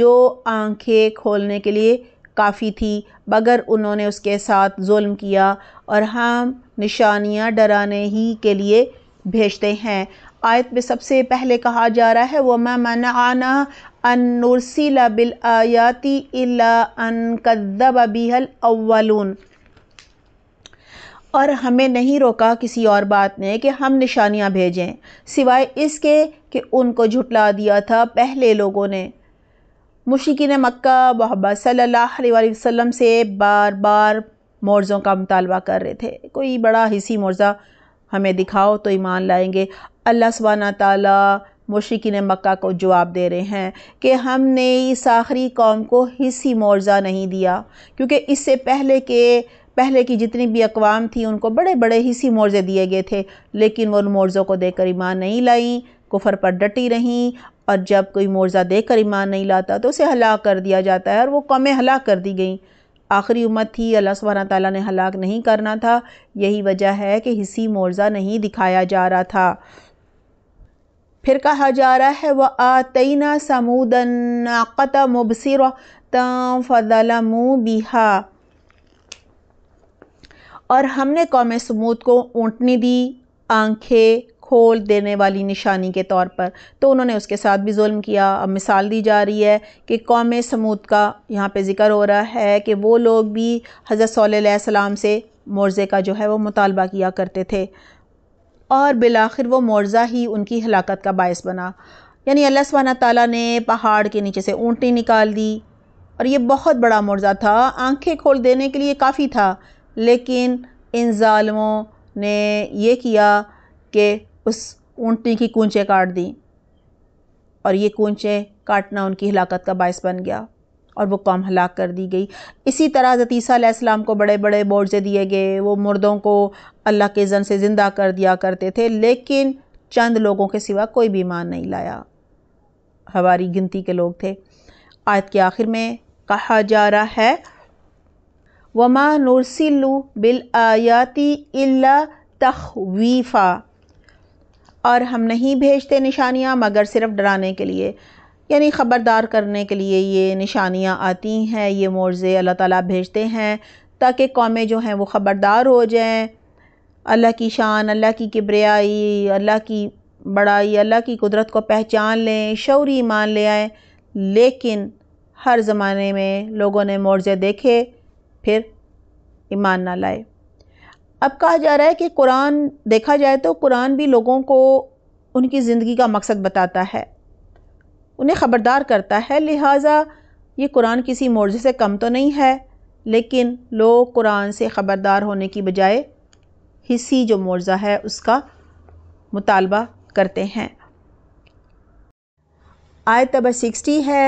जो आंखें खोलने के लिए काफ़ी थी मगर उन्होंने उसके साथ जुल्म किया और हम निशानियाँ डराने ही के लिए भेजते हैं आयत में सबसे पहले कहा जा रहा है वह मना आना अनुरसिल बिल आयाति इला अन कद्दब बिहल अव्वलून और हमें नहीं रोका किसी और बात ने कि हम निशानियां भेजें सिवाय इसके कि उनको झुटला दिया था पहले लोगों ने ने मक्का मोहम्मद सल्लल्लाहु अलैहि वसल्लम से बार बार मोर्ज़ों का मुतालबा कर रहे थे कोई बड़ा हिसी मोर्ज़ा हमें दिखाओ तो ईमान लाएंगे अल्लाह सबाना ताली मुश्किन मक्का को जवाब दे रहे हैं कि हमने इस आखिरी कौम को हिस्सी मुआवजा नहीं दिया क्योंकि इससे पहले के पहले की जितनी भी अकवाम थी उनको बड़े बड़े हिस्सी मुआवजे दिए गए थे लेकिन वो उन मुआवज़ों को देकर ईमान नहीं लाईं कुफर पर डटी रहीं और जब कोई मुआवजा देकर ईमान नहीं लाता तो उसे हलाक कर दिया जाता है और वो कौमें हलाक कर दी गई आखिरी उम्मत थी अल्लाह सुबहाना ताली ने हलाक नहीं करना था यही वजह है कि हिस्सी मुआवजा नहीं दिखाया जा रहा था फिर कहा जा रहा है वह आतना समूदनाक़त मुबसर तफ़लमू बिहा और हमने कौम समूद को ऊँटनी दी आंखें खोल देने वाली निशानी के तौर पर तो उन्होंने उसके साथ भी जुल्म किया अब मिसाल दी जा रही है कि कौम समूद का यहाँ पे ज़िक्र हो रहा है कि वो लोग भी हज़रत सल्लल्लाहु अलैहि वसल्लम से मोर्जे का जो है वो मुतालबा किया करते थे और बिलाखिर वो मुआवज़ा ही उनकी हलाकत का बायस बना यानी अल्लाह सुबहाना ताली ने पहाड़ के नीचे से ऊँटी निकाल दी और ये बहुत बड़ा मुआवज़ा था आंखें खोल देने के लिए काफ़ी था लेकिन इन ालमों ने ये किया कि उस ऊँटनी की कूँचें काट दी और ये कूँचें काटना उनकी हलाकत का बायस बन गया और वो कौम हलाक कर दी गई इसी तरह हज़रत को बड़े बड़े मुआवजे दिए गए वो मुर्दों को अल्लाह के जन से ज़िंदा कर दिया करते थे लेकिन चंद लोगों के सिवा कोई भी ईमान नहीं लाया हमारी गिनती के लोग थे आयत के आखिर में कहा जा रहा है वमा नुरसिलु बिल आयाती तखवीफ़ा और हम नहीं भेजते निशानियाँ मगर सिर्फ डराने के लिए यानी ख़बरदार करने के लिए ये निशानियाँ आती हैं ये मोर्ज़े अल्लाह ताला भेजते हैं ताकि कौमें जो हैं वो ख़बरदार हो जाएं अल्लाह की शान अल्लाह की किब्रियाई अल्लाह की बड़ाई अल्लाह की कुदरत को पहचान लें शौरी मान ले आए लेकिन हर ज़माने में लोगों ने मोर्जे देखे फिर ईमान ना लाए अब कहा जा रहा है कि कुरान देखा जाए तो कुरान भी लोगों को उनकी ज़िंदगी का मकसद बताता है उन्हें ख़बरदार करता है लिहाजा ये कुरान किसी मोर्जे से कम तो नहीं है लेकिन लोग कुरान से ख़बरदार होने की बजाय हिस्सी जो मोर्ज़ा है उसका मुतालबा करते हैं आयत नंबर सिक्सटी है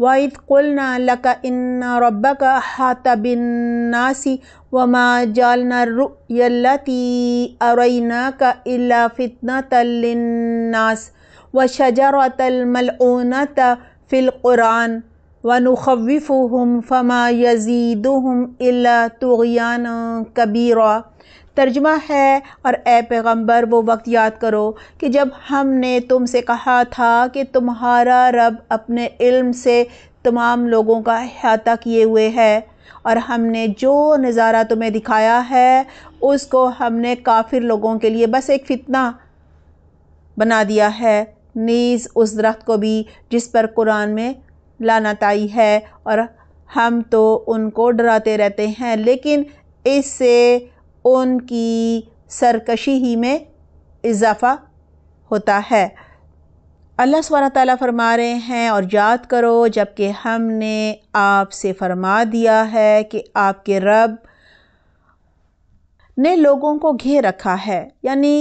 वाइद कुलना लका इन्ना रब्बा का हाता बिन नासी वमा जालना रुयती अरना का इला फितना तल्लनास व शजरतमलूनत फ़िलकुरान हम फ़मा इला तुगयान कबीरा तर्जमा है और ए पैग़म्बर वो वक्त याद करो कि जब हमने तुमसे कहा था कि तुम्हारा रब अपने इल्म से तमाम लोगों का अहाता किए हुए है और हमने जो नज़ारा तुम्हें दिखाया है उसको हमने काफिर लोगों के लिए बस एक फितना बना दिया है नीज़ उस दरख्त को भी जिस पर कुरान में लानत आई है और हम तो उनको डराते रहते हैं लेकिन इससे उनकी सरकशी ही में इजाफ़ा होता है अल्लाह स्वान ताली फरमा रहे हैं और याद करो जबकि हमने आपसे फरमा दिया है कि आपके रब ने लोगों को घेर रखा है यानी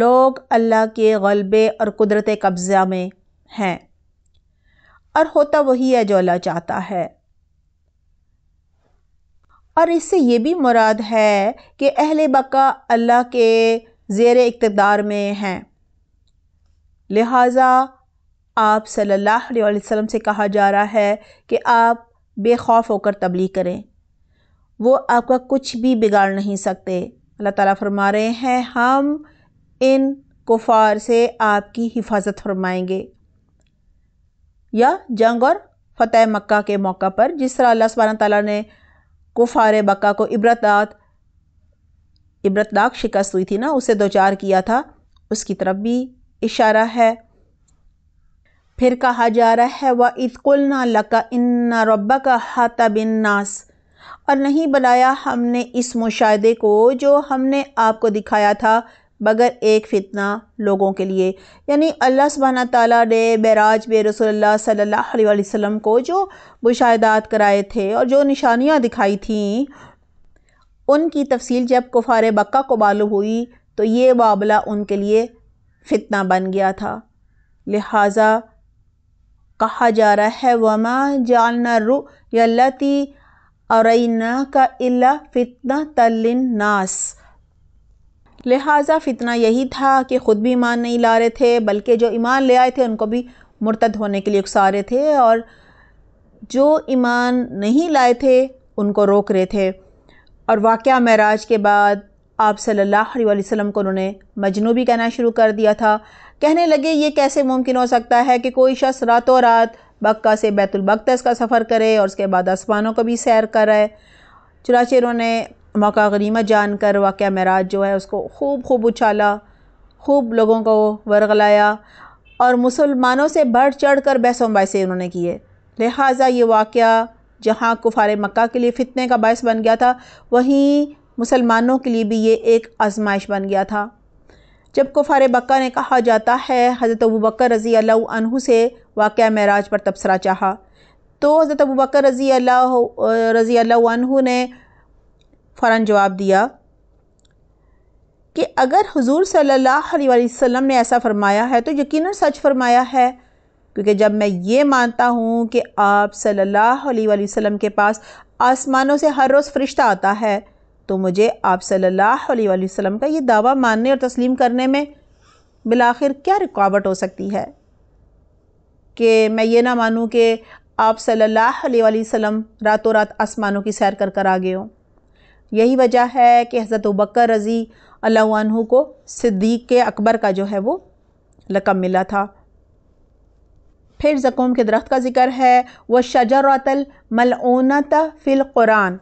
लोग अल्लाह के गलबे और कुदरत कब्ज़ा में हैं और होता वही है जो अल्लाह चाहता है और इससे ये भी मुराद है कि अहल बका अल्लाह के ज़ेर इकतदार में हैं लिहाजा आप सल्लल्लाहु अलैहि वसल्लम से कहा जा रहा है कि आप बेखौफ होकर तबलीग करें वो आपका कुछ भी बिगाड़ नहीं सकते अल्लाह ताला फरमा रहे हैं हम इन कुफार से आपकी हिफाजत फरमाएंगे या जंग और फतेह मक्का के मौका पर जिस तरह अल्लाह सुबहाना ताला ने कुफार मक्का को इबरतदात इबरतनाक शिकस्त हुई थी ना उसे दो चार किया था उसकी तरफ भी इशारा है फिर कहा जा रहा है वह इतकुलना लका इन्ना रब्बा का हाथा बिन नास और नहीं बनाया हमने इस मुशाहे को जो हमने आपको दिखाया था मगर एक फ़ितना लोगों के लिए यानी अल्लाह सुबहाना ताली ने बराज में रसोल्ला सल्ला वसम को जो मुशाहदात कराए थे और जो निशानियाँ दिखाई थीं उनकी तफसील जब कुफार मक्का को मालूम हुई तो ये मामला उनके लिए फितना बन गया था लिहाजा कहा जा रहा है वमा जालना रु यती और का इला फितना तल्लिन नास लिहाजा फितना यही था कि ख़ुद भी ईमान नहीं ला रहे थे बल्कि जो ईमान ले आए थे उनको भी मुर्तद होने के लिए उकसा रहे थे और जो ईमान नहीं लाए थे उनको रोक रहे थे और वाक़ महराज के बाद आप सल्लल्लाहु अलैहि वसल्लम को उन्होंने मजनू भी कहना शुरू कर दिया था कहने लगे ये कैसे मुमकिन हो सकता है कि कोई शख्स रातों रात बक्का से बैतुलबकदस का सफ़र करे और उसके बाद आसमानों को भी सैर कराए चुनाचे उन्होंने मौका गनीमा जान कर वाक़ महराज जो है उसको खूब खूब उछाला खूब लोगों को वर्गलाया और मुसलमानों से बढ़ चढ़ कर बहसों बैसे उन्होंने किए लिहाजा ये वाक़ जहाँ कुफार मक्का के लिए फ़ितने का बायस बन गया था वहीं मुसलमानों के लिए भी ये एक आजमाइश बन गया था जब कुफार बक्का ने कहा जाता है हज़रत अबू बकर रज़ी अल्लाह से वाक़ महराज पर तबसरा चाहा तो हज़रत अबू बकर रज़ी अल्लाह रज़ी अल्लाह ने फ़ौर जवाब दिया कि अगर हजूर सल्लल्लाहु ने ऐसा फ़रमाया है तो यकीन सच फ़रमाया है क्योंकि जब मैं ये मानता हूँ कि आप सल्ला वसम के पास आसमानों से हर रोज़ फ़रिश्ता आता है तो मुझे आप सल्ला वसम का ये दावा मानने और तस्लीम करने में बिलाखिर क्या रुकावट हो सकती है कि मैं ये ना मानूँ कि आप सल्ला वसम रातों रात आसमानों की सैर कर कर आ गए हों यही वजह है कि हज़रत बकर रज़ी अल्लाह को सिद्दीक़ के अकबर का जो है वो लकम मिला था फिर ज़कूम के दरख्त का ज़िक्र है वह शजरतल मलोनत फ़िल कुरान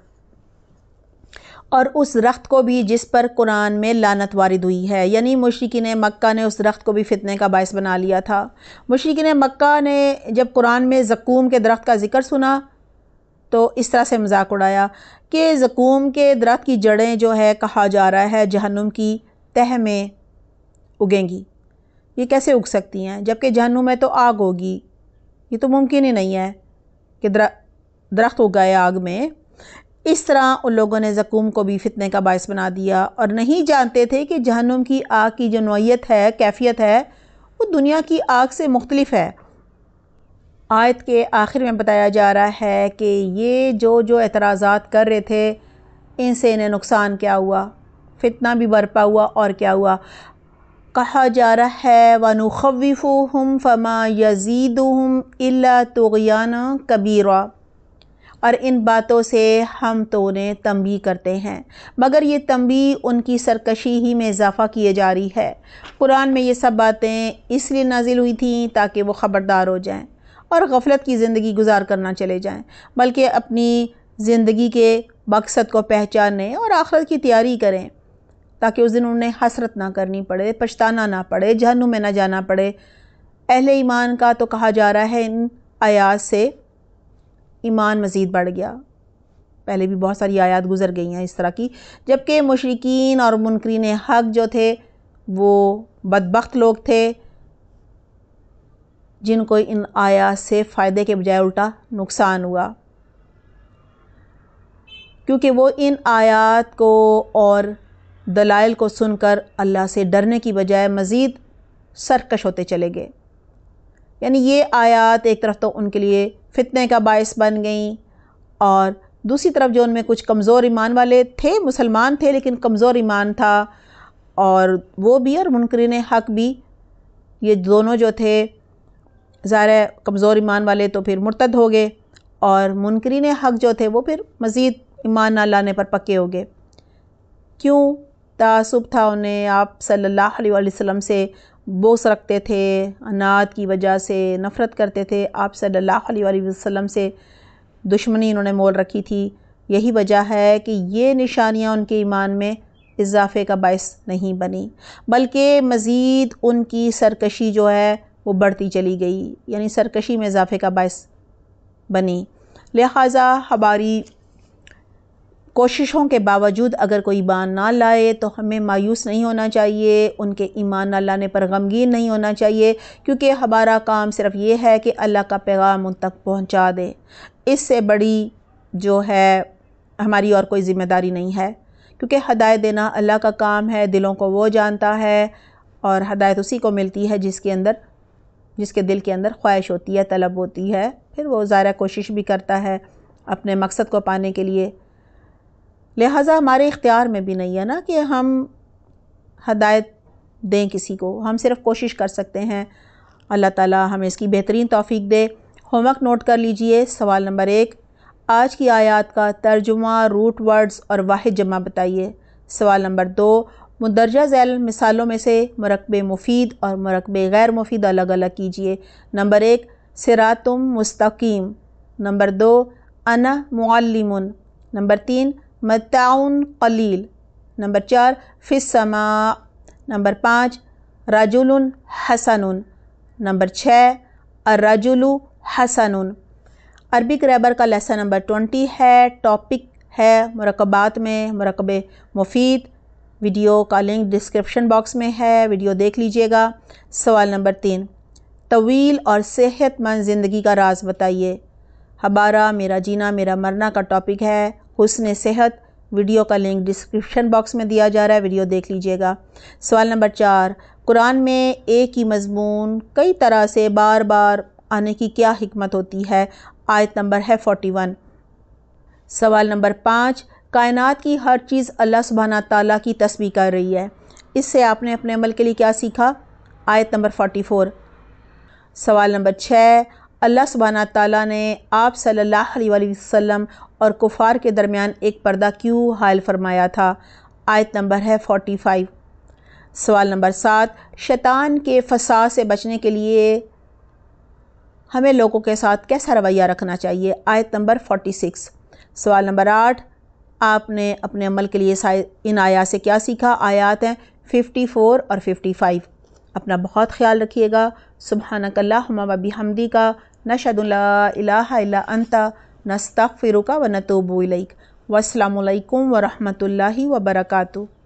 और उस रख्त को भी जिस पर कुरान में लानत वारिद हुई है यानी मशरकिन मक्का ने उस रख्त को भी फितने का बायस बना लिया था मशरकिन मक्का ने जब कुरान में जक्ूम के दरख्त का ज़िक्र सुना तो इस तरह से मजाक उड़ाया कि ज़कूम के दरख्त की जड़ें जो है कहा जा रहा है जहनुम की तह में उगेंगी ये कैसे उग सकती हैं जबकि जहनुम में तो आग होगी ये तो मुमकिन ही नहीं है कि दरख्त उगाए गए आग में इस तरह उन लोगों ने जकूम को भी फितने का बायस बना दिया और नहीं जानते थे कि जहनुम की आग की जो नोयत है कैफियत है वो दुनिया की आग से मुख्तलिफ है आयत के आखिर में बताया जा रहा है कि ये जो जो एतराज़ात कर रहे थे इनसे इन्हें नुकसान क्या हुआ फितना भी बरपा हुआ और क्या हुआ कहा जा रहा है वनुखवीफ़ हम फमा यजीद हम इला तोगाना कबीरा और इन बातों से हम तो उन्हें तंबी करते हैं मगर ये तंबी उनकी सरकशी ही में इजाफ़ा किए जा रही है कुरान में ये सब बातें इसलिए नाजिल हुई थी ताकि वो ख़बरदार हो जाएं और गफलत की ज़िंदगी गुजार करना चले जाएँ बल्कि अपनी ज़िंदगी के मकसद को पहचानें और आखरत की तैयारी करें ताकि उस दिन उन्हें हसरत ना करनी पड़े पछताना ना पड़े जहनु में ना जाना पड़े अहले ईमान का तो कहा जा रहा है इन आयात से ईमान मज़ीद बढ़ गया पहले भी बहुत सारी आयात गुजर गई हैं इस तरह की जबकि मशरकिन और मुनकरीन हक जो थे वो बदबक लोग थे जिनको इन आयात से फ़ायदे के बजाय उल्टा नुकसान हुआ क्योंकि वो इन आयात को और दलाइल को सुनकर अल्लाह से डरने की बजाय मज़ीद सरकश होते चले गए यानी ये आयात एक तरफ तो उनके लिए फितने का बायस बन गई और दूसरी तरफ जो उनमें कुछ कमज़ोर ईमान वाले थे मुसलमान थे लेकिन कमज़ोर ईमान था और वो भी और मुनकरीन हक भी ये दोनों जो थे ज़ाहिर कमज़ोर ईमान वाले तो फिर मुर्तद हो गए और मुनकरीन हक़ जो थे वो फिर मज़ीद ईमान ना लाने पर पक्के हो गए क्यों तासुब था उन्हें आप सल्लल्लाहु अलैहि वसल्लम से बोस रखते थे अनाथ की वजह से नफ़रत करते थे आप सल्लल्लाहु अलैहि वसल्लम से दुश्मनी इन्होंने मोल रखी थी यही वजह है कि ये निशानियाँ उनके ईमान में इजाफ़े का बायस नहीं बनी बल्कि मज़ीद उनकी सरकशी जो है वो बढ़ती चली गई यानी सरकशी में इजाफे का बायस बनी लिहाजा हमारी कोशिशों के बावजूद अगर कोई ईमान ना लाए तो हमें मायूस नहीं होना चाहिए उनके ईमान ना लाने पर गमगीन नहीं होना चाहिए क्योंकि हमारा काम सिर्फ ये है कि अल्लाह का पैगाम उन तक पहुँचा दे इससे बड़ी जो है हमारी और कोई ज़िम्मेदारी नहीं है क्योंकि हदायत देना अल्लाह का काम है दिलों को वो जानता है और हदायत उसी को मिलती है जिसके अंदर जिसके दिल के अंदर ख्वाहिश होती है तलब होती है फिर वो ज़ारा कोशिश भी करता है अपने मकसद को पाने के लिए लिहाजा हमारे इख्तियार में भी नहीं है ना कि हम हदायत दें किसी को हम सिर्फ कोशिश कर सकते हैं अल्लाह ताला हमें इसकी बेहतरीन तोफ़ी दे होमवर्क नोट कर लीजिए सवाल नंबर एक आज की आयात का तर्जुमा रूट वर्ड्स और वाहिद जमा बताइए सवाल नंबर दो मुंदरजा झैल मिसालों में से मरकब मुफीद और मरकब गैर मुफीद अलग अलग कीजिए नंबर एक सिरातुम मुस्तकीम नंबर दो अना मुआलिम नंबर तीन मताउन कलील नंबर चार फिसमा नंबर पाँच राजुल हसन नंबर छः अर्राजुल हसन अरबी ग्रैबर का लेसन नंबर ट्वेंटी है टॉपिक है मरकबात में मरकब मुफीद वीडियो का लिंक डिस्क्रिप्शन बॉक्स में है वीडियो देख लीजिएगा सवाल नंबर तीन तवील और सेहतमंद ज़िंदगी का राज बताइए हमारा मेरा जीना मेरा मरना का टॉपिक है हुसन सेहत वीडियो का लिंक डिस्क्रिप्शन बॉक्स में दिया जा रहा है वीडियो देख लीजिएगा सवाल नंबर चार कुरान में एक ही मजमून कई तरह से बार बार आने की क्या हमत होती है आयत नंबर है फोटी वन सवाल नंबर पाँच कायनात की हर चीज़ अल्लाह सुबहाना ताली की तस्वीर कर रही है इससे आपने अपने अमल के लिए क्या सीखा आयत नंबर फ़ोटी फ़ोर सवाल नंबर छः अल्लाह सुबहाना ताली ने आप सल्लल्लाहु अलैहि वसल्लम और कुफार के दरमियान एक पर्दा क्यों हायल फरमाया था आयत नंबर है फ़ोटी फ़ाइव सवाल नंबर सात शैतान के फसाद से बचने के लिए हमें लोगों के साथ कैसा रवैया रखना चाहिए आयत नंबर फ़ोटी सिक्स सवाल नंबर आठ आपने अपने अमल के लिए इन आया से क्या सीखा आयात हैं 54 और 55 अपना बहुत ख्याल रखिएगा सुबह बी हमदी का न अंता नस्तफ़िर का व नतूबुलक वालकम वरहमल वर्का